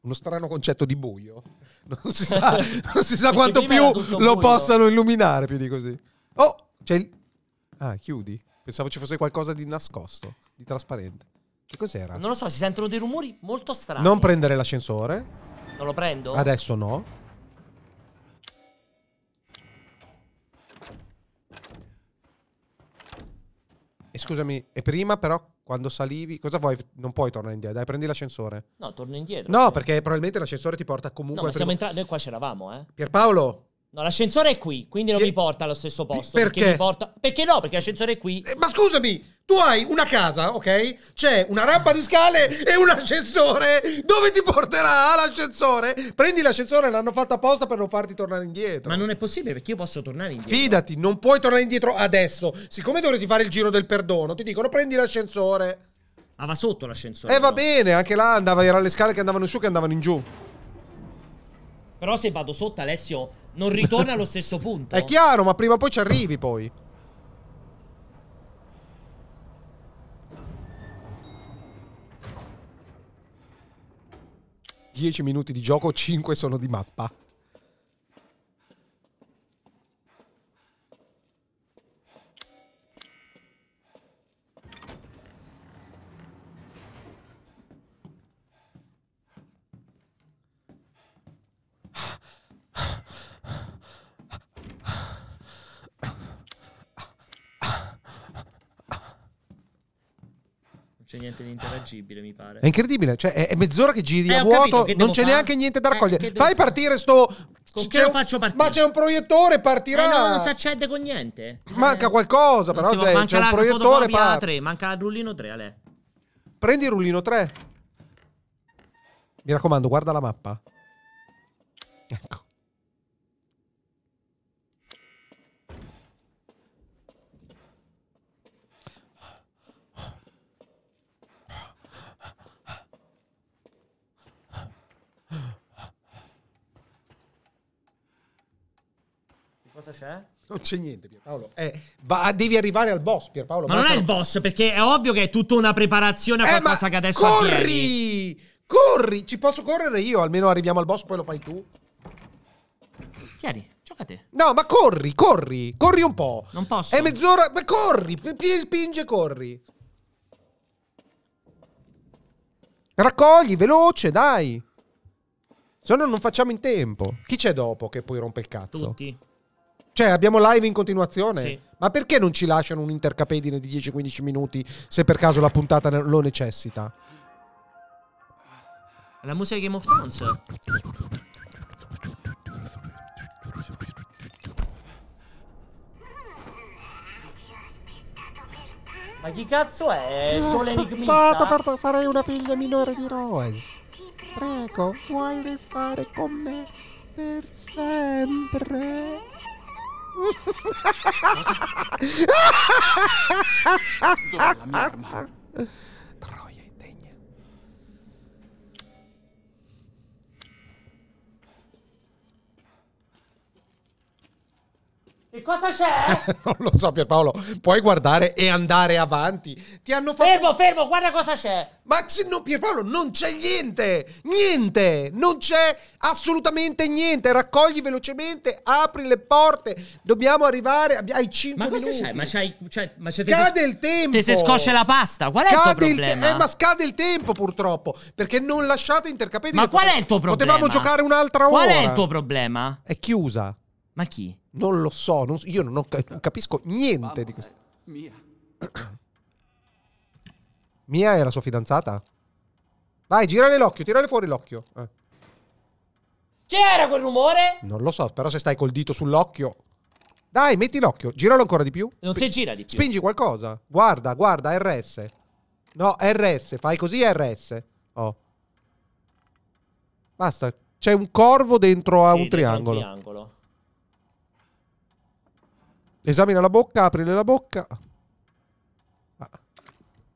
uno strano concetto di buio. Non si sa, non si sa quanto più lo buio. possano illuminare più di così. Oh, c'è il... Ah, chiudi. Pensavo ci fosse qualcosa di nascosto, di trasparente. Che cos'era? Non lo so, si sentono dei rumori molto strani. Non prendere l'ascensore. Non lo prendo? Adesso no. E scusami, e prima però quando salivi, cosa vuoi? Non puoi tornare indietro, dai, prendi l'ascensore. No, torno indietro. No, perché probabilmente l'ascensore ti porta comunque. No, ma siamo entrati, noi qua c'eravamo, eh. Pierpaolo! No, l'ascensore è qui, quindi non e... Eh, mi porta allo stesso posto. Perché? Perché, porta... perché no? Perché l'ascensore è qui. Eh, ma scusami, tu hai una casa, ok? C'è una rampa di scale e un ascensore. Dove ti porterà l'ascensore? Prendi l'ascensore, l'hanno fatto apposta per non farti tornare indietro. Ma non è possibile perché io posso tornare indietro. Fidati, non puoi tornare indietro adesso. Siccome dovresti fare il giro del perdono, ti dicono prendi l'ascensore. Ah, va sotto l'ascensore. Eh, va no? bene, anche là andava, erano le scale che andavano in su che andavano in giù. Però se vado sotto, Alessio, non ritorna allo stesso punto. È chiaro, ma prima o poi ci arrivi poi. Dieci minuti di gioco, cinque sono di mappa. C'è niente di interagibile, mi pare. È incredibile, cioè è, mezz'ora che giri eh, a vuoto, non c'è far... neanche niente da eh, raccogliere. Eh, Fai partire sto... Con che lo faccio partire? Ma c'è un proiettore, partirà. Eh, no, non si accende con niente. Manca qualcosa, però dai, manca c'è la un proiettore. Par... 3, manca il rullino 3, Ale. Prendi il rullino 3. Mi raccomando, guarda la mappa. Ecco. cosa c'è? Non c'è niente, Pierpaolo. Eh, ah, devi arrivare al boss, Pierpaolo. Ma, ma non è il boss, perché è ovvio che è tutta una preparazione a eh, qualcosa che adesso corri! Corri! Corri! Ci posso correre io, almeno arriviamo al boss, poi lo fai tu. Chiari. a te. No, ma corri, corri, corri un po'. Non posso. È mezz'ora, ma corri, spinge, corri. Raccogli, veloce, dai. Se no non facciamo in tempo. Chi c'è dopo che poi rompe il cazzo? Tutti. Cioè, abbiamo live in continuazione. Sì. Ma perché non ci lasciano un intercapedine di 10-15 minuti se per caso la puntata lo necessita? La musica di Game of Thrones. Ma chi cazzo è? Sono enigmista. Per te, sarei una figlia minore di Rose. Prego, vuoi restare con me per sempre? Was ik... Was ik... Door la mierda. Che cosa c'è? non lo so Pierpaolo, puoi guardare e andare avanti. Ti hanno fatto... Fermo, fermo, guarda cosa c'è. Ma c- no, Pierpaolo, non c'è niente, niente, non c'è assolutamente niente. Raccogli velocemente, apri le porte, dobbiamo arrivare ai 5 ma minuti. Cosa c'è? Ma c'hai, cioè, ma c'è scade se... il tempo. Te se scosce la pasta, qual scade è il tuo problema? Il eh, ma scade il tempo purtroppo, perché non lasciate intercapelli. Ma qual è il tuo problema? Potevamo giocare un'altra qual ora. Qual è il tuo problema? È chiusa. Ma chi? Non lo so, non, io non, ho, non, capisco niente Mamma di questo. Mia. Mia è la sua fidanzata? Vai, girale l'occhio, tirale fuori l'occhio. Eh. Che era quel rumore? Non lo so, però se stai col dito sull'occhio... Dai, metti l'occhio, giralo ancora di più. Non si gira di più. Spingi qualcosa. Guarda, guarda, RS. No, RS, fai così RS. Oh. Basta, c'è un corvo dentro a sì, un triangolo. Un triangolo. Esamina la bocca, aprire la bocca. Ah.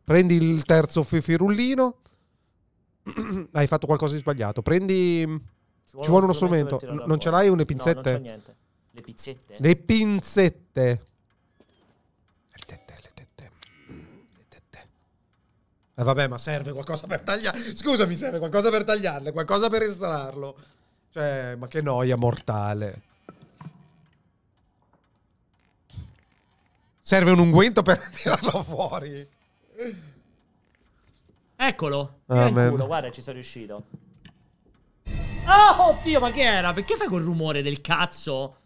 Prendi il terzo firullino. Hai fatto qualcosa di sbagliato. Prendi. Ci vuole, uno strumento. strumento non ce l'hai le pinzette? No, non le pinzette. Le pinzette. Le tette, le tette. Le tette. Eh vabbè, ma serve qualcosa per tagliare. Scusami, serve qualcosa per tagliarle, qualcosa per estrarlo. Cioè, ma che noia mortale. Serve un unguento per tirarlo fuori. Eccolo. Ah, culo, guarda, ci sono riuscito. Oh, oddio, ma che era? Perché fai quel rumore del cazzo?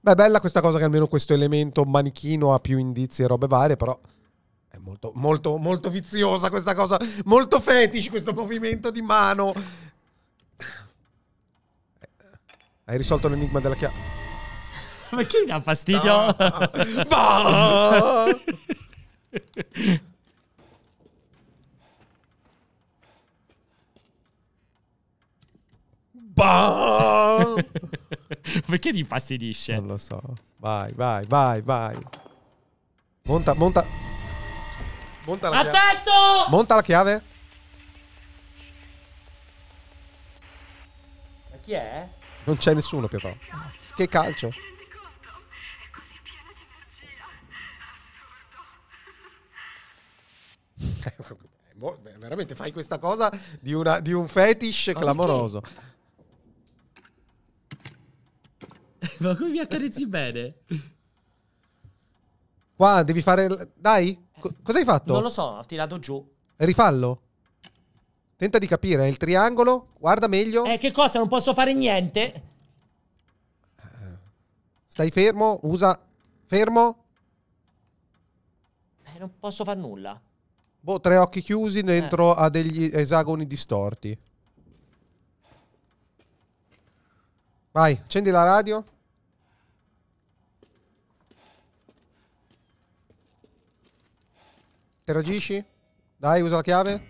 Beh, bella questa cosa che almeno questo elemento manichino ha più indizi e robe varie, però è molto, molto, molto viziosa questa cosa. Molto fetish questo movimento di mano. Eh, hai risolto l'enigma della chiave. Ma chi ha fastidio? No. Perché ti infastidisce? Non lo so. Vai, vai, vai, vai. Monta, monta. Monta la Attento! chiave. Monta la chiave. Ma chi è? Non c'è nessuno, però. Che calcio. Boh, veramente fai questa cosa di, una, di un fetish clamoroso. Ma come mi accarezzi bene? Qua devi fare... Dai, eh, cosa hai fatto? Non lo so, ho tirato giù. Rifallo. Tenta di capire, il triangolo, guarda meglio. Eh, che cosa? Non posso fare niente. Eh, stai fermo, usa... Fermo. Eh, non posso far nulla. Boh, tre occhi chiusi dentro eh. a degli esagoni distorti. Vai, accendi la radio. Interagisci? Dai, usa la chiave.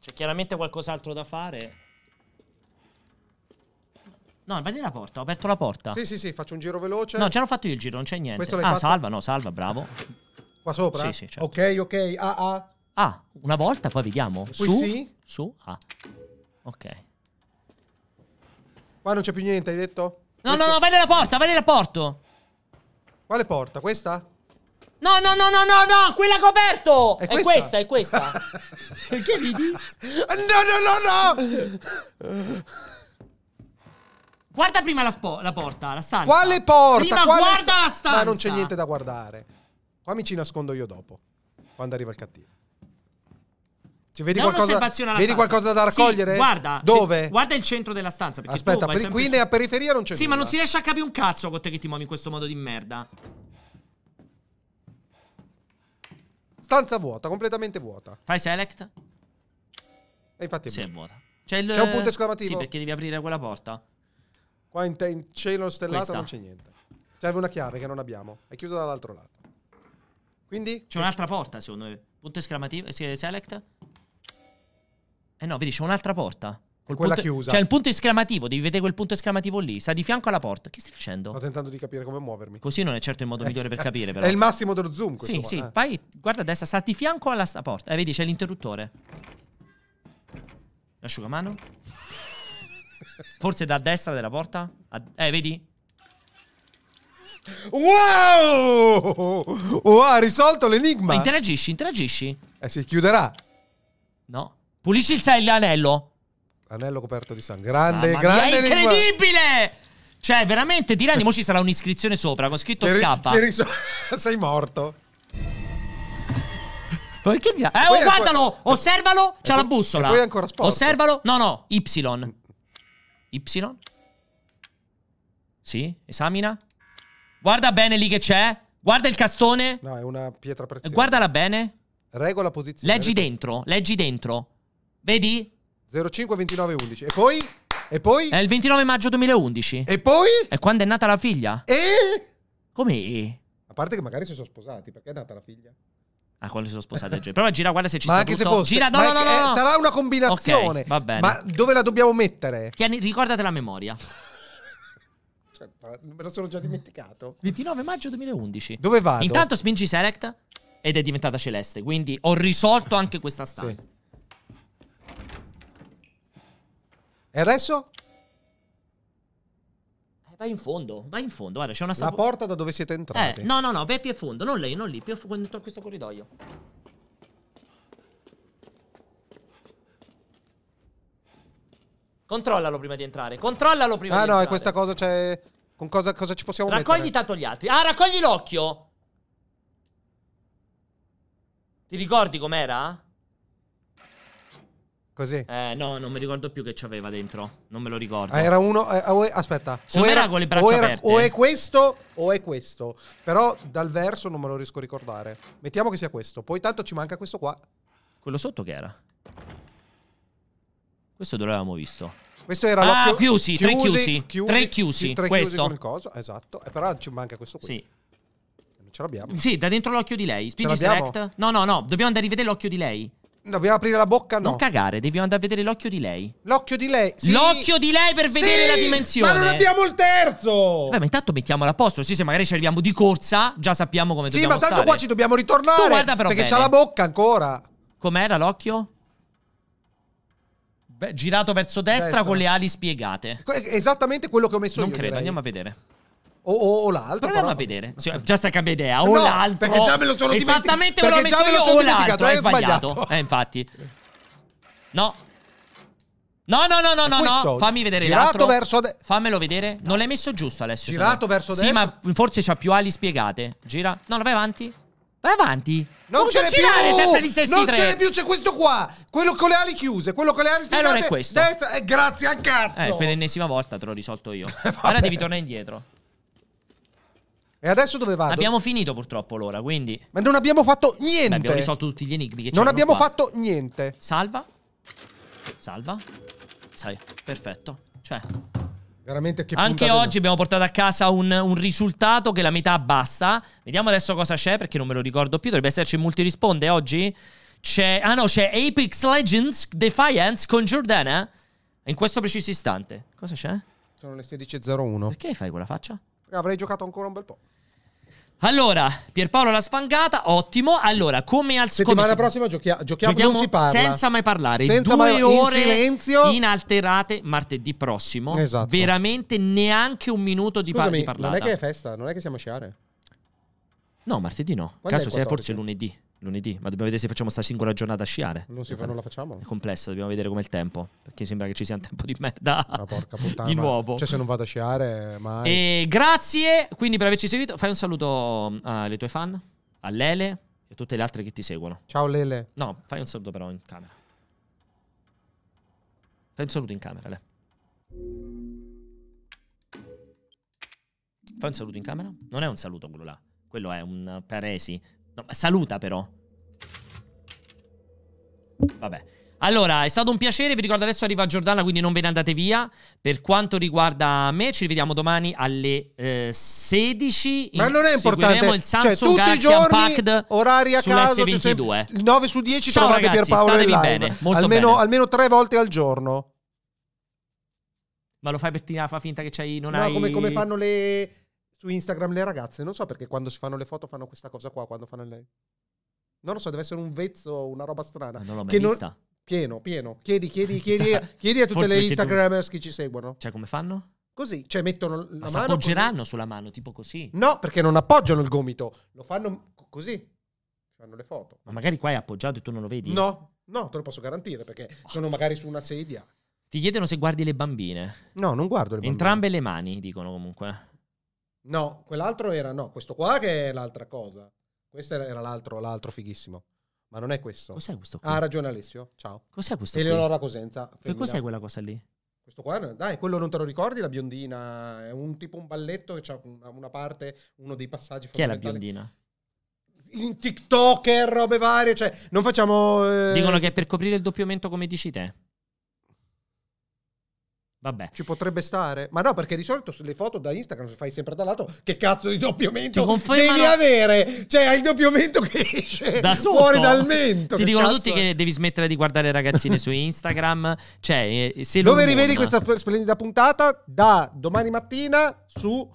C'è chiaramente qualcos'altro da fare. No, vai la porta, ho aperto la porta. Sì, sì, sì, faccio un giro veloce. No, già l'ho fatto io il giro, non c'è niente. Questo l'hai ah, fatto? salva, no, salva, bravo. Qua sopra? Sì, sì, certo. Ok, ok, A, ah, Ah. ah, una volta, poi vediamo. Poi su, sì. su, A. Ah. Ok. Qua non c'è più niente, hai detto? No, Questo... no, no, vai nella porta, vai nella porta. Quale porta? Questa? No, no, no, no, no, no, quella che ho È questa, è questa. È questa. Perché ridi? No, no, no, no! Guarda prima la, spo- la porta, la stanza. Quale porta? Prima Quale guarda sta- la stanza. Ma non c'è niente da guardare. Qua mi ci nascondo io dopo, quando arriva il cattivo. Cioè, vedi, qualcosa, vedi qualcosa, da raccogliere? Sì, guarda. Dove? Se, guarda il centro della stanza. Aspetta, per, qui nella su- periferia non c'è sì, nulla. Sì, ma non si riesce a capire un cazzo con te che ti muovi in questo modo di merda. Stanza vuota, completamente vuota. Fai select. E infatti è, sì, è vuota. C'è, il, c'è un punto esclamativo. Sì, perché devi aprire quella porta. Qua in, te- in cielo stellato Questa. non c'è niente. Serve una chiave che non abbiamo. È chiusa dall'altro lato. Quindi? C'è un'altra porta, secondo me. Punto esclamativo. Eh, select. Eh no, vedi, c'è un'altra porta. Col quella punto... chiusa. C'è cioè, il punto esclamativo, devi vedere quel punto esclamativo lì. Sta di fianco alla porta. Che stai facendo? Sto tentando di capire come muovermi. Così non è certo il modo migliore per capire, però. È il massimo dello zoom, Sì, qua. sì. Eh. Poi, guarda a destra, sta di fianco alla porta. Eh, vedi, c'è l'interruttore. L'asciugamano. Forse da destra della porta? Eh, vedi? Wow! Oh, ha risolto l'enigma! Ma interagisci, interagisci. Eh, si chiuderà. No. Pulisci il sa- l'anello. Anello coperto di sangue. Grande, Mamma grande. È incredibile! Enigma. Cioè, veramente, tirani, mo ci sarà un'iscrizione sopra con scritto che scappa. Che riso- sei morto. Perché mi Eh, oh, guardalo! Osservalo! C'ha eh, la bussola! Osservalo! No, no, Y. Mm. Y? Sì, esamina. Guarda bene lì che c'è. Guarda il castone. No, è una pietra preziosa. Guardala bene. Regola posizione. Leggi dentro, leggi dentro. Vedi? 05 29 11. E poi? E poi? È il 29 maggio 2011. E poi? È quando è nata la figlia. E? Come? A parte che magari si sono sposati, perché è nata la figlia? Ah, quello si sono sposati a Joy. Prova gira, guarda se ci ma sta anche tutto. Se fosse, gira, no, no, no, eh, no, Sarà una combinazione. Okay, va bene. Ma dove la dobbiamo mettere? Tieni, ricordate la memoria. cioè, me lo sono già dimenticato. 29 maggio 2011. Dove vado? Intanto spingi select ed è diventata celeste, quindi ho risolto anche questa stanza. Sì. E adesso? Vai in fondo, vai in fondo, guarda, c'è una sap- La porta da dove siete entrati. Eh, no, no, no, vai più a fondo, non lei, non lì, più a fondo, dentro questo corridoio. Controllalo prima di entrare, controllalo prima ah, di no, entrare. Ah no, e questa cosa c'è... Cioè, con cosa, cosa ci possiamo raccogli mettere? Raccogli tanto gli altri. Ah, raccogli l'occhio! Ti ricordi com'era? Così. Eh, no, non mi ricordo più che c'aveva dentro. Non me lo ricordo. Ah, era uno. Eh, aspetta. o era, era, con le braccia o, era, o è questo o è questo. Però dal verso non me lo riesco a ricordare. Mettiamo che sia questo. Poi tanto ci manca questo qua. Quello sotto che era? Questo dove l'avevamo visto? Questo era ah, chiusi, chiusi, tre chiusi, chiusi tre chiusi, tre questo. chiusi con esatto. Eh, però ci manca questo qui. Sì. Non ce l'abbiamo. Sì, da dentro l'occhio di lei. Spingi select. No, no, no, dobbiamo andare a rivedere l'occhio di lei. Dobbiamo aprire la bocca? No. Non cagare, devi andare a vedere l'occhio di lei. L'occhio di lei? Sì. L'occhio di lei per vedere sì, la dimensione. Ma non abbiamo il terzo! Vabbè, ma intanto mettiamola a posto. Sì, se magari ci arriviamo di corsa, già sappiamo come sì, dobbiamo Sì, ma tanto stare. qua ci dobbiamo ritornare. Tu guarda però Perché bene. c'ha la bocca ancora. Com'era l'occhio? Beh, girato verso destra, destra, con le ali spiegate. Esattamente quello che ho messo non io. Non credo, direi. andiamo a vedere. O, o, o l'altro. Proviamo però. a vedere. Cioè, già sta cambia idea. O no, l'altro. Perché già me lo sono Esattamente dimenticato. Esattamente quello che ho messo me io. O l'altro. Hai eh, sbagliato. Eh, infatti. No. No, no, no, no, no, no. Fammi vedere girato l'altro. verso destra. Fammelo vedere. No. Non l'hai messo giusto, Alessio. Girato verso destra. Sì, ma forse c'ha più ali spiegate. Gira. No, vai avanti. Vai avanti. Non, non ce n'è più. Non ce n'è più, c'è questo qua. Quello con le ali chiuse, quello con le ali spiegate. Allora è questo. Destra. Eh, grazie a cazzo. Eh, per l'ennesima volta te l'ho risolto io. Ora devi tornare indietro. E adesso dove vado? Abbiamo finito purtroppo l'ora, quindi... Ma non abbiamo fatto niente! Beh, abbiamo risolto tutti gli enigmi che Non abbiamo qua. fatto niente. Salva. Salva. Sai, perfetto. Cioè... Veramente che Anche oggi no. abbiamo portato a casa un, un, risultato che la metà basta. Vediamo adesso cosa c'è, perché non me lo ricordo più. Dovrebbe esserci multirisponde oggi. C'è... Ah no, c'è Apex Legends Defiance con Giordana. In questo preciso istante. Cosa c'è? Sono le 16.01. Perché fai quella faccia? Avrei giocato ancora un bel po'. Allora, Pierpaolo la sfangata, ottimo. Allora, come al solito. Settimana come si... prossima giochia... giochiamo, giochiamo non si parla. senza mai parlare. Senza Due mai... ore in silenzio. inalterate martedì prossimo. Esatto. Veramente neanche un minuto di, Scusami, par- di parlata. Non è che è festa, non è che siamo a sciare. No, martedì no. Quando Caso sia forse lunedì lunedì, ma dobbiamo vedere se facciamo sta singola giornata a sciare. Non, si fa, non la facciamo? È complessa, dobbiamo vedere com'è il tempo, perché sembra che ci sia un tempo di merda. Ma porca puttana. Di nuovo. Cioè se non vado a sciare mai. E eh, grazie quindi per averci seguito. Fai un saluto mm, alle tue fan, a Lele e a tutte le altre che ti seguono. Ciao Lele. No, fai un saluto però in camera. Fai un saluto in camera, Lele. Fai un saluto in camera? Non è un saluto quello là. Quello è un paresi. No, saluta però. Vabbè. Allora, è stato un piacere, vi ricordo adesso arriva Giordana, quindi non ve ne andate via. Per quanto riguarda me, ci rivediamo domani alle eh, 16. Ma non è importante, il cioè, Samsung cioè, tutti Galaxy i giorni, Unpacked orari a caso, cioè, 9 su 10 Ciao, trovate ragazzi, Pierpaolo in live, bene, almeno, bene. almeno tre volte al giorno. Ma lo fai per tirare, fa finta che c'hai, non no, hai... No, come, come fanno le su Instagram le ragazze, non so perché quando si fanno le foto fanno questa cosa qua, quando fanno le... Non lo so, deve essere un vezzo, una roba strana. Ma non l'ho mai non... vista. Pieno, pieno. Chiedi, chiedi, chiedi, a, chiedi a tutte Forse le Instagrammers tu... che ci seguono. Cioè, come fanno? Così, cioè mettono la Ma mano... appoggeranno così. sulla mano, tipo così. No, perché non appoggiano il gomito, lo fanno così. Fanno le foto. Ma magari qua è appoggiato e tu non lo vedi? No, no, te lo posso garantire, perché oh. sono magari su una sedia. Ti chiedono se guardi le bambine. No, non guardo le bambine. Entrambe le mani, dicono comunque. No, quell'altro era, no, questo qua che è l'altra cosa. Questo era l'altro, l'altro fighissimo. Ma non è questo. Cos'è questo qua? Ha ragione Alessio, ciao. Cos'è questo Eleonora qui? Cosenza. Che cos'è quella cosa lì? Questo qua, dai, quello non te lo ricordi, la biondina, è un tipo un balletto che ha una, parte, uno dei passaggi Chi è la biondina? In TikToker, robe varie, cioè, non facciamo... Eh... Dicono che è per coprire il doppiamento come dici te. Vabbè. Ci potrebbe stare? Ma no, perché di solito sulle foto da Instagram se fai sempre dall'alto, che cazzo di doppiamento devi avere? Cioè, hai il doppiamento che esce da fuori dal mento. Ti dicono tutti che devi smettere di guardare le ragazzine su Instagram. Cioè, eh, se Dove rivedi questa splendida puntata? Da domani mattina su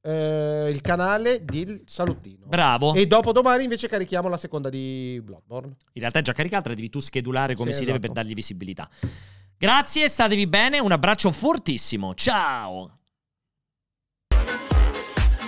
eh, il canale di il Salutino. Bravo. E dopo domani invece carichiamo la seconda di Bloodborne. In realtà è già caricata, la devi tu schedulare come sì, si esatto. deve per esatto. dargli visibilità. Grazie, statevi bene, un abbraccio fortissimo. Ciao!